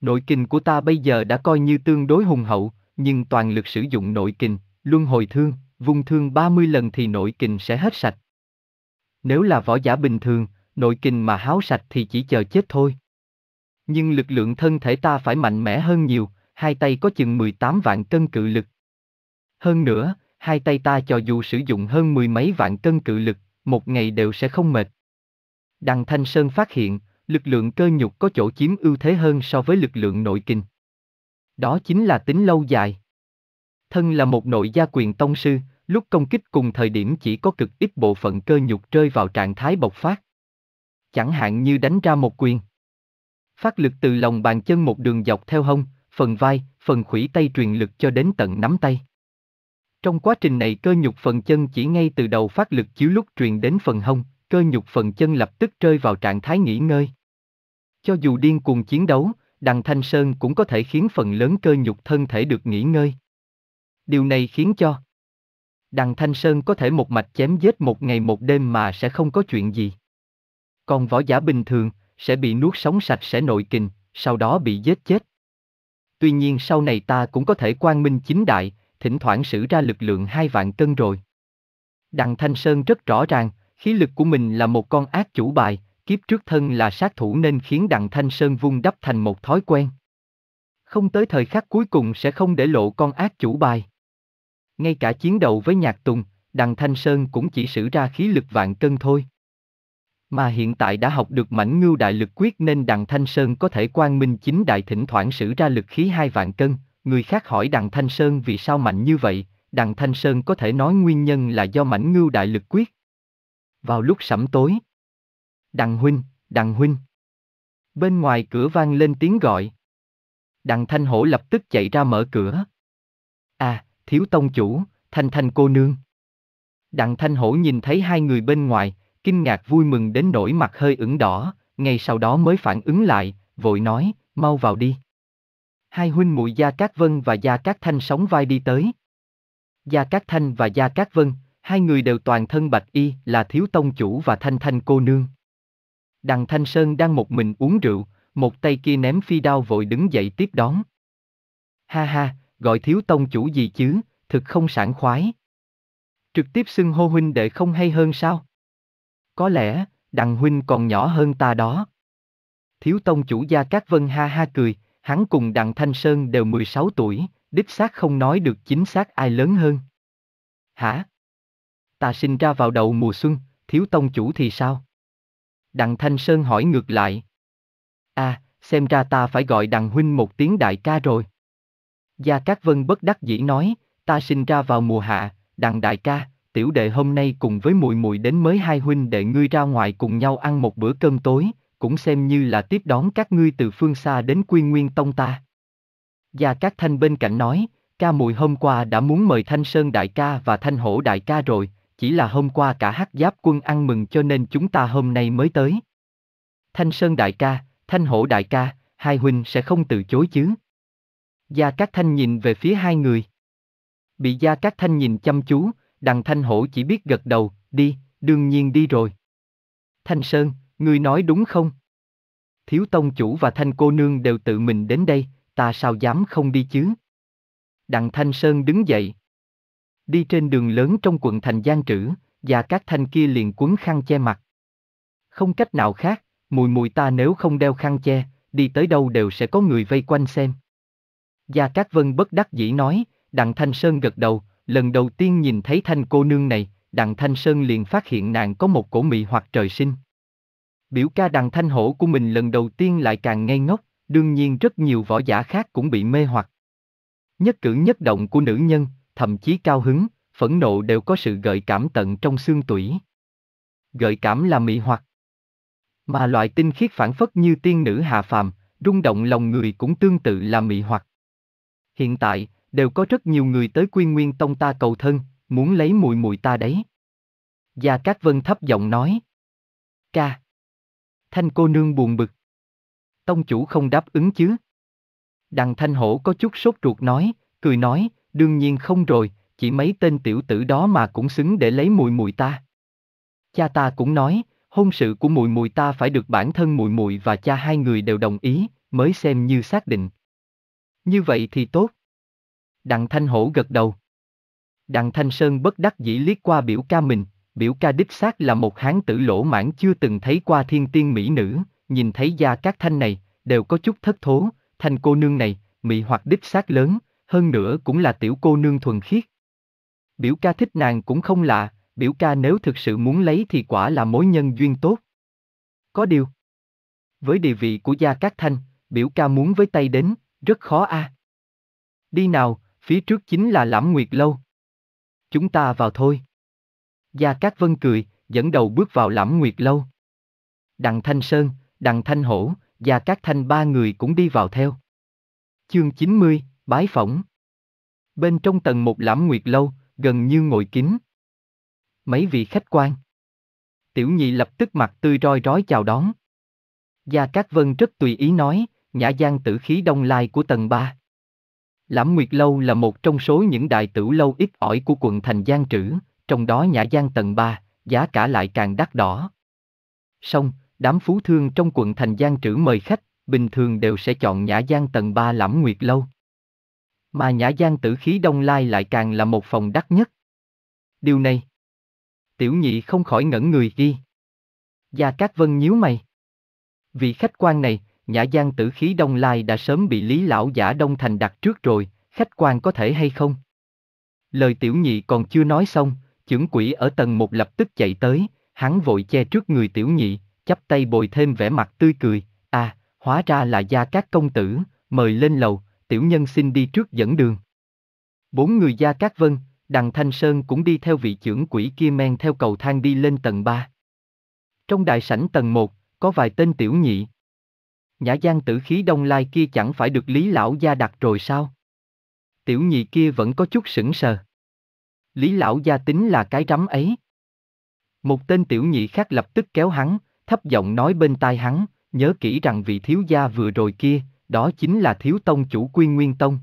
Nội kinh của ta bây giờ đã coi như tương đối hùng hậu, nhưng toàn lực sử dụng nội kinh, luân hồi thương, vung thương 30 lần thì nội kinh sẽ hết sạch. Nếu là võ giả bình thường, nội kinh mà háo sạch thì chỉ chờ chết thôi. Nhưng lực lượng thân thể ta phải mạnh mẽ hơn nhiều, hai tay có chừng 18 vạn cân cự lực. Hơn nữa, hai tay ta cho dù sử dụng hơn mười mấy vạn cân cự lực, một ngày đều sẽ không mệt. Đằng Thanh Sơn phát hiện, lực lượng cơ nhục có chỗ chiếm ưu thế hơn so với lực lượng nội kinh. Đó chính là tính lâu dài. Thân là một nội gia quyền tông sư, lúc công kích cùng thời điểm chỉ có cực ít bộ phận cơ nhục rơi vào trạng thái bộc phát. Chẳng hạn như đánh ra một quyền. Phát lực từ lòng bàn chân một đường dọc theo hông, phần vai, phần khủy tay truyền lực cho đến tận nắm tay. Trong quá trình này cơ nhục phần chân chỉ ngay từ đầu phát lực chiếu lúc truyền đến phần hông, cơ nhục phần chân lập tức rơi vào trạng thái nghỉ ngơi. Cho dù điên cuồng chiến đấu, đằng Thanh Sơn cũng có thể khiến phần lớn cơ nhục thân thể được nghỉ ngơi. Điều này khiến cho đằng Thanh Sơn có thể một mạch chém giết một ngày một đêm mà sẽ không có chuyện gì. Còn võ giả bình thường, sẽ bị nuốt sống sạch sẽ nội kình, sau đó bị giết chết. Tuy nhiên sau này ta cũng có thể quang minh chính đại, thỉnh thoảng sử ra lực lượng hai vạn cân rồi. Đặng Thanh Sơn rất rõ ràng, khí lực của mình là một con ác chủ bài, kiếp trước thân là sát thủ nên khiến Đặng Thanh Sơn vung đắp thành một thói quen. Không tới thời khắc cuối cùng sẽ không để lộ con ác chủ bài. Ngay cả chiến đầu với Nhạc Tùng, Đặng Thanh Sơn cũng chỉ sử ra khí lực vạn cân thôi. Mà hiện tại đã học được mảnh ngưu đại lực quyết nên Đặng Thanh Sơn có thể quang minh chính đại thỉnh thoảng sử ra lực khí hai vạn cân, Người khác hỏi Đặng Thanh Sơn vì sao mạnh như vậy, Đặng Thanh Sơn có thể nói nguyên nhân là do mảnh ngưu đại lực quyết. Vào lúc sẩm tối. Đặng huynh, đặng huynh. Bên ngoài cửa vang lên tiếng gọi. Đặng Thanh Hổ lập tức chạy ra mở cửa. À, thiếu tông chủ, Thanh Thanh cô nương. Đặng Thanh Hổ nhìn thấy hai người bên ngoài, kinh ngạc vui mừng đến nỗi mặt hơi ửng đỏ, ngay sau đó mới phản ứng lại, vội nói, mau vào đi hai huynh muội Gia Cát Vân và Gia Cát Thanh sóng vai đi tới. Gia Cát Thanh và Gia Cát Vân, hai người đều toàn thân bạch y là thiếu tông chủ và thanh thanh cô nương. Đằng Thanh Sơn đang một mình uống rượu, một tay kia ném phi đao vội đứng dậy tiếp đón. Ha ha, gọi thiếu tông chủ gì chứ, thực không sảng khoái. Trực tiếp xưng hô huynh đệ không hay hơn sao? Có lẽ, đằng huynh còn nhỏ hơn ta đó. Thiếu tông chủ gia cát vân ha ha cười, Hắn cùng Đặng Thanh Sơn đều 16 tuổi, đích xác không nói được chính xác ai lớn hơn. Hả? Ta sinh ra vào đầu mùa xuân, thiếu tông chủ thì sao? Đặng Thanh Sơn hỏi ngược lại. À, xem ra ta phải gọi đặng huynh một tiếng đại ca rồi. Gia Cát Vân bất đắc dĩ nói, ta sinh ra vào mùa hạ, đặng đại ca, tiểu đệ hôm nay cùng với mùi mùi đến mới hai huynh đệ ngươi ra ngoài cùng nhau ăn một bữa cơm tối, cũng xem như là tiếp đón các ngươi từ phương xa đến quy nguyên tông ta. Gia Cát Thanh bên cạnh nói, ca mùi hôm qua đã muốn mời Thanh Sơn đại ca và Thanh Hổ đại ca rồi, chỉ là hôm qua cả hắc giáp quân ăn mừng cho nên chúng ta hôm nay mới tới. Thanh Sơn đại ca, Thanh Hổ đại ca, hai huynh sẽ không từ chối chứ. Gia Cát Thanh nhìn về phía hai người. Bị Gia Cát Thanh nhìn chăm chú, đằng Thanh Hổ chỉ biết gật đầu, đi, đương nhiên đi rồi. Thanh Sơn, ngươi nói đúng không? Thiếu tông chủ và thanh cô nương đều tự mình đến đây, ta sao dám không đi chứ? Đặng Thanh Sơn đứng dậy. Đi trên đường lớn trong quận thành Giang Trữ, và các thanh kia liền cuốn khăn che mặt. Không cách nào khác, mùi mùi ta nếu không đeo khăn che, đi tới đâu đều sẽ có người vây quanh xem. Gia Cát Vân bất đắc dĩ nói, Đặng Thanh Sơn gật đầu, lần đầu tiên nhìn thấy thanh cô nương này, Đặng Thanh Sơn liền phát hiện nàng có một cổ mị hoặc trời sinh. Biểu ca đằng thanh hổ của mình lần đầu tiên lại càng ngây ngốc, đương nhiên rất nhiều võ giả khác cũng bị mê hoặc. Nhất cử nhất động của nữ nhân, thậm chí cao hứng, phẫn nộ đều có sự gợi cảm tận trong xương tủy. Gợi cảm là mị hoặc. Mà loại tinh khiết phản phất như tiên nữ hạ phàm, rung động lòng người cũng tương tự là mị hoặc. Hiện tại, đều có rất nhiều người tới Quy Nguyên Tông ta cầu thân, muốn lấy mùi mùi ta đấy. Gia Cát Vân thấp giọng nói. Ca. Thanh cô nương buồn bực. Tông chủ không đáp ứng chứ. Đằng thanh hổ có chút sốt ruột nói, cười nói, đương nhiên không rồi, chỉ mấy tên tiểu tử đó mà cũng xứng để lấy mùi mùi ta. Cha ta cũng nói, hôn sự của mùi mùi ta phải được bản thân mùi mùi và cha hai người đều đồng ý, mới xem như xác định. Như vậy thì tốt. Đặng Thanh Hổ gật đầu. Đặng Thanh Sơn bất đắc dĩ liếc qua biểu ca mình, biểu ca đích xác là một hán tử lỗ mãn chưa từng thấy qua thiên tiên mỹ nữ, nhìn thấy gia các thanh này, đều có chút thất thố, thanh cô nương này, mỹ hoặc đích xác lớn, hơn nữa cũng là tiểu cô nương thuần khiết. Biểu ca thích nàng cũng không lạ, biểu ca nếu thực sự muốn lấy thì quả là mối nhân duyên tốt. Có điều. Với địa vị của gia các thanh, biểu ca muốn với tay đến, rất khó a. À. Đi nào, phía trước chính là lãm nguyệt lâu. Chúng ta vào thôi. Gia Cát Vân cười, dẫn đầu bước vào lãm nguyệt lâu. Đặng Thanh Sơn, Đặng Thanh Hổ, Gia Cát Thanh ba người cũng đi vào theo. Chương 90, Bái Phỏng Bên trong tầng một lãm nguyệt lâu, gần như ngồi kín. Mấy vị khách quan. Tiểu nhị lập tức mặt tươi roi rói chào đón. Gia Cát Vân rất tùy ý nói, nhã gian tử khí đông lai của tầng ba. Lãm Nguyệt Lâu là một trong số những đại tử lâu ít ỏi của quận thành Giang Trử trong đó nhã gian tầng 3, giá cả lại càng đắt đỏ. xong đám phú thương trong quận thành gian trữ mời khách, bình thường đều sẽ chọn nhã gian tầng 3 lãm nguyệt lâu. Mà nhã gian tử khí đông lai lại càng là một phòng đắt nhất. Điều này, tiểu nhị không khỏi ngẩn người ghi. Gia Cát Vân nhíu mày. Vị khách quan này, nhã gian tử khí đông lai đã sớm bị lý lão giả đông thành đặt trước rồi, khách quan có thể hay không? Lời tiểu nhị còn chưa nói xong, Chưởng quỷ ở tầng một lập tức chạy tới, hắn vội che trước người tiểu nhị, chắp tay bồi thêm vẻ mặt tươi cười, à, hóa ra là gia các công tử, mời lên lầu, tiểu nhân xin đi trước dẫn đường. Bốn người gia các vân, đằng Thanh Sơn cũng đi theo vị trưởng quỷ kia men theo cầu thang đi lên tầng ba. Trong đại sảnh tầng một có vài tên tiểu nhị. Nhã gian tử khí đông lai kia chẳng phải được lý lão gia đặt rồi sao? Tiểu nhị kia vẫn có chút sững sờ. Lý lão gia tính là cái rắm ấy. Một tên tiểu nhị khác lập tức kéo hắn, thấp giọng nói bên tai hắn, nhớ kỹ rằng vị thiếu gia vừa rồi kia, đó chính là thiếu tông chủ quyên nguyên tông.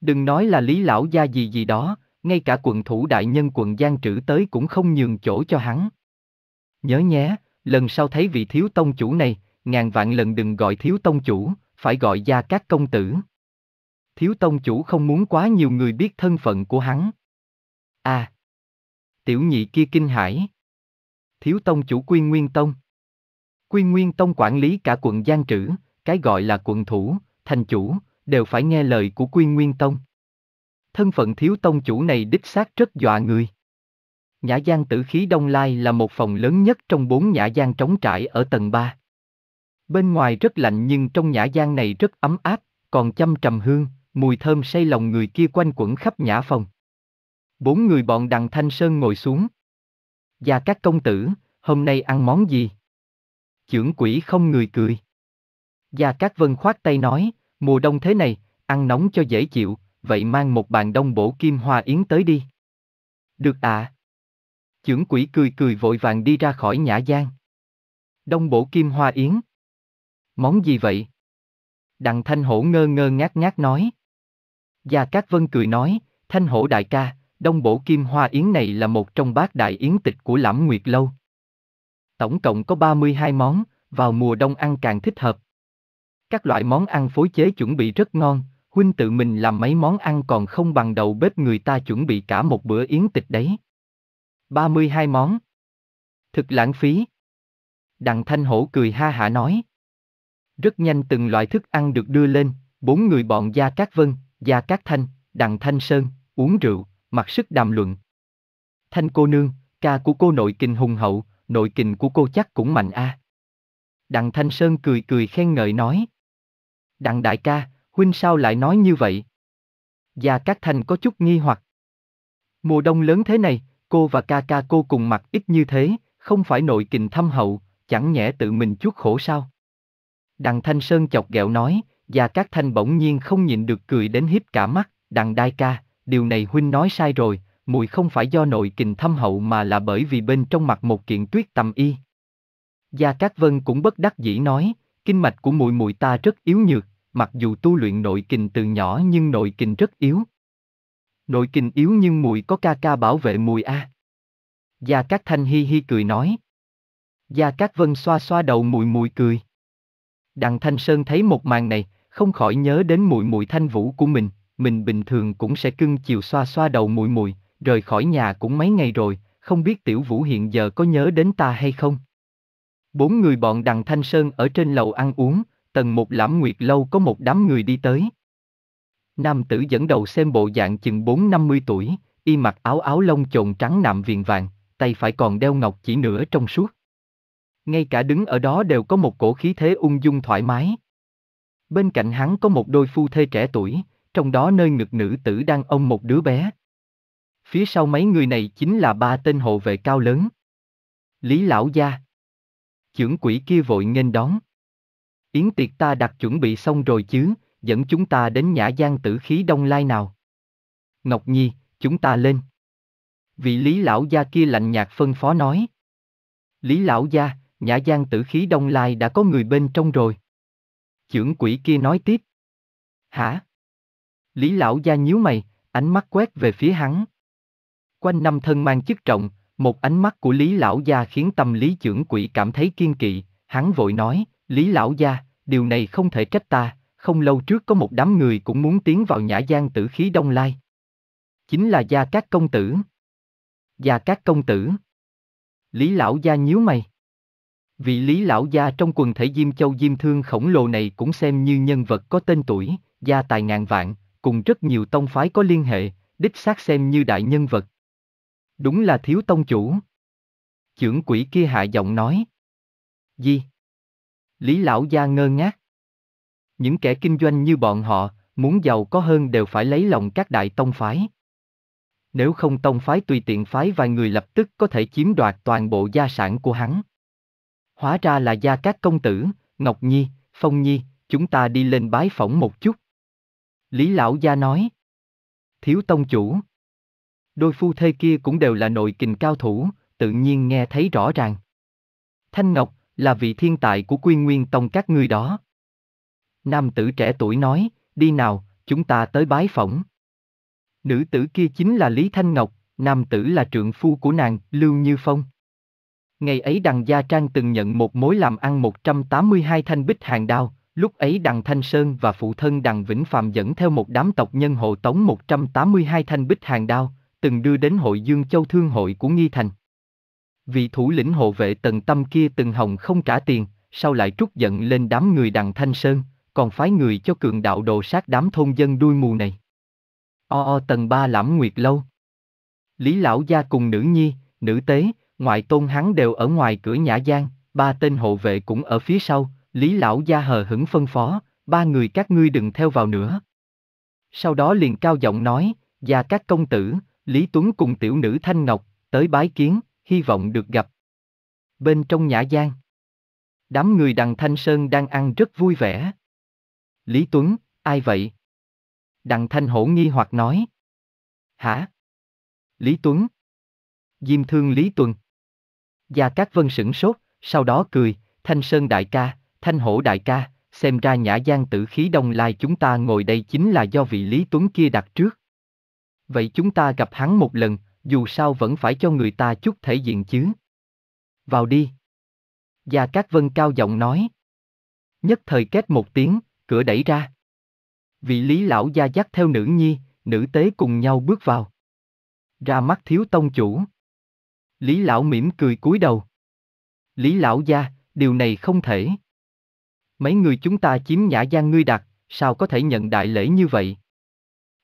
Đừng nói là lý lão gia gì gì đó, ngay cả quận thủ đại nhân quận Giang trữ tới cũng không nhường chỗ cho hắn. Nhớ nhé, lần sau thấy vị thiếu tông chủ này, ngàn vạn lần đừng gọi thiếu tông chủ, phải gọi gia các công tử. Thiếu tông chủ không muốn quá nhiều người biết thân phận của hắn. À! Tiểu nhị kia kinh hãi. Thiếu tông chủ Quy Nguyên Tông. Quy Nguyên Tông quản lý cả quận Giang Trữ, cái gọi là quận thủ, thành chủ, đều phải nghe lời của Quy Nguyên Tông. Thân phận thiếu tông chủ này đích xác rất dọa người. Nhã Giang Tử Khí Đông Lai là một phòng lớn nhất trong bốn nhã giang trống trải ở tầng ba. Bên ngoài rất lạnh nhưng trong nhã giang này rất ấm áp, còn chăm trầm hương, mùi thơm say lòng người kia quanh quẩn khắp nhã phòng. Bốn người bọn đằng Thanh Sơn ngồi xuống. gia các công tử, hôm nay ăn món gì? Chưởng quỷ không người cười. gia các vân khoát tay nói, mùa đông thế này, ăn nóng cho dễ chịu, vậy mang một bàn đông bổ kim hoa yến tới đi. Được ạ. À. Chưởng quỷ cười cười vội vàng đi ra khỏi nhã gian. Đông bổ kim hoa yến. Món gì vậy? Đặng thanh hổ ngơ ngơ ngác ngác nói. gia các vân cười nói, thanh hổ đại ca, Đông Bổ Kim Hoa Yến này là một trong bát đại yến tịch của Lãm Nguyệt Lâu. Tổng cộng có 32 món, vào mùa đông ăn càng thích hợp. Các loại món ăn phối chế chuẩn bị rất ngon, huynh tự mình làm mấy món ăn còn không bằng đầu bếp người ta chuẩn bị cả một bữa yến tịch đấy. 32 món. Thực lãng phí. Đặng Thanh Hổ cười ha hả nói. Rất nhanh từng loại thức ăn được đưa lên, bốn người bọn Gia Cát Vân, Gia Cát Thanh, Đặng Thanh Sơn, uống rượu, mặc sức đàm luận. Thanh cô nương, ca của cô nội kình hùng hậu, nội kình của cô chắc cũng mạnh a. À. Đặng Thanh Sơn cười cười khen ngợi nói. Đặng đại ca, huynh sao lại nói như vậy? Gia Cát Thanh có chút nghi hoặc. Mùa đông lớn thế này, cô và ca ca cô cùng mặc ít như thế, không phải nội kình thâm hậu, chẳng nhẽ tự mình chuốc khổ sao? Đặng Thanh Sơn chọc ghẹo nói, Gia Cát Thanh bỗng nhiên không nhịn được cười đến hiếp cả mắt, đặng đại ca, điều này huynh nói sai rồi, mùi không phải do nội kình thâm hậu mà là bởi vì bên trong mặt một kiện tuyết tầm y. Gia Cát Vân cũng bất đắc dĩ nói, kinh mạch của mùi mùi ta rất yếu nhược, mặc dù tu luyện nội kình từ nhỏ nhưng nội kình rất yếu. Nội kình yếu nhưng mùi có ca ca bảo vệ mùi a. À? Gia Cát Thanh hi hi cười nói. Gia Cát Vân xoa xoa đầu mùi mùi cười. Đặng Thanh Sơn thấy một màn này, không khỏi nhớ đến mùi mùi thanh vũ của mình, mình bình thường cũng sẽ cưng chiều xoa xoa đầu mùi mùi, rời khỏi nhà cũng mấy ngày rồi, không biết tiểu vũ hiện giờ có nhớ đến ta hay không. Bốn người bọn đằng Thanh Sơn ở trên lầu ăn uống, tầng một lãm nguyệt lâu có một đám người đi tới. Nam tử dẫn đầu xem bộ dạng chừng 4-50 tuổi, y mặc áo áo lông chồn trắng nạm viền vàng, tay phải còn đeo ngọc chỉ nửa trong suốt. Ngay cả đứng ở đó đều có một cổ khí thế ung dung thoải mái. Bên cạnh hắn có một đôi phu thê trẻ tuổi, trong đó nơi ngực nữ tử đang ôm một đứa bé. Phía sau mấy người này chính là ba tên hộ vệ cao lớn. Lý lão gia. Chưởng quỷ kia vội nghênh đón. Yến tiệc ta đặt chuẩn bị xong rồi chứ, dẫn chúng ta đến nhã giang tử khí đông lai nào. Ngọc Nhi, chúng ta lên. Vị lý lão gia kia lạnh nhạt phân phó nói. Lý lão gia, nhã giang tử khí đông lai đã có người bên trong rồi. Chưởng quỷ kia nói tiếp. Hả? Lý lão gia nhíu mày, ánh mắt quét về phía hắn. Quanh năm thân mang chức trọng, một ánh mắt của Lý lão gia khiến tâm lý trưởng quỷ cảm thấy kiên kỵ, hắn vội nói, Lý lão gia, điều này không thể trách ta, không lâu trước có một đám người cũng muốn tiến vào nhã gian tử khí đông lai. Chính là gia các công tử. Gia các công tử. Lý lão gia nhíu mày. Vị Lý lão gia trong quần thể Diêm Châu Diêm Thương khổng lồ này cũng xem như nhân vật có tên tuổi, gia tài ngàn vạn, cùng rất nhiều tông phái có liên hệ, đích xác xem như đại nhân vật. Đúng là thiếu tông chủ. Chưởng quỷ kia hạ giọng nói. Gì? Lý lão gia ngơ ngác. Những kẻ kinh doanh như bọn họ, muốn giàu có hơn đều phải lấy lòng các đại tông phái. Nếu không tông phái tùy tiện phái vài người lập tức có thể chiếm đoạt toàn bộ gia sản của hắn. Hóa ra là gia các công tử, Ngọc Nhi, Phong Nhi, chúng ta đi lên bái phỏng một chút. Lý lão gia nói. Thiếu tông chủ. Đôi phu thê kia cũng đều là nội kình cao thủ, tự nhiên nghe thấy rõ ràng. Thanh Ngọc, là vị thiên tài của quy nguyên tông các ngươi đó. Nam tử trẻ tuổi nói, đi nào, chúng ta tới bái phỏng. Nữ tử kia chính là Lý Thanh Ngọc, nam tử là trượng phu của nàng, Lưu Như Phong. Ngày ấy đằng Gia Trang từng nhận một mối làm ăn 182 thanh bích hàng đao, Lúc ấy đằng Thanh Sơn và phụ thân đằng Vĩnh Phạm dẫn theo một đám tộc nhân hộ tống 182 thanh bích hàng đao, từng đưa đến hội Dương Châu Thương hội của Nghi Thành. Vị thủ lĩnh hộ vệ tần tâm kia từng hồng không trả tiền, sau lại trút giận lên đám người đằng Thanh Sơn, còn phái người cho cường đạo đồ sát đám thôn dân đuôi mù này. O o tầng ba lãm nguyệt lâu. Lý lão gia cùng nữ nhi, nữ tế, ngoại tôn hắn đều ở ngoài cửa nhã gian, ba tên hộ vệ cũng ở phía sau, Lý lão gia hờ hững phân phó, ba người các ngươi đừng theo vào nữa. Sau đó liền cao giọng nói, Gia các công tử, Lý Tuấn cùng tiểu nữ Thanh Ngọc, tới bái kiến, hy vọng được gặp. Bên trong nhã gian, đám người đằng Thanh Sơn đang ăn rất vui vẻ. Lý Tuấn, ai vậy? Đằng Thanh Hổ nghi hoặc nói. Hả? Lý Tuấn. Diêm thương Lý Tuần. Gia Cát Vân sửng sốt, sau đó cười, Thanh Sơn đại ca, Thanh hổ đại ca, xem ra nhã gian tử khí đông lai chúng ta ngồi đây chính là do vị Lý Tuấn kia đặt trước. Vậy chúng ta gặp hắn một lần, dù sao vẫn phải cho người ta chút thể diện chứ. Vào đi. Gia Cát Vân cao giọng nói. Nhất thời kết một tiếng, cửa đẩy ra. Vị Lý lão gia dắt theo nữ nhi, nữ tế cùng nhau bước vào. Ra mắt thiếu tông chủ. Lý lão mỉm cười cúi đầu. Lý lão gia, điều này không thể. Mấy người chúng ta chiếm nhã gian ngươi đặt, sao có thể nhận đại lễ như vậy?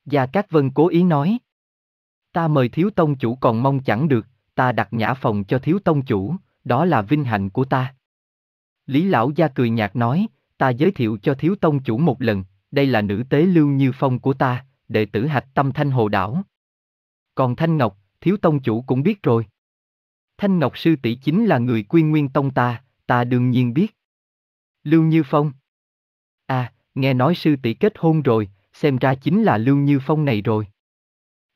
Gia Cát Vân cố ý nói. Ta mời thiếu tông chủ còn mong chẳng được, ta đặt nhã phòng cho thiếu tông chủ, đó là vinh hạnh của ta. Lý Lão Gia cười nhạt nói, ta giới thiệu cho thiếu tông chủ một lần, đây là nữ tế lưu như phong của ta, đệ tử hạch tâm thanh hồ đảo. Còn Thanh Ngọc, thiếu tông chủ cũng biết rồi. Thanh Ngọc sư tỷ chính là người quy nguyên tông ta, ta đương nhiên biết. Lưu Như Phong. À, nghe nói sư tỷ kết hôn rồi, xem ra chính là Lưu Như Phong này rồi.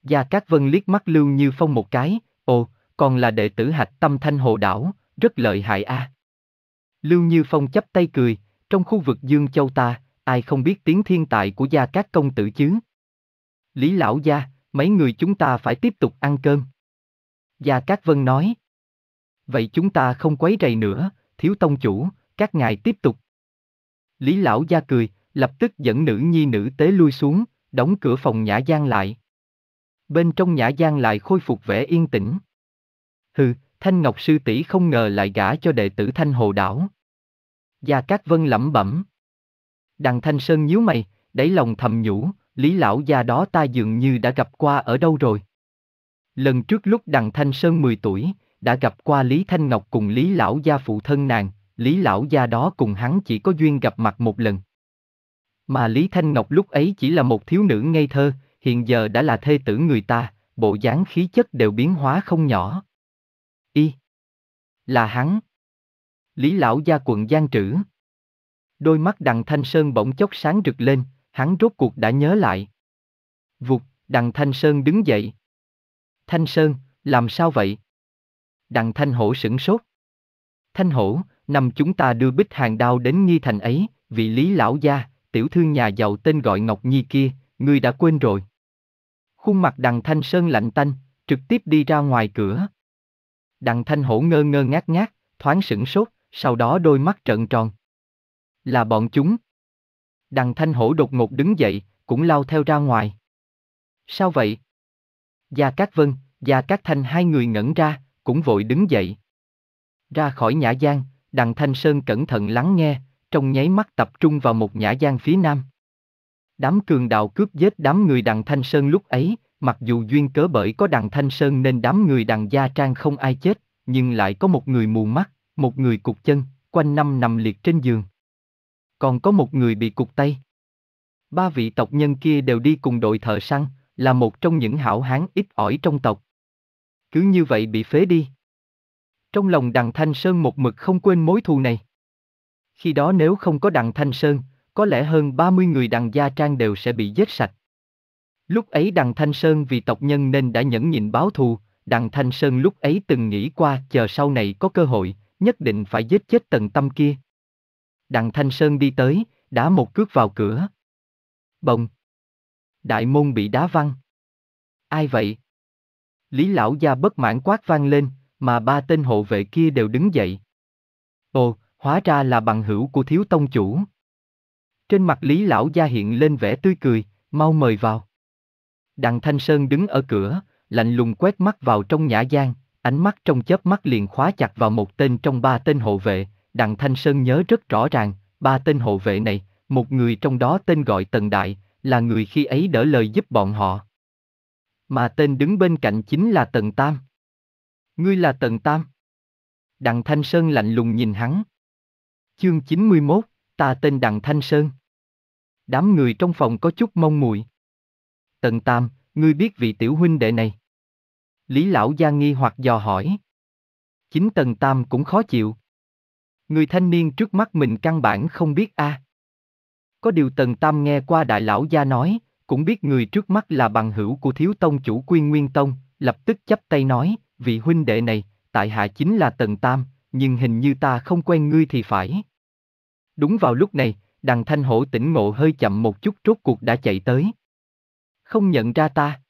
Gia Cát Vân liếc mắt Lưu Như Phong một cái, ồ, còn là đệ tử hạch tâm thanh hồ đảo, rất lợi hại a. À. Lưu Như Phong chắp tay cười, trong khu vực Dương Châu ta, ai không biết tiếng thiên tài của Gia Cát Công Tử chứ? Lý Lão Gia, mấy người chúng ta phải tiếp tục ăn cơm. Gia Cát Vân nói. Vậy chúng ta không quấy rầy nữa, thiếu tông chủ, các ngài tiếp tục. Lý lão gia cười, lập tức dẫn nữ nhi nữ tế lui xuống, đóng cửa phòng nhã gian lại. Bên trong nhã gian lại khôi phục vẻ yên tĩnh. Hừ, Thanh Ngọc sư tỷ không ngờ lại gả cho đệ tử Thanh Hồ đảo. Gia Cát Vân lẩm bẩm. Đằng Thanh Sơn nhíu mày, đáy lòng thầm nhủ, Lý lão gia đó ta dường như đã gặp qua ở đâu rồi. Lần trước lúc đằng Thanh Sơn 10 tuổi, đã gặp qua Lý Thanh Ngọc cùng Lý lão gia phụ thân nàng, Lý lão gia đó cùng hắn chỉ có duyên gặp mặt một lần. Mà Lý Thanh Ngọc lúc ấy chỉ là một thiếu nữ ngây thơ, hiện giờ đã là thê tử người ta, bộ dáng khí chất đều biến hóa không nhỏ. Y. Là hắn. Lý lão gia quận Giang Trữ. Đôi mắt đằng Thanh Sơn bỗng chốc sáng rực lên, hắn rốt cuộc đã nhớ lại. Vụt, đằng Thanh Sơn đứng dậy. Thanh Sơn, làm sao vậy? Đằng Thanh Hổ sửng sốt. Thanh Hổ, năm chúng ta đưa bích hàng đao đến nghi thành ấy, vị lý lão gia, tiểu thư nhà giàu tên gọi Ngọc Nhi kia, ngươi đã quên rồi. Khuôn mặt đằng Thanh Sơn lạnh tanh, trực tiếp đi ra ngoài cửa. Đằng Thanh Hổ ngơ ngơ ngác ngác, thoáng sửng sốt, sau đó đôi mắt trợn tròn. Là bọn chúng. Đằng Thanh Hổ đột ngột đứng dậy, cũng lao theo ra ngoài. Sao vậy? Gia Cát Vân, Gia Cát Thanh hai người ngẩn ra, cũng vội đứng dậy. Ra khỏi Nhã Giang, Đặng Thanh Sơn cẩn thận lắng nghe, trong nháy mắt tập trung vào một nhã gian phía nam. Đám cường đạo cướp giết đám người Đặng Thanh Sơn lúc ấy, mặc dù duyên cớ bởi có Đặng Thanh Sơn nên đám người Đặng Gia Trang không ai chết, nhưng lại có một người mù mắt, một người cục chân, quanh năm nằm liệt trên giường. Còn có một người bị cục tay. Ba vị tộc nhân kia đều đi cùng đội thợ săn, là một trong những hảo hán ít ỏi trong tộc. Cứ như vậy bị phế đi. Trong lòng đặng Thanh Sơn một mực không quên mối thù này. Khi đó nếu không có đặng Thanh Sơn, có lẽ hơn 30 người đặng gia trang đều sẽ bị giết sạch. Lúc ấy đặng Thanh Sơn vì tộc nhân nên đã nhẫn nhịn báo thù, đặng Thanh Sơn lúc ấy từng nghĩ qua chờ sau này có cơ hội, nhất định phải giết chết tần tâm kia. Đặng Thanh Sơn đi tới, đá một cước vào cửa. Bồng! Đại môn bị đá văng. Ai vậy? Lý lão gia bất mãn quát vang lên, mà ba tên hộ vệ kia đều đứng dậy. Ồ, hóa ra là bằng hữu của thiếu tông chủ. Trên mặt Lý Lão Gia hiện lên vẻ tươi cười, mau mời vào. Đặng Thanh Sơn đứng ở cửa, lạnh lùng quét mắt vào trong nhã gian, ánh mắt trong chớp mắt liền khóa chặt vào một tên trong ba tên hộ vệ, Đặng Thanh Sơn nhớ rất rõ ràng, ba tên hộ vệ này, một người trong đó tên gọi Tần Đại, là người khi ấy đỡ lời giúp bọn họ. Mà tên đứng bên cạnh chính là Tần Tam. Ngươi là Tần Tam. Đặng Thanh Sơn lạnh lùng nhìn hắn. Chương 91, ta tên Đặng Thanh Sơn. Đám người trong phòng có chút mong muội. Tần Tam, ngươi biết vị tiểu huynh đệ này. Lý Lão Gia nghi hoặc dò hỏi. Chính Tần Tam cũng khó chịu. Người thanh niên trước mắt mình căn bản không biết a. À. Có điều Tần Tam nghe qua Đại Lão Gia nói, cũng biết người trước mắt là bằng hữu của Thiếu Tông chủ Quyên Nguyên Tông, lập tức chấp tay nói, vị huynh đệ này, tại hạ chính là Tần Tam, nhưng hình như ta không quen ngươi thì phải. Đúng vào lúc này, đằng thanh hổ tỉnh ngộ hơi chậm một chút rốt cuộc đã chạy tới. Không nhận ra ta.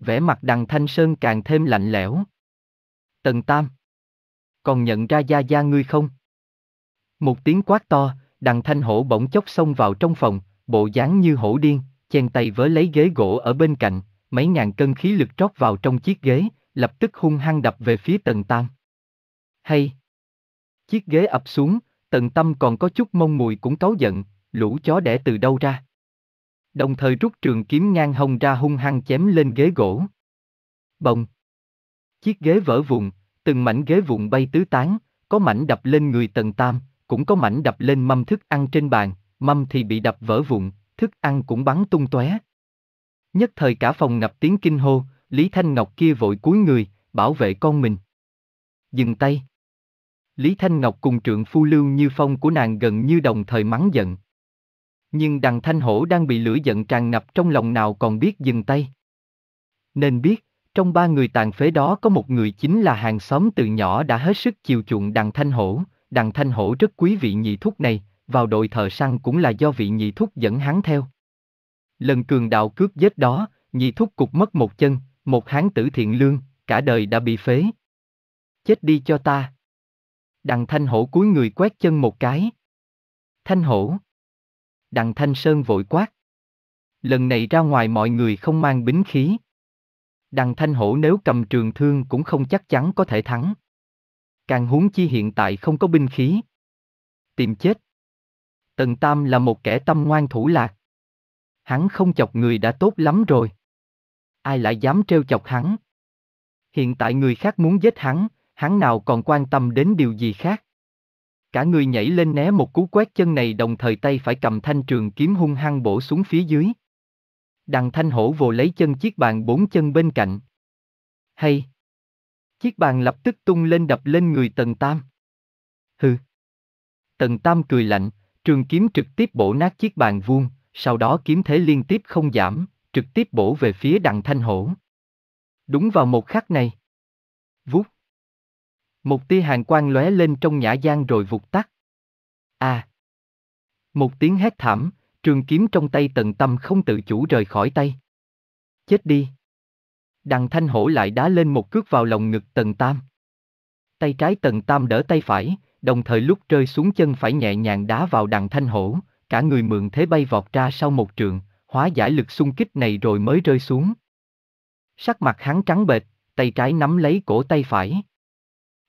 Vẻ mặt đằng thanh sơn càng thêm lạnh lẽo. Tần Tam. Còn nhận ra gia gia ngươi không? Một tiếng quát to, đằng thanh hổ bỗng chốc xông vào trong phòng, bộ dáng như hổ điên, chen tay vớ lấy ghế gỗ ở bên cạnh, mấy ngàn cân khí lực trót vào trong chiếc ghế, lập tức hung hăng đập về phía Tần Tam. Hay! Chiếc ghế ập xuống, Tần Tâm còn có chút mông mùi cũng cáu giận, lũ chó đẻ từ đâu ra. Đồng thời rút trường kiếm ngang hông ra hung hăng chém lên ghế gỗ. Bồng! Chiếc ghế vỡ vụn, từng mảnh ghế vụn bay tứ tán, có mảnh đập lên người Tần Tam, cũng có mảnh đập lên mâm thức ăn trên bàn, mâm thì bị đập vỡ vụn, thức ăn cũng bắn tung tóe. Nhất thời cả phòng ngập tiếng kinh hô, Lý Thanh Ngọc kia vội cúi người, bảo vệ con mình. Dừng tay. Lý Thanh Ngọc cùng trượng phu lưu như phong của nàng gần như đồng thời mắng giận. Nhưng đằng thanh hổ đang bị lửa giận tràn ngập trong lòng nào còn biết dừng tay. Nên biết, trong ba người tàn phế đó có một người chính là hàng xóm từ nhỏ đã hết sức chiều chuộng đằng thanh hổ. Đằng thanh hổ rất quý vị nhị thúc này, vào đội thợ săn cũng là do vị nhị thúc dẫn hắn theo. Lần cường đạo cướp giết đó, nhị thúc cục mất một chân, một hán tử thiện lương, cả đời đã bị phế. Chết đi cho ta. Đằng thanh hổ cúi người quét chân một cái. Thanh hổ. Đằng thanh sơn vội quát. Lần này ra ngoài mọi người không mang bính khí. Đằng thanh hổ nếu cầm trường thương cũng không chắc chắn có thể thắng. Càng huống chi hiện tại không có binh khí. Tìm chết. Tần Tam là một kẻ tâm ngoan thủ lạc. Hắn không chọc người đã tốt lắm rồi ai lại dám trêu chọc hắn. Hiện tại người khác muốn giết hắn, hắn nào còn quan tâm đến điều gì khác. Cả người nhảy lên né một cú quét chân này đồng thời tay phải cầm thanh trường kiếm hung hăng bổ xuống phía dưới. Đằng thanh hổ vồ lấy chân chiếc bàn bốn chân bên cạnh. Hay! Chiếc bàn lập tức tung lên đập lên người Tần Tam. Hừ! Tần Tam cười lạnh, trường kiếm trực tiếp bổ nát chiếc bàn vuông, sau đó kiếm thế liên tiếp không giảm, trực tiếp bổ về phía Đặng thanh hổ. Đúng vào một khắc này. Vút. Một tia hàng quang lóe lên trong nhã gian rồi vụt tắt. À. Một tiếng hét thảm, trường kiếm trong tay tần tâm không tự chủ rời khỏi tay. Chết đi. Đặng thanh hổ lại đá lên một cước vào lòng ngực tần tam. Tay trái tần tam đỡ tay phải, đồng thời lúc rơi xuống chân phải nhẹ nhàng đá vào Đặng thanh hổ, cả người mượn thế bay vọt ra sau một trường, hóa giải lực xung kích này rồi mới rơi xuống. Sắc mặt hắn trắng bệch, tay trái nắm lấy cổ tay phải.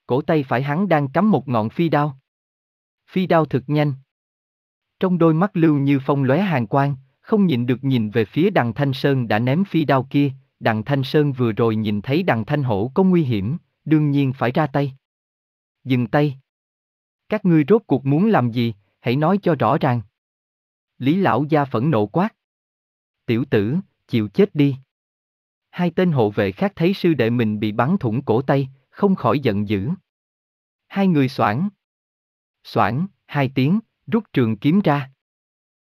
Cổ tay phải hắn đang cắm một ngọn phi đao. Phi đao thực nhanh. Trong đôi mắt lưu như phong lóe hàng quang, không nhìn được nhìn về phía đằng Thanh Sơn đã ném phi đao kia, đằng Thanh Sơn vừa rồi nhìn thấy đằng Thanh Hổ có nguy hiểm, đương nhiên phải ra tay. Dừng tay. Các ngươi rốt cuộc muốn làm gì, hãy nói cho rõ ràng. Lý lão gia phẫn nộ quát tiểu tử, chịu chết đi. Hai tên hộ vệ khác thấy sư đệ mình bị bắn thủng cổ tay, không khỏi giận dữ. Hai người soảng. Soảng, hai tiếng, rút trường kiếm ra.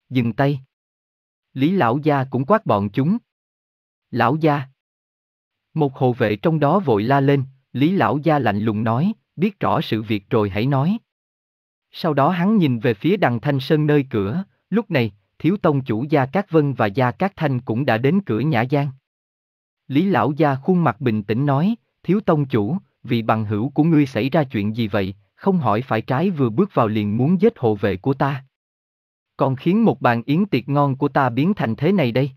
Dừng tay. Lý lão gia cũng quát bọn chúng. Lão gia. Một hộ vệ trong đó vội la lên, Lý lão gia lạnh lùng nói, biết rõ sự việc rồi hãy nói. Sau đó hắn nhìn về phía đằng Thanh Sơn nơi cửa, lúc này, thiếu tông chủ Gia Cát Vân và Gia Cát Thanh cũng đã đến cửa Nhã Giang. Lý Lão Gia khuôn mặt bình tĩnh nói, thiếu tông chủ, vị bằng hữu của ngươi xảy ra chuyện gì vậy, không hỏi phải trái vừa bước vào liền muốn giết hộ vệ của ta. Còn khiến một bàn yến tiệc ngon của ta biến thành thế này đây.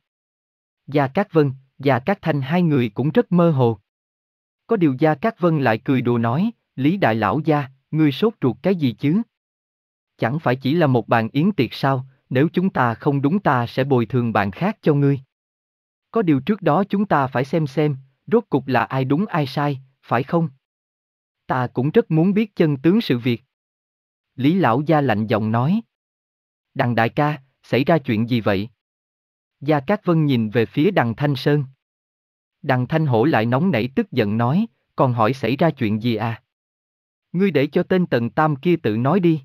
Gia Cát Vân, Gia Cát Thanh hai người cũng rất mơ hồ. Có điều Gia Cát Vân lại cười đùa nói, Lý Đại Lão Gia, ngươi sốt ruột cái gì chứ? Chẳng phải chỉ là một bàn yến tiệc sao, nếu chúng ta không đúng ta sẽ bồi thường bạn khác cho ngươi. Có điều trước đó chúng ta phải xem xem, rốt cục là ai đúng ai sai, phải không? Ta cũng rất muốn biết chân tướng sự việc. Lý lão gia lạnh giọng nói. Đằng đại ca, xảy ra chuyện gì vậy? Gia Cát Vân nhìn về phía đằng Thanh Sơn. Đằng Thanh Hổ lại nóng nảy tức giận nói, còn hỏi xảy ra chuyện gì à? Ngươi để cho tên Tần Tam kia tự nói đi.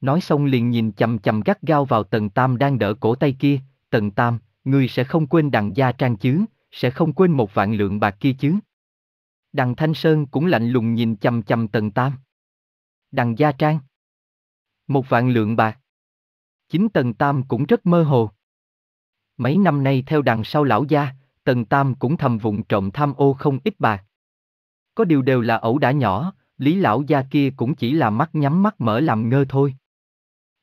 Nói xong liền nhìn chầm chầm gắt gao vào tần tam đang đỡ cổ tay kia, tần tam, ngươi sẽ không quên đằng gia trang chứ, sẽ không quên một vạn lượng bạc kia chứ. Đằng Thanh Sơn cũng lạnh lùng nhìn chầm chầm tần tam. Đằng gia trang. Một vạn lượng bạc. Chính tần tam cũng rất mơ hồ. Mấy năm nay theo đằng sau lão gia, tần tam cũng thầm vụng trộm tham ô không ít bạc. Có điều đều là ẩu đã nhỏ, lý lão gia kia cũng chỉ là mắt nhắm mắt mở làm ngơ thôi.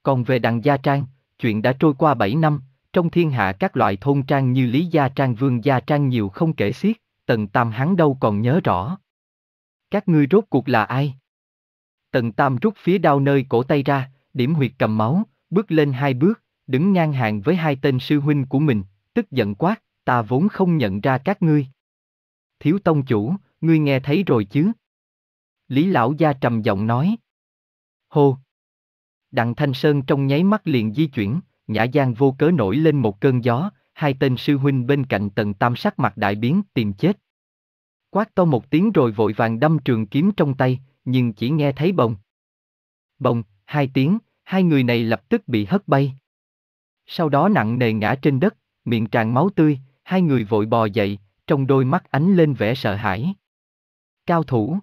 Còn về đằng Gia Trang, chuyện đã trôi qua 7 năm, trong thiên hạ các loại thôn trang như Lý Gia Trang Vương Gia Trang nhiều không kể xiết, Tần Tam hắn đâu còn nhớ rõ. Các ngươi rốt cuộc là ai? Tần Tam rút phía đao nơi cổ tay ra, điểm huyệt cầm máu, bước lên hai bước, đứng ngang hàng với hai tên sư huynh của mình, tức giận quát, ta vốn không nhận ra các ngươi. Thiếu tông chủ, ngươi nghe thấy rồi chứ? Lý lão gia trầm giọng nói. Hô, Đặng Thanh Sơn trong nháy mắt liền di chuyển, Nhã Giang vô cớ nổi lên một cơn gió, hai tên sư huynh bên cạnh tần tam sắc mặt đại biến tìm chết. Quát to một tiếng rồi vội vàng đâm trường kiếm trong tay, nhưng chỉ nghe thấy bồng. Bồng, hai tiếng, hai người này lập tức bị hất bay. Sau đó nặng nề ngã trên đất, miệng tràn máu tươi, hai người vội bò dậy, trong đôi mắt ánh lên vẻ sợ hãi. Cao thủ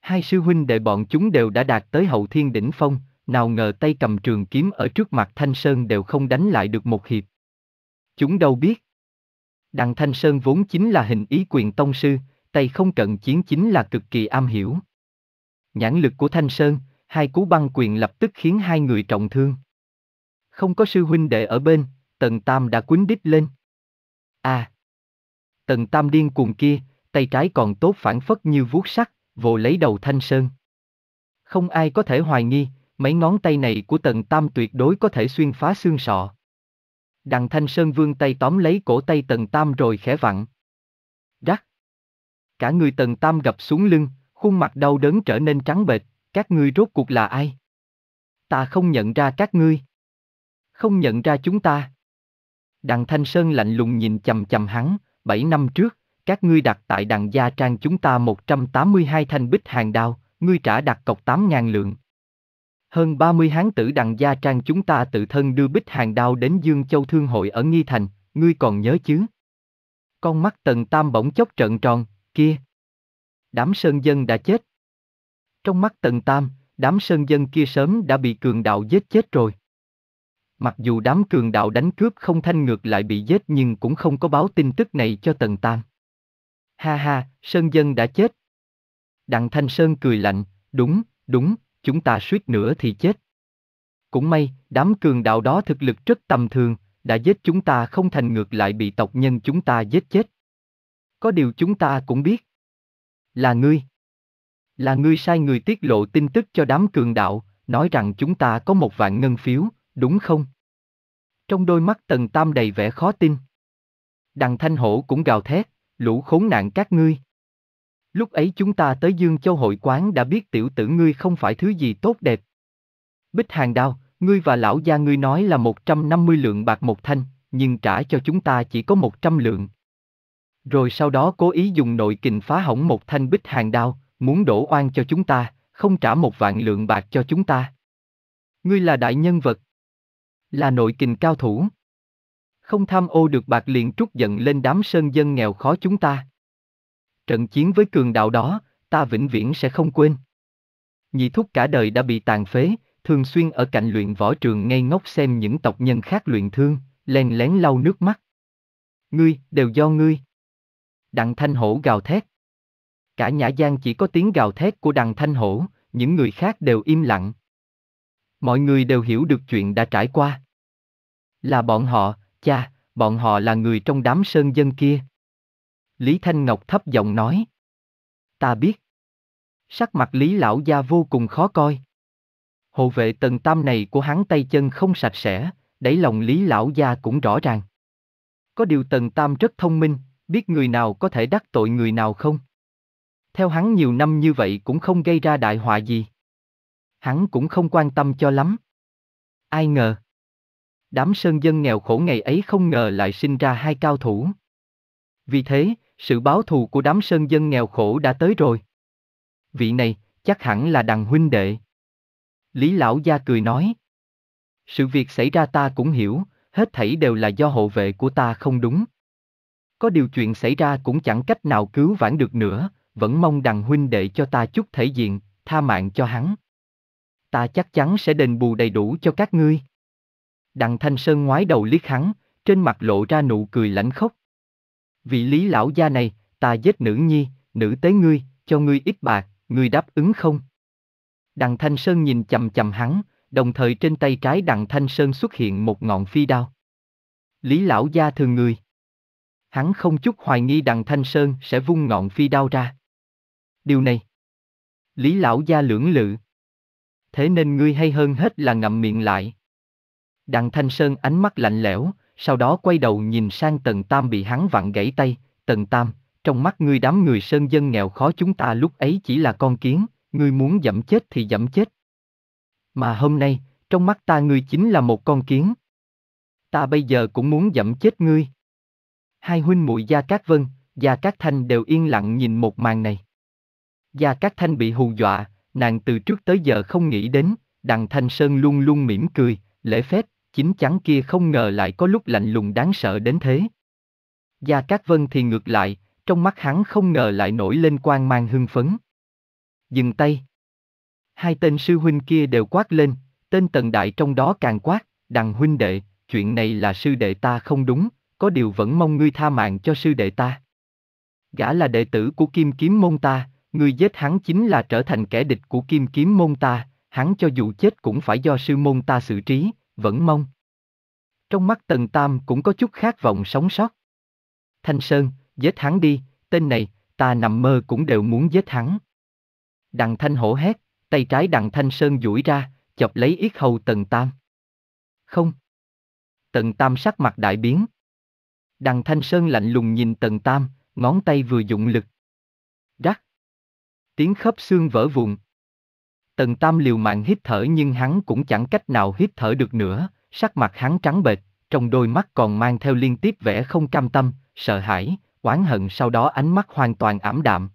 Hai sư huynh đệ bọn chúng đều đã đạt tới hậu thiên đỉnh phong, nào ngờ tay cầm trường kiếm ở trước mặt Thanh Sơn đều không đánh lại được một hiệp. Chúng đâu biết. Đặng Thanh Sơn vốn chính là hình ý quyền tông sư, tay không cận chiến chính là cực kỳ am hiểu. Nhãn lực của Thanh Sơn, hai cú băng quyền lập tức khiến hai người trọng thương. Không có sư huynh đệ ở bên, Tần Tam đã quýnh đít lên. À! Tần Tam điên cuồng kia, tay trái còn tốt phản phất như vuốt sắt, vồ lấy đầu Thanh Sơn. Không ai có thể hoài nghi, mấy ngón tay này của tần tam tuyệt đối có thể xuyên phá xương sọ. Đằng Thanh Sơn vương tay tóm lấy cổ tay tần tam rồi khẽ vặn. Rắc. Cả người tần tam gập xuống lưng, khuôn mặt đau đớn trở nên trắng bệch, các ngươi rốt cuộc là ai? Ta không nhận ra các ngươi. Không nhận ra chúng ta. Đằng Thanh Sơn lạnh lùng nhìn chằm chằm hắn, bảy năm trước, các ngươi đặt tại đằng gia trang chúng ta 182 thanh bích hàng đao, ngươi trả đặt cọc 8.000 lượng, hơn 30 hán tử đằng gia trang chúng ta tự thân đưa bích hàng đao đến Dương Châu Thương hội ở Nghi Thành, ngươi còn nhớ chứ? Con mắt tần tam bỗng chốc trợn tròn, kia. Đám sơn dân đã chết. Trong mắt tần tam, đám sơn dân kia sớm đã bị cường đạo giết chết rồi. Mặc dù đám cường đạo đánh cướp không thanh ngược lại bị giết nhưng cũng không có báo tin tức này cho tần tam. Ha ha, sơn dân đã chết. Đặng Thanh Sơn cười lạnh, đúng, đúng, chúng ta suýt nữa thì chết. Cũng may, đám cường đạo đó thực lực rất tầm thường, đã giết chúng ta không thành ngược lại bị tộc nhân chúng ta giết chết. Có điều chúng ta cũng biết. Là ngươi. Là ngươi sai người tiết lộ tin tức cho đám cường đạo, nói rằng chúng ta có một vạn ngân phiếu, đúng không? Trong đôi mắt Tần Tam đầy vẻ khó tin. Đằng Thanh Hổ cũng gào thét, lũ khốn nạn các ngươi. Lúc ấy chúng ta tới Dương Châu hội quán đã biết tiểu tử ngươi không phải thứ gì tốt đẹp. Bích hàng đao, ngươi và lão gia ngươi nói là 150 lượng bạc một thanh, nhưng trả cho chúng ta chỉ có 100 lượng. Rồi sau đó cố ý dùng nội kình phá hỏng một thanh bích hàng đao, muốn đổ oan cho chúng ta, không trả một vạn lượng bạc cho chúng ta. Ngươi là đại nhân vật. Là nội kình cao thủ. Không tham ô được bạc liền trút giận lên đám sơn dân nghèo khó chúng ta trận chiến với cường đạo đó, ta vĩnh viễn sẽ không quên. Nhị thúc cả đời đã bị tàn phế, thường xuyên ở cạnh luyện võ trường ngây ngốc xem những tộc nhân khác luyện thương, len lén lau nước mắt. Ngươi, đều do ngươi. Đặng Thanh Hổ gào thét. Cả Nhã Giang chỉ có tiếng gào thét của Đặng Thanh Hổ, những người khác đều im lặng. Mọi người đều hiểu được chuyện đã trải qua. Là bọn họ, cha, bọn họ là người trong đám sơn dân kia. Lý Thanh Ngọc thấp giọng nói. Ta biết. Sắc mặt Lý Lão Gia vô cùng khó coi. Hộ vệ tần tam này của hắn tay chân không sạch sẽ, đẩy lòng Lý Lão Gia cũng rõ ràng. Có điều tần tam rất thông minh, biết người nào có thể đắc tội người nào không. Theo hắn nhiều năm như vậy cũng không gây ra đại họa gì. Hắn cũng không quan tâm cho lắm. Ai ngờ. Đám sơn dân nghèo khổ ngày ấy không ngờ lại sinh ra hai cao thủ. Vì thế, sự báo thù của đám sơn dân nghèo khổ đã tới rồi. Vị này, chắc hẳn là đằng huynh đệ. Lý lão gia cười nói. Sự việc xảy ra ta cũng hiểu, hết thảy đều là do hộ vệ của ta không đúng. Có điều chuyện xảy ra cũng chẳng cách nào cứu vãn được nữa, vẫn mong đằng huynh đệ cho ta chút thể diện, tha mạng cho hắn. Ta chắc chắn sẽ đền bù đầy đủ cho các ngươi. Đằng Thanh Sơn ngoái đầu liếc hắn, trên mặt lộ ra nụ cười lãnh khốc vị lý lão gia này, ta giết nữ nhi, nữ tế ngươi, cho ngươi ít bạc, ngươi đáp ứng không? Đặng Thanh Sơn nhìn chầm chầm hắn, đồng thời trên tay trái Đặng Thanh Sơn xuất hiện một ngọn phi đao. Lý lão gia thường người. Hắn không chút hoài nghi Đặng Thanh Sơn sẽ vung ngọn phi đao ra. Điều này. Lý lão gia lưỡng lự. Thế nên ngươi hay hơn hết là ngậm miệng lại. Đặng Thanh Sơn ánh mắt lạnh lẽo, sau đó quay đầu nhìn sang Tần Tam bị hắn vặn gãy tay, Tần Tam, trong mắt ngươi đám người sơn dân nghèo khó chúng ta lúc ấy chỉ là con kiến, ngươi muốn dẫm chết thì dẫm chết. Mà hôm nay, trong mắt ta ngươi chính là một con kiến. Ta bây giờ cũng muốn dẫm chết ngươi. Hai huynh muội Gia Cát Vân, Gia Cát Thanh đều yên lặng nhìn một màn này. Gia Cát Thanh bị hù dọa, nàng từ trước tới giờ không nghĩ đến, đằng Thanh Sơn luôn luôn mỉm cười, lễ phép, chín chắn kia không ngờ lại có lúc lạnh lùng đáng sợ đến thế. Gia Cát Vân thì ngược lại, trong mắt hắn không ngờ lại nổi lên quan mang hưng phấn. Dừng tay. Hai tên sư huynh kia đều quát lên, tên tần đại trong đó càng quát, đằng huynh đệ, chuyện này là sư đệ ta không đúng, có điều vẫn mong ngươi tha mạng cho sư đệ ta. Gã là đệ tử của kim kiếm môn ta, ngươi giết hắn chính là trở thành kẻ địch của kim kiếm môn ta, hắn cho dù chết cũng phải do sư môn ta xử trí, vẫn mong. Trong mắt Tần Tam cũng có chút khát vọng sống sót. Thanh Sơn, giết hắn đi, tên này, ta nằm mơ cũng đều muốn giết hắn. Đặng Thanh hổ hét, tay trái Đặng Thanh Sơn duỗi ra, chọc lấy yết hầu Tần Tam. Không. Tần Tam sắc mặt đại biến. Đặng Thanh Sơn lạnh lùng nhìn Tần Tam, ngón tay vừa dụng lực. Rắc. Tiếng khớp xương vỡ vụn. Tần Tam liều mạng hít thở nhưng hắn cũng chẳng cách nào hít thở được nữa, sắc mặt hắn trắng bệch, trong đôi mắt còn mang theo liên tiếp vẻ không cam tâm, sợ hãi, oán hận sau đó ánh mắt hoàn toàn ảm đạm.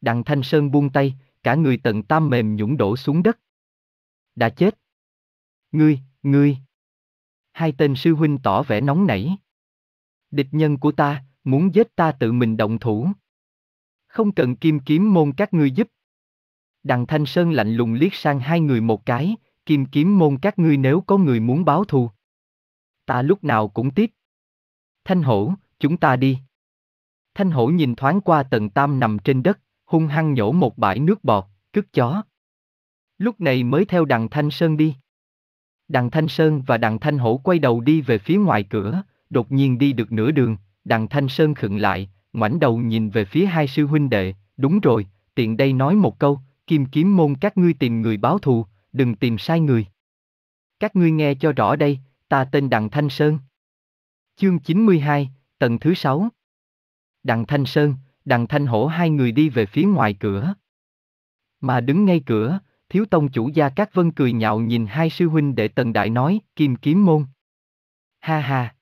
Đặng Thanh Sơn buông tay, cả người Tần Tam mềm nhũng đổ xuống đất. Đã chết. Ngươi, ngươi. Hai tên sư huynh tỏ vẻ nóng nảy. Địch nhân của ta, muốn giết ta tự mình động thủ. Không cần kim kiếm môn các ngươi giúp, Đằng Thanh Sơn lạnh lùng liếc sang hai người một cái, kim kiếm môn các ngươi nếu có người muốn báo thù. Ta lúc nào cũng tiếp. Thanh hổ, chúng ta đi. Thanh hổ nhìn thoáng qua tần tam nằm trên đất, hung hăng nhổ một bãi nước bọt, cứt chó. Lúc này mới theo đằng Thanh Sơn đi. Đằng Thanh Sơn và đằng Thanh hổ quay đầu đi về phía ngoài cửa, đột nhiên đi được nửa đường, đằng Thanh Sơn khựng lại, ngoảnh đầu nhìn về phía hai sư huynh đệ, đúng rồi, tiện đây nói một câu, kim kiếm môn các ngươi tìm người báo thù, đừng tìm sai người. Các ngươi nghe cho rõ đây, ta tên Đặng Thanh Sơn. Chương 92, tầng thứ 6 Đặng Thanh Sơn, Đặng Thanh Hổ hai người đi về phía ngoài cửa. Mà đứng ngay cửa, thiếu tông chủ gia các vân cười nhạo nhìn hai sư huynh để tần đại nói, kim kiếm môn. Ha ha!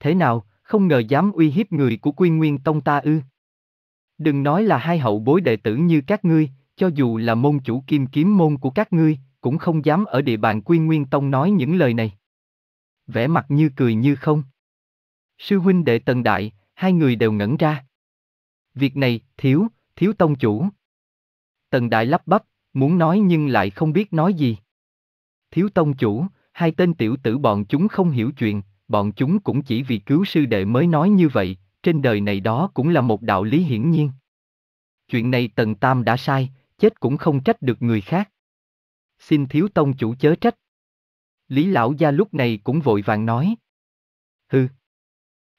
Thế nào, không ngờ dám uy hiếp người của quy nguyên tông ta ư? Đừng nói là hai hậu bối đệ tử như các ngươi, cho dù là môn chủ kim kiếm môn của các ngươi, cũng không dám ở địa bàn Quy Nguyên Tông nói những lời này. Vẻ mặt như cười như không. Sư huynh đệ Tần Đại, hai người đều ngẩn ra. Việc này, thiếu, thiếu tông chủ. Tần Đại lắp bắp, muốn nói nhưng lại không biết nói gì. Thiếu tông chủ, hai tên tiểu tử bọn chúng không hiểu chuyện, bọn chúng cũng chỉ vì cứu sư đệ mới nói như vậy, trên đời này đó cũng là một đạo lý hiển nhiên. Chuyện này Tần Tam đã sai, chết cũng không trách được người khác. Xin thiếu tông chủ chớ trách. Lý lão gia lúc này cũng vội vàng nói. Hừ.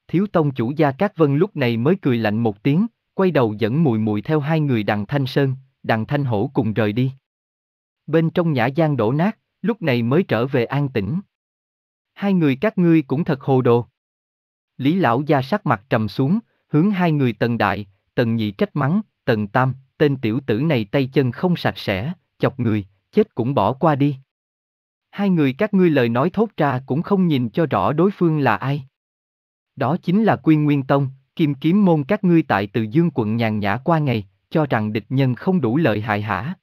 Thiếu tông chủ gia Cát Vân lúc này mới cười lạnh một tiếng, quay đầu dẫn mùi mùi theo hai người đằng Thanh Sơn, đằng Thanh Hổ cùng rời đi. Bên trong nhã gian đổ nát, lúc này mới trở về an tĩnh. Hai người các ngươi cũng thật hồ đồ. Lý lão gia sắc mặt trầm xuống, hướng hai người tần đại, tần nhị trách mắng, tần tam, tên tiểu tử này tay chân không sạch sẽ, chọc người, chết cũng bỏ qua đi. Hai người các ngươi lời nói thốt ra cũng không nhìn cho rõ đối phương là ai. Đó chính là Quyên Nguyên Tông, kim kiếm môn các ngươi tại từ dương quận nhàn nhã qua ngày, cho rằng địch nhân không đủ lợi hại hả.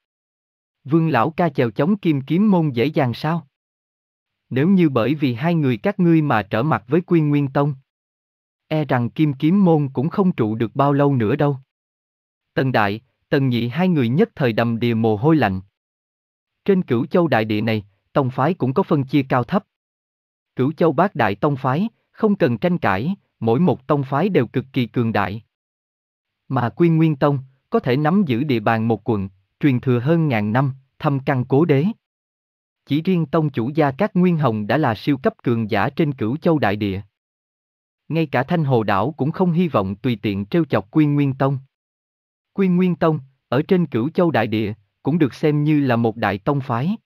Vương lão ca chèo chống kim kiếm môn dễ dàng sao? Nếu như bởi vì hai người các ngươi mà trở mặt với Quyên Nguyên Tông, e rằng kim kiếm môn cũng không trụ được bao lâu nữa đâu. Tần Đại, Tần nhị hai người nhất thời đầm đìa mồ hôi lạnh. Trên cửu châu đại địa này, tông phái cũng có phân chia cao thấp. Cửu châu bát đại tông phái, không cần tranh cãi, mỗi một tông phái đều cực kỳ cường đại. Mà Quyên Nguyên Tông, có thể nắm giữ địa bàn một quận, truyền thừa hơn ngàn năm, thâm căn cố đế. Chỉ riêng tông chủ gia các Nguyên Hồng đã là siêu cấp cường giả trên cửu châu đại địa. Ngay cả Thanh Hồ Đảo cũng không hy vọng tùy tiện trêu chọc Quyên Nguyên Tông. Quy Nguyên Tông, ở trên cửu châu đại địa, cũng được xem như là một đại tông phái.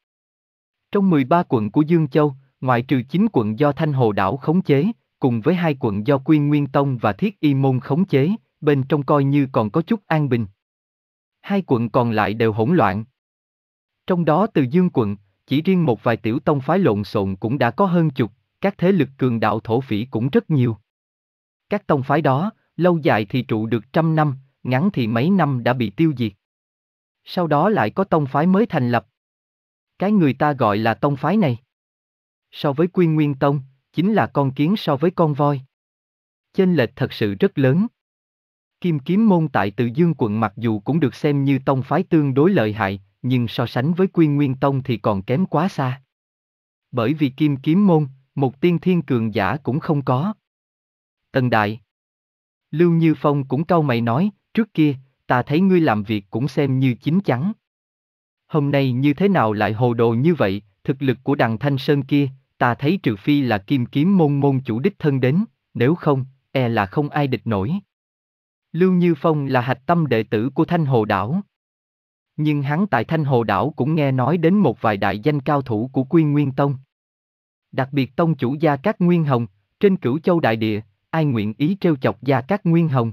Trong 13 quận của Dương Châu, ngoại trừ 9 quận do Thanh Hồ Đảo khống chế, cùng với hai quận do Quy Nguyên Tông và Thiết Y Môn khống chế, bên trong coi như còn có chút an bình. Hai quận còn lại đều hỗn loạn. Trong đó từ Dương quận, chỉ riêng một vài tiểu tông phái lộn xộn cũng đã có hơn chục, các thế lực cường đạo thổ phỉ cũng rất nhiều. Các tông phái đó, lâu dài thì trụ được trăm năm, ngắn thì mấy năm đã bị tiêu diệt. Sau đó lại có tông phái mới thành lập. Cái người ta gọi là tông phái này. So với Quy Nguyên Tông, chính là con kiến so với con voi. Chênh lệch thật sự rất lớn. Kim kiếm môn tại Từ Dương quận mặc dù cũng được xem như tông phái tương đối lợi hại, nhưng so sánh với Quy Nguyên Tông thì còn kém quá xa. Bởi vì Kim kiếm môn, một tiên thiên cường giả cũng không có. Tần Đại Lưu Như Phong cũng cau mày nói, Trước kia, ta thấy ngươi làm việc cũng xem như chín chắn. Hôm nay như thế nào lại hồ đồ như vậy, thực lực của đằng Thanh Sơn kia, ta thấy trừ phi là kim kiếm môn môn chủ đích thân đến, nếu không, e là không ai địch nổi. Lưu Như Phong là hạch tâm đệ tử của Thanh Hồ Đảo. Nhưng hắn tại Thanh Hồ Đảo cũng nghe nói đến một vài đại danh cao thủ của Quy Nguyên Tông. Đặc biệt tông chủ gia các Nguyên Hồng, trên cửu châu đại địa, ai nguyện ý trêu chọc gia các Nguyên Hồng.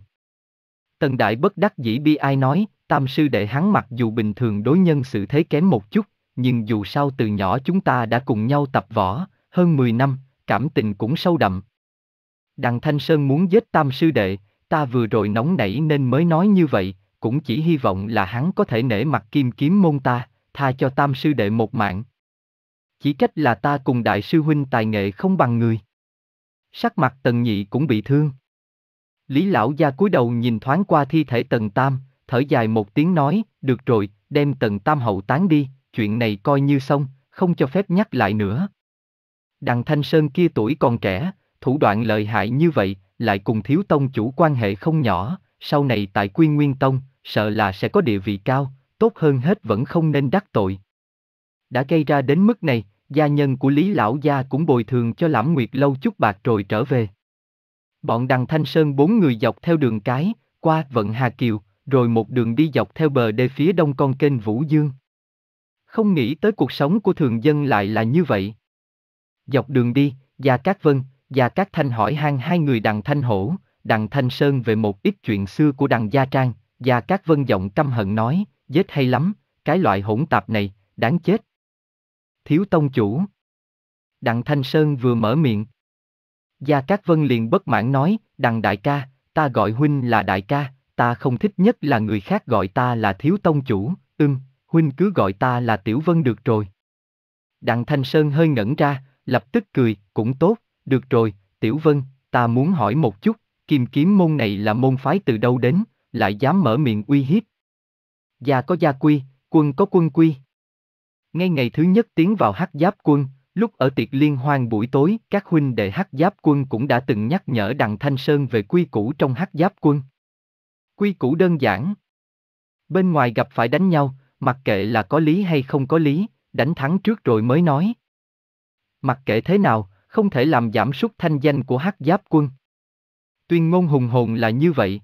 Tần Đại bất đắc dĩ bi ai nói, tam sư đệ hắn mặc dù bình thường đối nhân sự thế kém một chút, nhưng dù sao từ nhỏ chúng ta đã cùng nhau tập võ, hơn 10 năm, cảm tình cũng sâu đậm. Đằng Thanh Sơn muốn giết tam sư đệ, ta vừa rồi nóng nảy nên mới nói như vậy, cũng chỉ hy vọng là hắn có thể nể mặt kim kiếm môn ta, tha cho tam sư đệ một mạng. Chỉ cách là ta cùng đại sư huynh tài nghệ không bằng người. Sắc mặt tần nhị cũng bị thương. Lý lão gia cúi đầu nhìn thoáng qua thi thể Tần Tam, thở dài một tiếng nói, được rồi, đem Tần Tam hậu tán đi, chuyện này coi như xong, không cho phép nhắc lại nữa. Đằng Thanh Sơn kia tuổi còn trẻ, thủ đoạn lợi hại như vậy, lại cùng thiếu tông chủ quan hệ không nhỏ, sau này tại Quy Nguyên Tông, sợ là sẽ có địa vị cao, tốt hơn hết vẫn không nên đắc tội. Đã gây ra đến mức này, gia nhân của Lý Lão Gia cũng bồi thường cho Lãm Nguyệt lâu chút bạc rồi trở về. Bọn đằng Thanh Sơn bốn người dọc theo đường cái, qua vận Hà Kiều, rồi một đường đi dọc theo bờ đê phía đông con kênh Vũ Dương. Không nghĩ tới cuộc sống của thường dân lại là như vậy. Dọc đường đi, Gia Cát Vân, Gia Cát Thanh hỏi han hai người đằng Thanh Hổ, đằng Thanh Sơn về một ít chuyện xưa của đằng Gia Trang, Gia Cát Vân giọng căm hận nói, dết hay lắm, cái loại hỗn tạp này, đáng chết. Thiếu tông chủ. Đặng Thanh Sơn vừa mở miệng, Gia Cát Vân liền bất mãn nói, đằng đại ca, ta gọi huynh là đại ca, ta không thích nhất là người khác gọi ta là thiếu tông chủ, ưm, huynh cứ gọi ta là tiểu vân được rồi. Đặng Thanh Sơn hơi ngẩn ra, lập tức cười, cũng tốt, được rồi, tiểu vân, ta muốn hỏi một chút, kim kiếm môn này là môn phái từ đâu đến, lại dám mở miệng uy hiếp. Gia có gia quy, quân có quân quy. Ngay ngày thứ nhất tiến vào hắc giáp quân, Lúc ở tiệc liên hoan buổi tối, các huynh đệ hắc giáp quân cũng đã từng nhắc nhở đặng Thanh Sơn về quy củ trong hắc giáp quân. Quy củ đơn giản. Bên ngoài gặp phải đánh nhau, mặc kệ là có lý hay không có lý, đánh thắng trước rồi mới nói. Mặc kệ thế nào, không thể làm giảm sút thanh danh của hắc giáp quân. Tuyên ngôn hùng hồn là như vậy.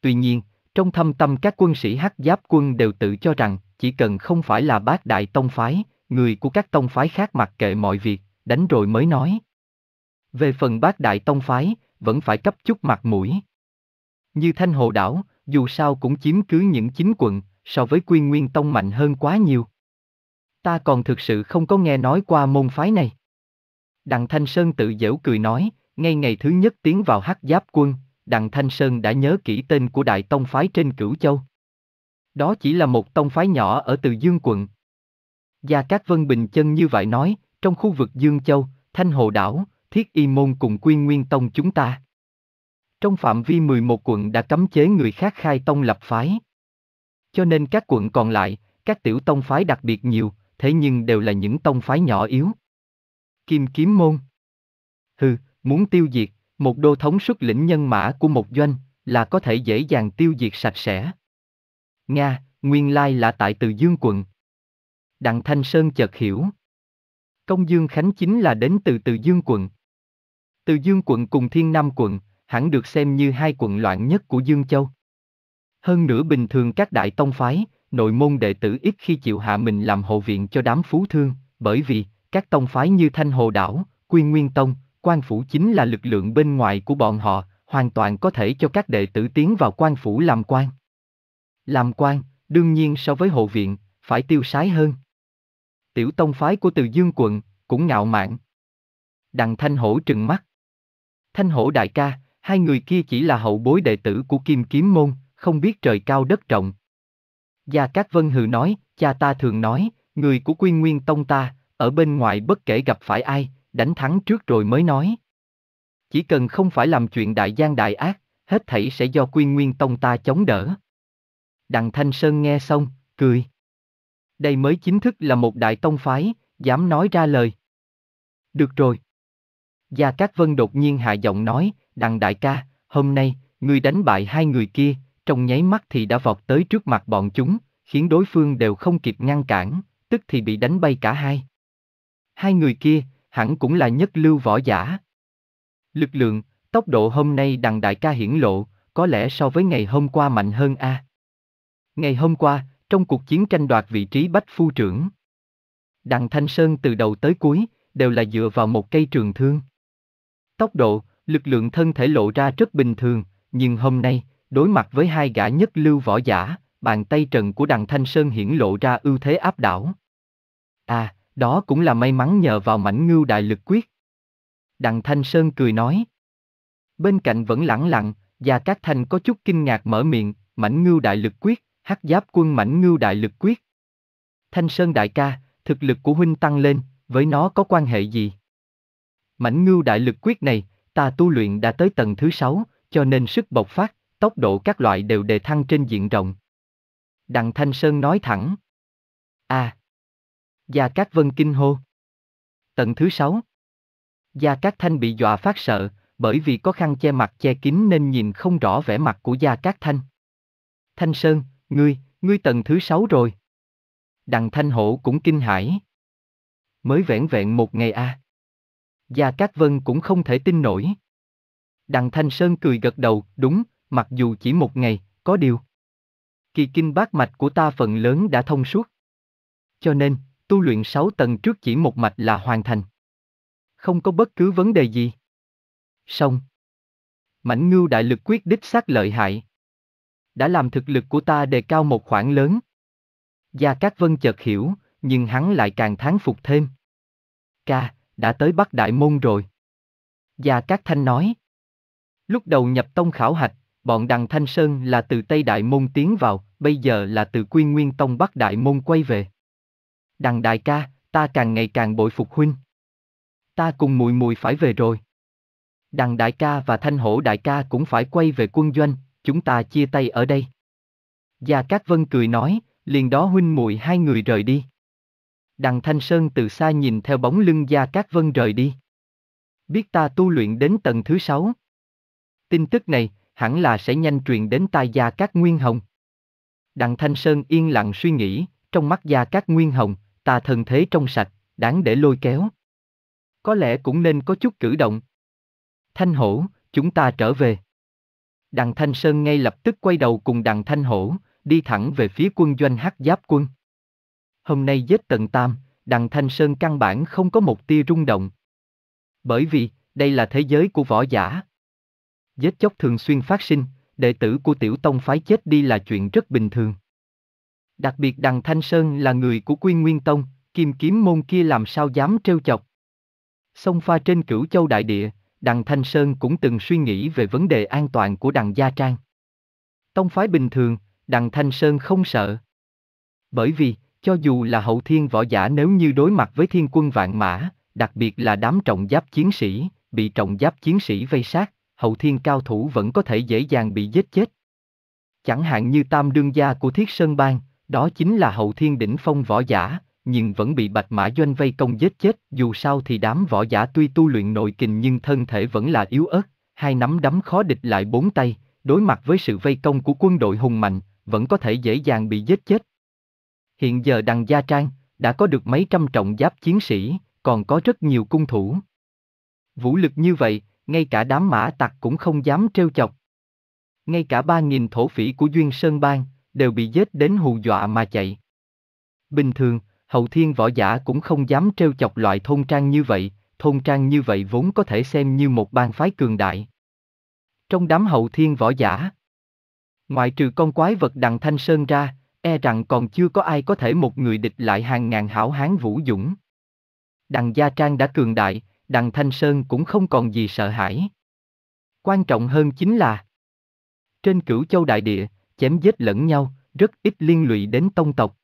Tuy nhiên, trong thâm tâm các quân sĩ hắc giáp quân đều tự cho rằng chỉ cần không phải là bác đại tông phái, người của các tông phái khác mặc kệ mọi việc, đánh rồi mới nói. Về phần bác đại tông phái, vẫn phải cấp chút mặt mũi. Như Thanh Hồ Đảo, dù sao cũng chiếm cứ những chính quận, so với quy nguyên tông mạnh hơn quá nhiều. Ta còn thực sự không có nghe nói qua môn phái này. Đặng Thanh Sơn tự giễu cười nói, ngay ngày thứ nhất tiến vào hắc giáp quân, Đặng Thanh Sơn đã nhớ kỹ tên của đại tông phái trên cửu châu. Đó chỉ là một tông phái nhỏ ở từ dương quận, Gia Cát Vân Bình chân như vậy nói, trong khu vực Dương Châu, Thanh Hồ Đảo, Thiết Y Môn cùng Quyên Nguyên Tông chúng ta. Trong phạm vi 11 quận đã cấm chế người khác khai tông lập phái. Cho nên các quận còn lại, các tiểu tông phái đặc biệt nhiều, thế nhưng đều là những tông phái nhỏ yếu. Kim Kiếm Môn Hừ, muốn tiêu diệt, một đô thống xuất lĩnh nhân mã của một doanh, là có thể dễ dàng tiêu diệt sạch sẽ. Nga, nguyên lai là tại từ Dương quận. Đặng Thanh Sơn chợt hiểu. Công Dương Khánh chính là đến từ Từ Dương quận. Từ Dương quận cùng Thiên Nam quận, hẳn được xem như hai quận loạn nhất của Dương Châu. Hơn nữa bình thường các đại tông phái, nội môn đệ tử ít khi chịu hạ mình làm hộ viện cho đám phú thương, bởi vì, các tông phái như Thanh Hồ Đảo, quy Nguyên Tông, quan phủ chính là lực lượng bên ngoài của bọn họ, hoàn toàn có thể cho các đệ tử tiến vào quan phủ làm quan. Làm quan, đương nhiên so với hộ viện, phải tiêu sái hơn tiểu tông phái của từ dương quận, cũng ngạo mạn. đặng Thanh Hổ trừng mắt. Thanh Hổ đại ca, hai người kia chỉ là hậu bối đệ tử của Kim Kiếm Môn, không biết trời cao đất rộng. Gia Cát Vân hừ nói, cha ta thường nói, người của quy Nguyên Tông ta, ở bên ngoài bất kể gặp phải ai, đánh thắng trước rồi mới nói. Chỉ cần không phải làm chuyện đại gian đại ác, hết thảy sẽ do quy Nguyên Tông ta chống đỡ. Đặng Thanh Sơn nghe xong, cười đây mới chính thức là một đại tông phái, dám nói ra lời. Được rồi. Gia Cát Vân đột nhiên hạ giọng nói, đằng đại ca, hôm nay, ngươi đánh bại hai người kia, trong nháy mắt thì đã vọt tới trước mặt bọn chúng, khiến đối phương đều không kịp ngăn cản, tức thì bị đánh bay cả hai. Hai người kia, hẳn cũng là nhất lưu võ giả. Lực lượng, tốc độ hôm nay đằng đại ca hiển lộ, có lẽ so với ngày hôm qua mạnh hơn a. À? Ngày hôm qua, trong cuộc chiến tranh đoạt vị trí bách phu trưởng. Đặng Thanh Sơn từ đầu tới cuối, đều là dựa vào một cây trường thương. Tốc độ, lực lượng thân thể lộ ra rất bình thường, nhưng hôm nay, đối mặt với hai gã nhất lưu võ giả, bàn tay trần của đặng Thanh Sơn hiển lộ ra ưu thế áp đảo. À, đó cũng là may mắn nhờ vào mảnh ngưu đại lực quyết. Đặng Thanh Sơn cười nói. Bên cạnh vẫn lẳng lặng, gia cát thanh có chút kinh ngạc mở miệng, mảnh ngưu đại lực quyết, hắc giáp quân mãnh ngưu đại lực quyết. Thanh Sơn đại ca, thực lực của huynh tăng lên, với nó có quan hệ gì? Mãnh ngưu đại lực quyết này, ta tu luyện đã tới tầng thứ sáu, cho nên sức bộc phát, tốc độ các loại đều đề thăng trên diện rộng. Đặng Thanh Sơn nói thẳng. À. Gia Cát Vân kinh hô. Tầng thứ sáu. Gia Cát Thanh bị dọa phát sợ, bởi vì có khăn che mặt che kín nên nhìn không rõ vẻ mặt của Gia Cát Thanh. Thanh Sơn, Ngươi, ngươi tầng thứ sáu rồi. Đằng Thanh Hổ cũng kinh hãi. Mới vẻn vẹn một ngày a. À. Gia Cát Vân cũng không thể tin nổi. Đằng Thanh Sơn cười gật đầu, đúng, mặc dù chỉ một ngày, có điều. Kỳ kinh bát mạch của ta phần lớn đã thông suốt. Cho nên, tu luyện sáu tầng trước chỉ một mạch là hoàn thành. Không có bất cứ vấn đề gì. Xong. Mảnh ngưu đại lực quyết đích xác lợi hại, đã làm thực lực của ta đề cao một khoảng lớn. Gia Cát Vân chợt hiểu, nhưng hắn lại càng thán phục thêm. Ca, đã tới Bắc Đại Môn rồi. Gia Cát Thanh nói. Lúc đầu nhập tông khảo hạch, bọn đằng Thanh Sơn là từ Tây Đại Môn tiến vào, bây giờ là từ Quy Nguyên Tông Bắc Đại Môn quay về. Đằng đại ca, ta càng ngày càng bội phục huynh. Ta cùng mùi mùi phải về rồi. Đằng đại ca và thanh hổ đại ca cũng phải quay về quân doanh, chúng ta chia tay ở đây. Gia Cát Vân cười nói, liền đó huynh muội hai người rời đi. Đặng Thanh Sơn từ xa nhìn theo bóng lưng Gia Cát Vân rời đi. Biết ta tu luyện đến tầng thứ sáu. Tin tức này, hẳn là sẽ nhanh truyền đến tai Gia Cát Nguyên Hồng. Đặng Thanh Sơn yên lặng suy nghĩ, trong mắt Gia Cát Nguyên Hồng, ta thần thế trong sạch, đáng để lôi kéo. Có lẽ cũng nên có chút cử động. Thanh hổ, chúng ta trở về. Đặng Thanh Sơn ngay lập tức quay đầu cùng đặng Thanh Hổ, đi thẳng về phía quân doanh hắc giáp quân. Hôm nay giết tận tam, đặng Thanh Sơn căn bản không có một tia rung động. Bởi vì, đây là thế giới của võ giả. Giết chóc thường xuyên phát sinh, đệ tử của tiểu tông phái chết đi là chuyện rất bình thường. Đặc biệt đằng Thanh Sơn là người của quy Nguyên Tông, kim kiếm môn kia làm sao dám trêu chọc. Sông pha trên cửu châu đại địa, Đặng Thanh Sơn cũng từng suy nghĩ về vấn đề an toàn của Đặng Gia Trang. Tông phái bình thường, Đặng Thanh Sơn không sợ. Bởi vì, cho dù là hậu thiên võ giả nếu như đối mặt với thiên quân vạn mã, đặc biệt là đám trọng giáp chiến sĩ, bị trọng giáp chiến sĩ vây sát, hậu thiên cao thủ vẫn có thể dễ dàng bị giết chết. Chẳng hạn như tam đương gia của Thiết Sơn Bang, đó chính là hậu thiên đỉnh phong võ giả, nhưng vẫn bị Bạch Mã Doanh vây công giết chết. Dù sao thì đám võ giả tuy tu luyện nội kình nhưng thân thể vẫn là yếu ớt, hai nắm đấm khó địch lại bốn tay, đối mặt với sự vây công của quân đội hùng mạnh, vẫn có thể dễ dàng bị giết chết. Hiện giờ đằng Gia Trang đã có được mấy trăm trọng giáp chiến sĩ, còn có rất nhiều cung thủ. Vũ lực như vậy, ngay cả đám mã tặc cũng không dám trêu chọc. Ngay cả ba nghìn thổ phỉ của Duyên Sơn Bang đều bị giết đến hù dọa mà chạy. Bình thường, hậu thiên võ giả cũng không dám trêu chọc loại thôn trang như vậy, thôn trang như vậy vốn có thể xem như một bang phái cường đại. Trong đám hậu thiên võ giả, ngoại trừ con quái vật đằng Thanh Sơn ra, e rằng còn chưa có ai có thể một người địch lại hàng ngàn hảo hán vũ dũng. Đằng Gia Trang đã cường đại, đằng Thanh Sơn cũng không còn gì sợ hãi. Quan trọng hơn chính là trên cửu châu đại địa, chém giết lẫn nhau, rất ít liên lụy đến tông tộc.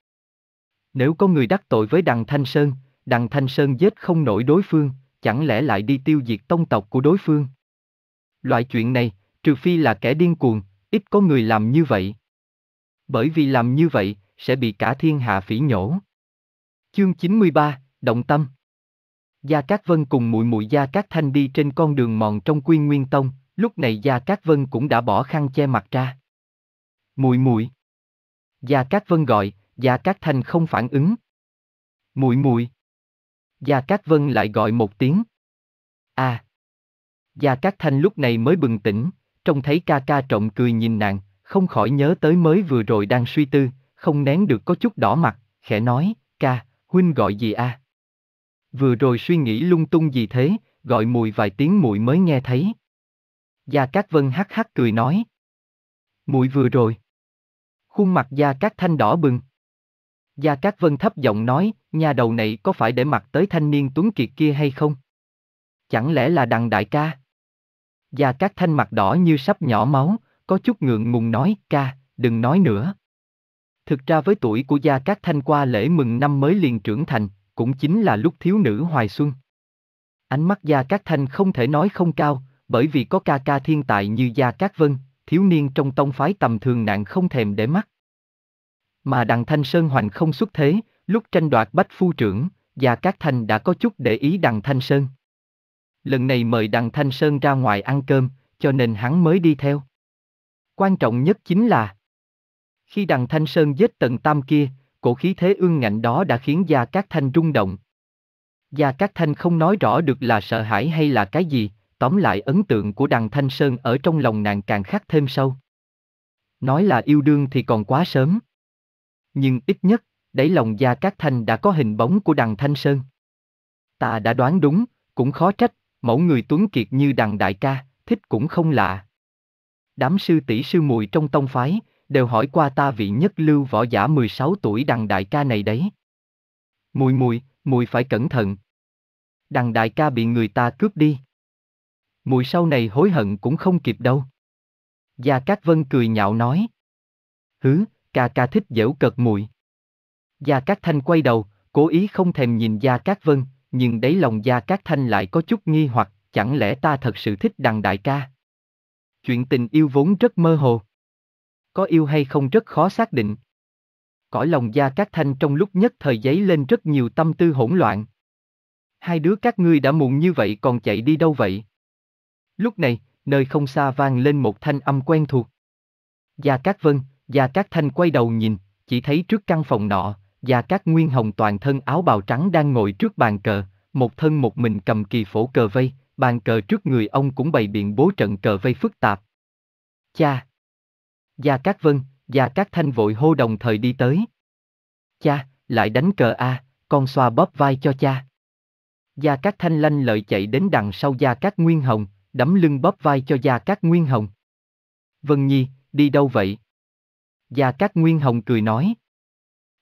Nếu có người đắc tội với đằng Thanh Sơn, đằng Thanh Sơn giết không nổi đối phương, chẳng lẽ lại đi tiêu diệt tông tộc của đối phương? Loại chuyện này, trừ phi là kẻ điên cuồng, ít có người làm như vậy. Bởi vì làm như vậy, sẽ bị cả thiên hạ phỉ nhổ. Chương 93, Động Tâm Gia Cát Vân cùng mùi mùi Gia Cát Thanh đi trên con đường mòn trong Quy nguyên tông, lúc này Gia Cát Vân cũng đã bỏ khăn che mặt ra. Mùi mùi Gia Cát Vân gọi, Gia Cát Thanh không phản ứng. Muội muội. Gia Cát Vân lại gọi một tiếng. A. À. Gia Cát Thanh lúc này mới bừng tỉnh, trông thấy ca ca trọng cười nhìn nàng, không khỏi nhớ tới mới vừa rồi đang suy tư, không nén được có chút đỏ mặt, khẽ nói, ca, huynh gọi gì a? À? Vừa rồi suy nghĩ lung tung gì thế, gọi mùi vài tiếng mùi mới nghe thấy. Gia Cát Vân hắc hắc cười nói. Mùi vừa rồi. Khuôn mặt Gia Cát Thanh đỏ bừng. Gia Cát Vân thấp giọng nói, nhà đầu này có phải để mặt tới thanh niên tuấn kiệt kia hay không? Chẳng lẽ là đằng đại ca? Gia Cát Thanh mặt đỏ như sắp nhỏ máu, có chút ngượng ngùng nói, ca, đừng nói nữa. Thực ra với tuổi của Gia Cát Thanh qua lễ mừng năm mới liền trưởng thành, cũng chính là lúc thiếu nữ hoài xuân. Ánh mắt Gia Cát Thanh không thể nói không cao, bởi vì có ca ca thiên tài như Gia Cát Vân, thiếu niên trong tông phái tầm thường nạn không thèm để mắt. Mà đằng Thanh Sơn Hoành không xuất thế, lúc tranh đoạt bách phu trưởng, và các Thanh đã có chút để ý đằng Thanh Sơn. Lần này mời đằng Thanh Sơn ra ngoài ăn cơm, cho nên hắn mới đi theo. Quan trọng nhất chính là khi đằng Thanh Sơn giết tận tam kia, cổ khí thế ương ngạnh đó đã khiến Gia Cát Thanh rung động. Gia Cát Thanh không nói rõ được là sợ hãi hay là cái gì, tóm lại ấn tượng của đằng Thanh Sơn ở trong lòng nàng càng khắc thêm sâu. Nói là yêu đương thì còn quá sớm nhưng ít nhất, đáy lòng Gia Cát Thanh đã có hình bóng của đằng Thanh Sơn. Ta đã đoán đúng, cũng khó trách, mẫu người tuấn kiệt như đằng đại ca, thích cũng không lạ. Đám sư tỷ sư muội trong tông phái, đều hỏi qua ta vị nhất lưu võ giả 16 tuổi đằng đại ca này đấy. Mùi mùi, mùi phải cẩn thận. Đằng đại ca bị người ta cướp đi. Mùi sau này hối hận cũng không kịp đâu. Gia Cát Vân cười nhạo nói. Hứ, ca ca thích dễu cợt muội. Gia Cát Thanh quay đầu, cố ý không thèm nhìn Gia Cát Vân, nhưng đấy lòng Gia Cát Thanh lại có chút nghi hoặc, chẳng lẽ ta thật sự thích đằng đại ca? Chuyện tình yêu vốn rất mơ hồ. Có yêu hay không rất khó xác định. Cõi lòng Gia Cát Thanh trong lúc nhất thời giấy lên rất nhiều tâm tư hỗn loạn. Hai đứa các ngươi đã muộn như vậy còn chạy đi đâu vậy? Lúc này, nơi không xa vang lên một thanh âm quen thuộc. Gia Cát Vân, Gia Cát Thanh quay đầu nhìn, chỉ thấy trước căn phòng nọ, Gia Cát Nguyên Hồng toàn thân áo bào trắng đang ngồi trước bàn cờ, một thân một mình cầm kỳ phổ cờ vây, bàn cờ trước người ông cũng bày biện bố trận cờ vây phức tạp. Cha! Gia Cát Vân, Gia Cát Thanh vội hô đồng thời đi tới. Cha, lại đánh cờ a, con xoa bóp vai cho cha. Gia Cát Thanh lanh lợi chạy đến đằng sau Gia Cát Nguyên Hồng, đấm lưng bóp vai cho Gia Cát Nguyên Hồng. Vân Nhi, đi đâu vậy? Gia Cát Nguyên Hồng cười nói.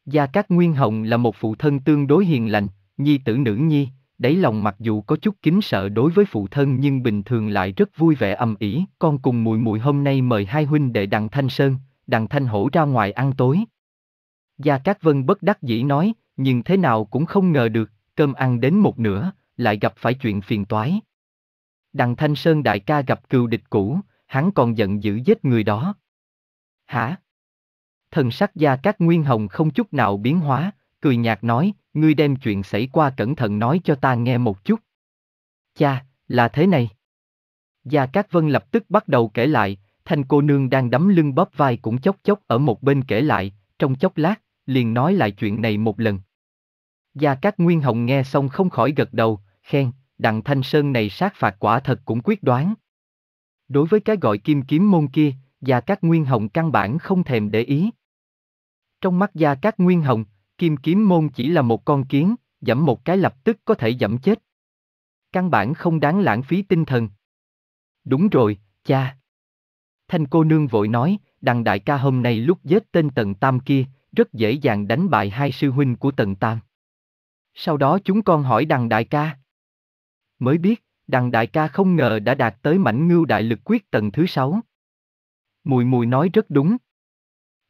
Gia Cát Nguyên Hồng là một phụ thân tương đối hiền lành, nhi tử nữ nhi, đáy lòng mặc dù có chút kính sợ đối với phụ thân nhưng bình thường lại rất vui vẻ ầm ỉ. Con cùng mùi mùi hôm nay mời hai huynh đệ đặng Thanh Sơn, đặng Thanh Hổ ra ngoài ăn tối. Gia Cát Vân bất đắc dĩ nói, nhưng thế nào cũng không ngờ được, cơm ăn đến một nửa, lại gặp phải chuyện phiền toái. đặng Thanh Sơn đại ca gặp cừu địch cũ, hắn còn giận dữ giết người đó. Hả? thần sắc gia các nguyên hồng không chút nào biến hóa, cười nhạt nói, ngươi đem chuyện xảy qua cẩn thận nói cho ta nghe một chút. Cha, là thế này. Gia Cát Vân lập tức bắt đầu kể lại, thanh cô nương đang đấm lưng bóp vai cũng chốc chốc ở một bên kể lại, trong chốc lát, liền nói lại chuyện này một lần. Gia Cát Nguyên Hồng nghe xong không khỏi gật đầu, khen, đặng Thanh Sơn này sát phạt quả thật cũng quyết đoán. Đối với cái gọi kim kiếm môn kia, Gia Cát Nguyên Hồng căn bản không thèm để ý. Trong mắt Gia các Nguyên Hồng, kim kiếm môn chỉ là một con kiến, dẫm một cái lập tức có thể dẫm chết. Căn bản không đáng lãng phí tinh thần. Đúng rồi, cha. Thanh cô nương vội nói, đằng đại ca hôm nay lúc giết tên Tần Tam kia, rất dễ dàng đánh bại hai sư huynh của Tần Tam. Sau đó chúng con hỏi đằng đại ca. Mới biết, đằng đại ca không ngờ đã đạt tới mảnh ngưu đại lực quyết tầng thứ sáu. Mùi mùi nói rất đúng.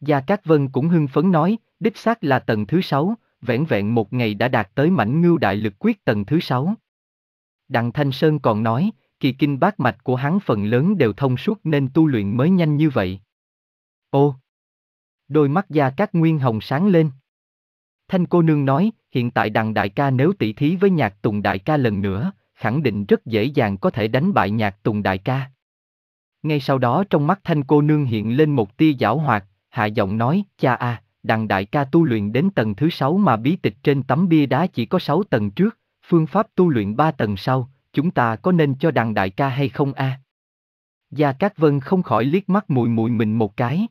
Gia Cát Vân cũng hưng phấn nói, đích xác là tầng thứ sáu, vẻn vẹn một ngày đã đạt tới mảnh ngưu đại lực quyết tầng thứ sáu. Đặng Thanh Sơn còn nói, kỳ kinh bát mạch của hắn phần lớn đều thông suốt nên tu luyện mới nhanh như vậy. Ô! Đôi mắt Gia Cát Nguyên hồng sáng lên. Thanh cô nương nói, hiện tại đằng đại ca nếu tỷ thí với nhạc tùng đại ca lần nữa, khẳng định rất dễ dàng có thể đánh bại nhạc tùng đại ca. Ngay sau đó trong mắt thanh cô nương hiện lên một tia giảo hoạt, hạ giọng nói, cha a, à, đặng đại ca tu luyện đến tầng thứ sáu mà bí tịch trên tấm bia đá chỉ có sáu tầng trước, phương pháp tu luyện ba tầng sau, chúng ta có nên cho đằng đại ca hay không a? À? Gia Cát Vân không khỏi liếc mắt mùi mùi mình một cái.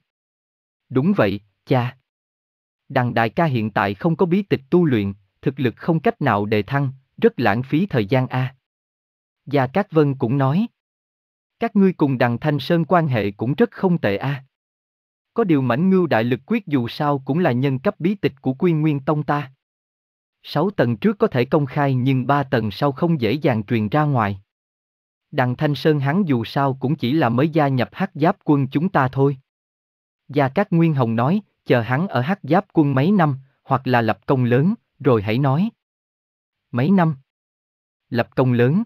Đúng vậy, cha. Đằng đại ca hiện tại không có bí tịch tu luyện, thực lực không cách nào đề thăng, rất lãng phí thời gian a. À. Gia Cát Vân cũng nói. Các ngươi cùng đằng Thanh Sơn quan hệ cũng rất không tệ a. À. Có điều mảnh ngưu đại lực quyết dù sao cũng là nhân cấp bí tịch của quy nguyên tông ta. Sáu tầng trước có thể công khai nhưng ba tầng sau không dễ dàng truyền ra ngoài. đặng Thanh Sơn hắn dù sao cũng chỉ là mới gia nhập hắc giáp quân chúng ta thôi. Gia Cát Nguyên Hồng nói, chờ hắn ở hắc giáp quân mấy năm, hoặc là lập công lớn, rồi hãy nói. Mấy năm? Lập công lớn?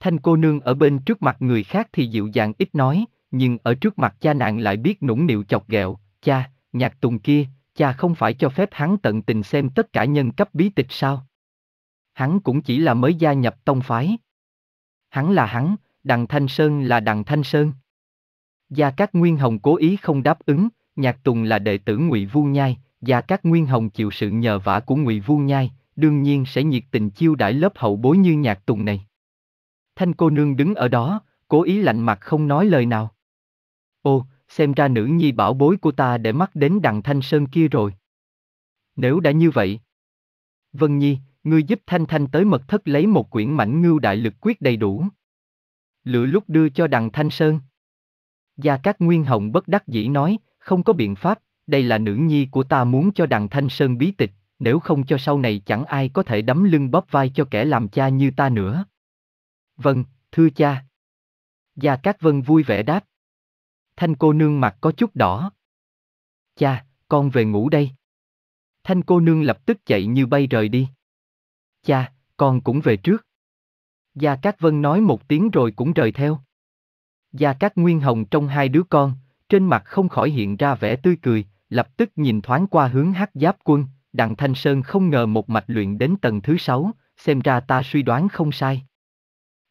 Thanh cô nương ở bên trước mặt người khác thì dịu dàng ít nói, nhưng ở trước mặt cha nạn lại biết nũng nịu chọc ghẹo, cha, nhạc tùng kia, cha không phải cho phép hắn tận tình xem tất cả nhân cấp bí tịch sao? Hắn cũng chỉ là mới gia nhập tông phái. Hắn là hắn, đằng Thanh Sơn là đằng Thanh Sơn. Gia Cát Nguyên Hồng cố ý không đáp ứng, Nhạc Tùng là đệ tử Ngụy Vu Nhai, Gia Cát Nguyên Hồng chịu sự nhờ vả của Ngụy Vu Nhai, đương nhiên sẽ nhiệt tình chiêu đãi lớp hậu bối như Nhạc Tùng này. Thanh cô nương đứng ở đó, cố ý lạnh mặt không nói lời nào. Ô, xem ra nữ nhi bảo bối của ta để mắt đến đặng Thanh Sơn kia rồi. Nếu đã như vậy. Vân Nhi, ngươi giúp Thanh Thanh tới mật thất lấy một quyển mảnh ngưu đại lực quyết đầy đủ. Lựa lúc đưa cho đặng Thanh Sơn. Gia Cát Nguyên Hồng bất đắc dĩ nói, không có biện pháp, đây là nữ nhi của ta muốn cho đặng Thanh Sơn bí tịch, nếu không cho sau này chẳng ai có thể đấm lưng bóp vai cho kẻ làm cha như ta nữa. Vâng, thưa cha. Gia Cát Vân vui vẻ đáp. Thanh cô nương mặt có chút đỏ. Cha, con về ngủ đây. Thanh cô nương lập tức chạy như bay rời đi. Cha, con cũng về trước. Gia Cát Vân nói một tiếng rồi cũng rời theo. Gia Cát Nguyên Hồng trong hai đứa con, trên mặt không khỏi hiện ra vẻ tươi cười, lập tức nhìn thoáng qua hướng hát giáp quân, đặng Thanh Sơn không ngờ một mạch luyện đến tầng thứ sáu, xem ra ta suy đoán không sai.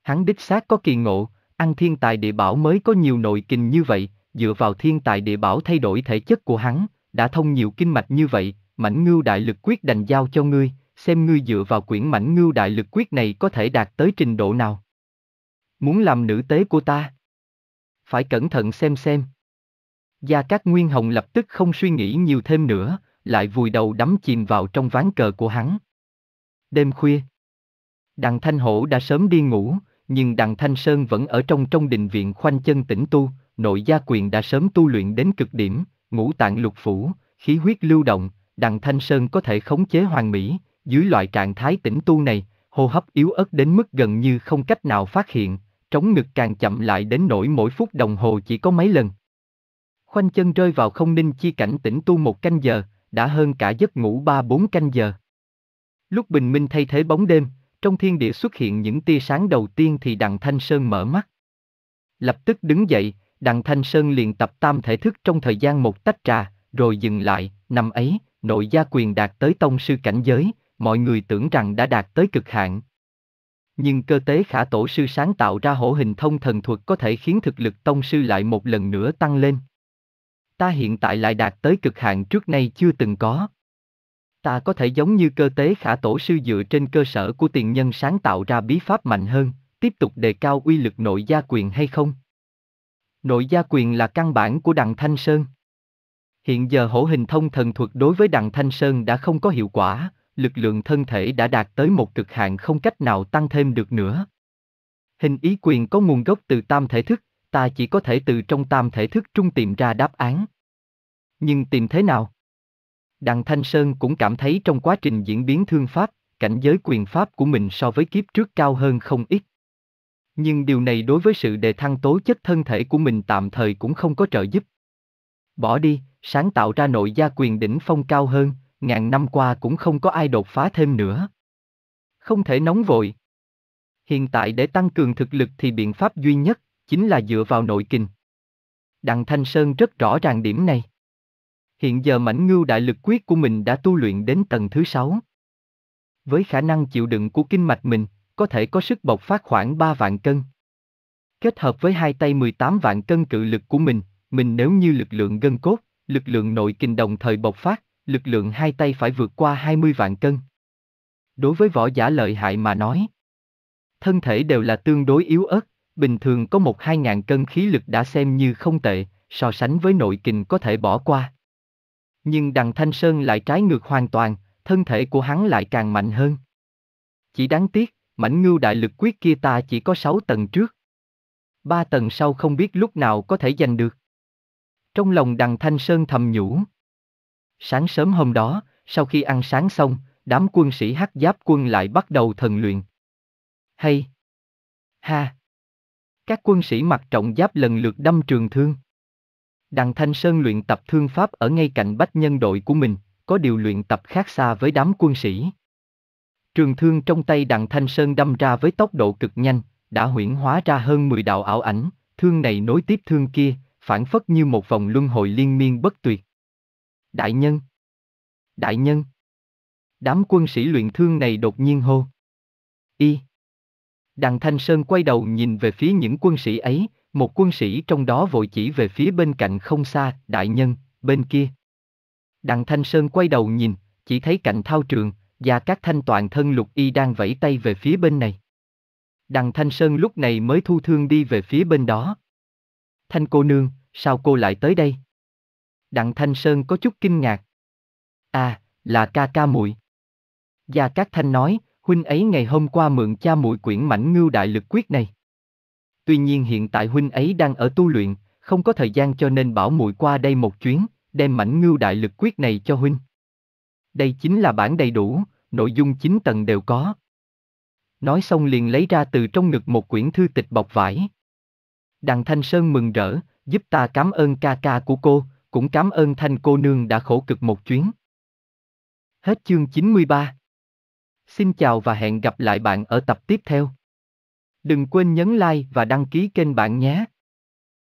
Hắn đích xác có kỳ ngộ, ăn thiên tài địa bảo mới có nhiều nội kinh như vậy, dựa vào thiên tài địa bảo thay đổi thể chất của hắn, đã thông nhiều kinh mạch như vậy, mảnh ngưu đại lực quyết đành giao cho ngươi, xem ngươi dựa vào quyển mảnh ngưu đại lực quyết này có thể đạt tới trình độ nào. Muốn làm nữ tế của ta? Phải cẩn thận xem xem. Gia Cát Nguyên Hồng lập tức không suy nghĩ nhiều thêm nữa, lại vùi đầu đắm chìm vào trong ván cờ của hắn. Đêm khuya, đằng Thanh Hổ đã sớm đi ngủ, nhưng đặng Thanh Sơn vẫn ở trong trong đình viện khoanh chân tĩnh tu, nội gia quyền đã sớm tu luyện đến cực điểm, ngũ tạng lục phủ, khí huyết lưu động, đặng Thanh Sơn có thể khống chế hoàn mỹ, dưới loại trạng thái tĩnh tu này, hô hấp yếu ớt đến mức gần như không cách nào phát hiện, trống ngực càng chậm lại đến nỗi mỗi phút đồng hồ chỉ có mấy lần. Khoanh chân rơi vào không ninh chi cảnh tĩnh tu một canh giờ, đã hơn cả giấc ngủ ba bốn canh giờ. Lúc bình minh thay thế bóng đêm, trong thiên địa xuất hiện những tia sáng đầu tiên thì đặng Thanh Sơn mở mắt. Lập tức đứng dậy, đặng Thanh Sơn liền tập tam thể thức trong thời gian một tách trà, rồi dừng lại, năm ấy, nội gia quyền đạt tới tông sư cảnh giới, mọi người tưởng rằng đã đạt tới cực hạn. Nhưng cơ tế khả tổ sư sáng tạo ra hổ hình thông thần thuật có thể khiến thực lực tông sư lại một lần nữa tăng lên. Ta hiện tại lại đạt tới cực hạn trước nay chưa từng có. Ta có thể giống như cơ tế khả tổ sư dựa trên cơ sở của tiền nhân sáng tạo ra bí pháp mạnh hơn, tiếp tục đề cao uy lực nội gia quyền hay không? Nội gia quyền là căn bản của đằng Thanh Sơn. Hiện giờ hổ hình thông thần thuật đối với đằng Thanh Sơn đã không có hiệu quả, lực lượng thân thể đã đạt tới một cực hạn không cách nào tăng thêm được nữa. Hình ý quyền có nguồn gốc từ tam thể thức, ta chỉ có thể từ trong tam thể thức trung tìm ra đáp án. Nhưng tìm thế nào? Đặng Thanh Sơn cũng cảm thấy trong quá trình diễn biến thương pháp, cảnh giới quyền pháp của mình so với kiếp trước cao hơn không ít. Nhưng điều này đối với sự đề thăng tố chất thân thể của mình tạm thời cũng không có trợ giúp. Bỏ đi, sáng tạo ra nội gia quyền đỉnh phong cao hơn, ngàn năm qua cũng không có ai đột phá thêm nữa. Không thể nóng vội. Hiện tại để tăng cường thực lực thì biện pháp duy nhất chính là dựa vào nội kình. Đặng Thanh Sơn rất rõ ràng điểm này. Hiện giờ mảnh ngưu đại lực quyết của mình đã tu luyện đến tầng thứ sáu, Với khả năng chịu đựng của kinh mạch mình, có thể có sức bộc phát khoảng 3 vạn cân. Kết hợp với hai tay 18 vạn cân cự lực của mình, mình nếu như lực lượng gân cốt, lực lượng nội kinh đồng thời bộc phát, lực lượng hai tay phải vượt qua 20 vạn cân. Đối với võ giả lợi hại mà nói, thân thể đều là tương đối yếu ớt, bình thường có một hai ngàn cân khí lực đã xem như không tệ, so sánh với nội kình có thể bỏ qua. Nhưng đằng Thanh Sơn lại trái ngược hoàn toàn, thân thể của hắn lại càng mạnh hơn. Chỉ đáng tiếc, mảnh ngưu đại lực quyết kia ta chỉ có sáu tầng trước. ba tầng sau không biết lúc nào có thể giành được. Trong lòng đằng Thanh Sơn thầm nhủ. Sáng sớm hôm đó, sau khi ăn sáng xong, đám quân sĩ hắc giáp quân lại bắt đầu thần luyện. Hay! Ha! Các quân sĩ mặc trọng giáp lần lượt đâm trường thương. Đặng Thanh Sơn luyện tập thương pháp ở ngay cạnh bách nhân đội của mình, có điều luyện tập khác xa với đám quân sĩ. Trường thương trong tay Đặng Thanh Sơn đâm ra với tốc độ cực nhanh, đã huyển hóa ra hơn 10 đạo ảo ảnh, thương này nối tiếp thương kia, phản phất như một vòng luân hồi liên miên bất tuyệt. Đại nhân! Đại nhân! Đám quân sĩ luyện thương này đột nhiên hô. Y! Đặng Thanh Sơn quay đầu nhìn về phía những quân sĩ ấy, một quân sĩ trong đó vội chỉ về phía bên cạnh không xa, đại nhân, bên kia. Đặng Thanh Sơn quay đầu nhìn, chỉ thấy cạnh thao trường, và các thanh toàn thân lục y đang vẫy tay về phía bên này. Đặng Thanh Sơn lúc này mới thu thương đi về phía bên đó. Thanh cô nương, sao cô lại tới đây? Đặng Thanh Sơn có chút kinh ngạc. À, là ca ca muội. và các Thanh nói, huynh ấy ngày hôm qua mượn cha muội quyển mảnh ngưu đại lực quyết này tuy nhiên hiện tại huynh ấy đang ở tu luyện, không có thời gian cho nên bảo muội qua đây một chuyến, đem mảnh ngưu đại lực quyết này cho huynh. Đây chính là bản đầy đủ, nội dung chín tầng đều có. Nói xong liền lấy ra từ trong ngực một quyển thư tịch bọc vải. Đặng Thanh Sơn mừng rỡ, giúp ta cảm ơn ca ca của cô, cũng cảm ơn Thanh cô nương đã khổ cực một chuyến. Hết chương 93. Xin chào và hẹn gặp lại bạn ở tập tiếp theo. Đừng quên nhấn like và đăng ký kênh bạn nhé.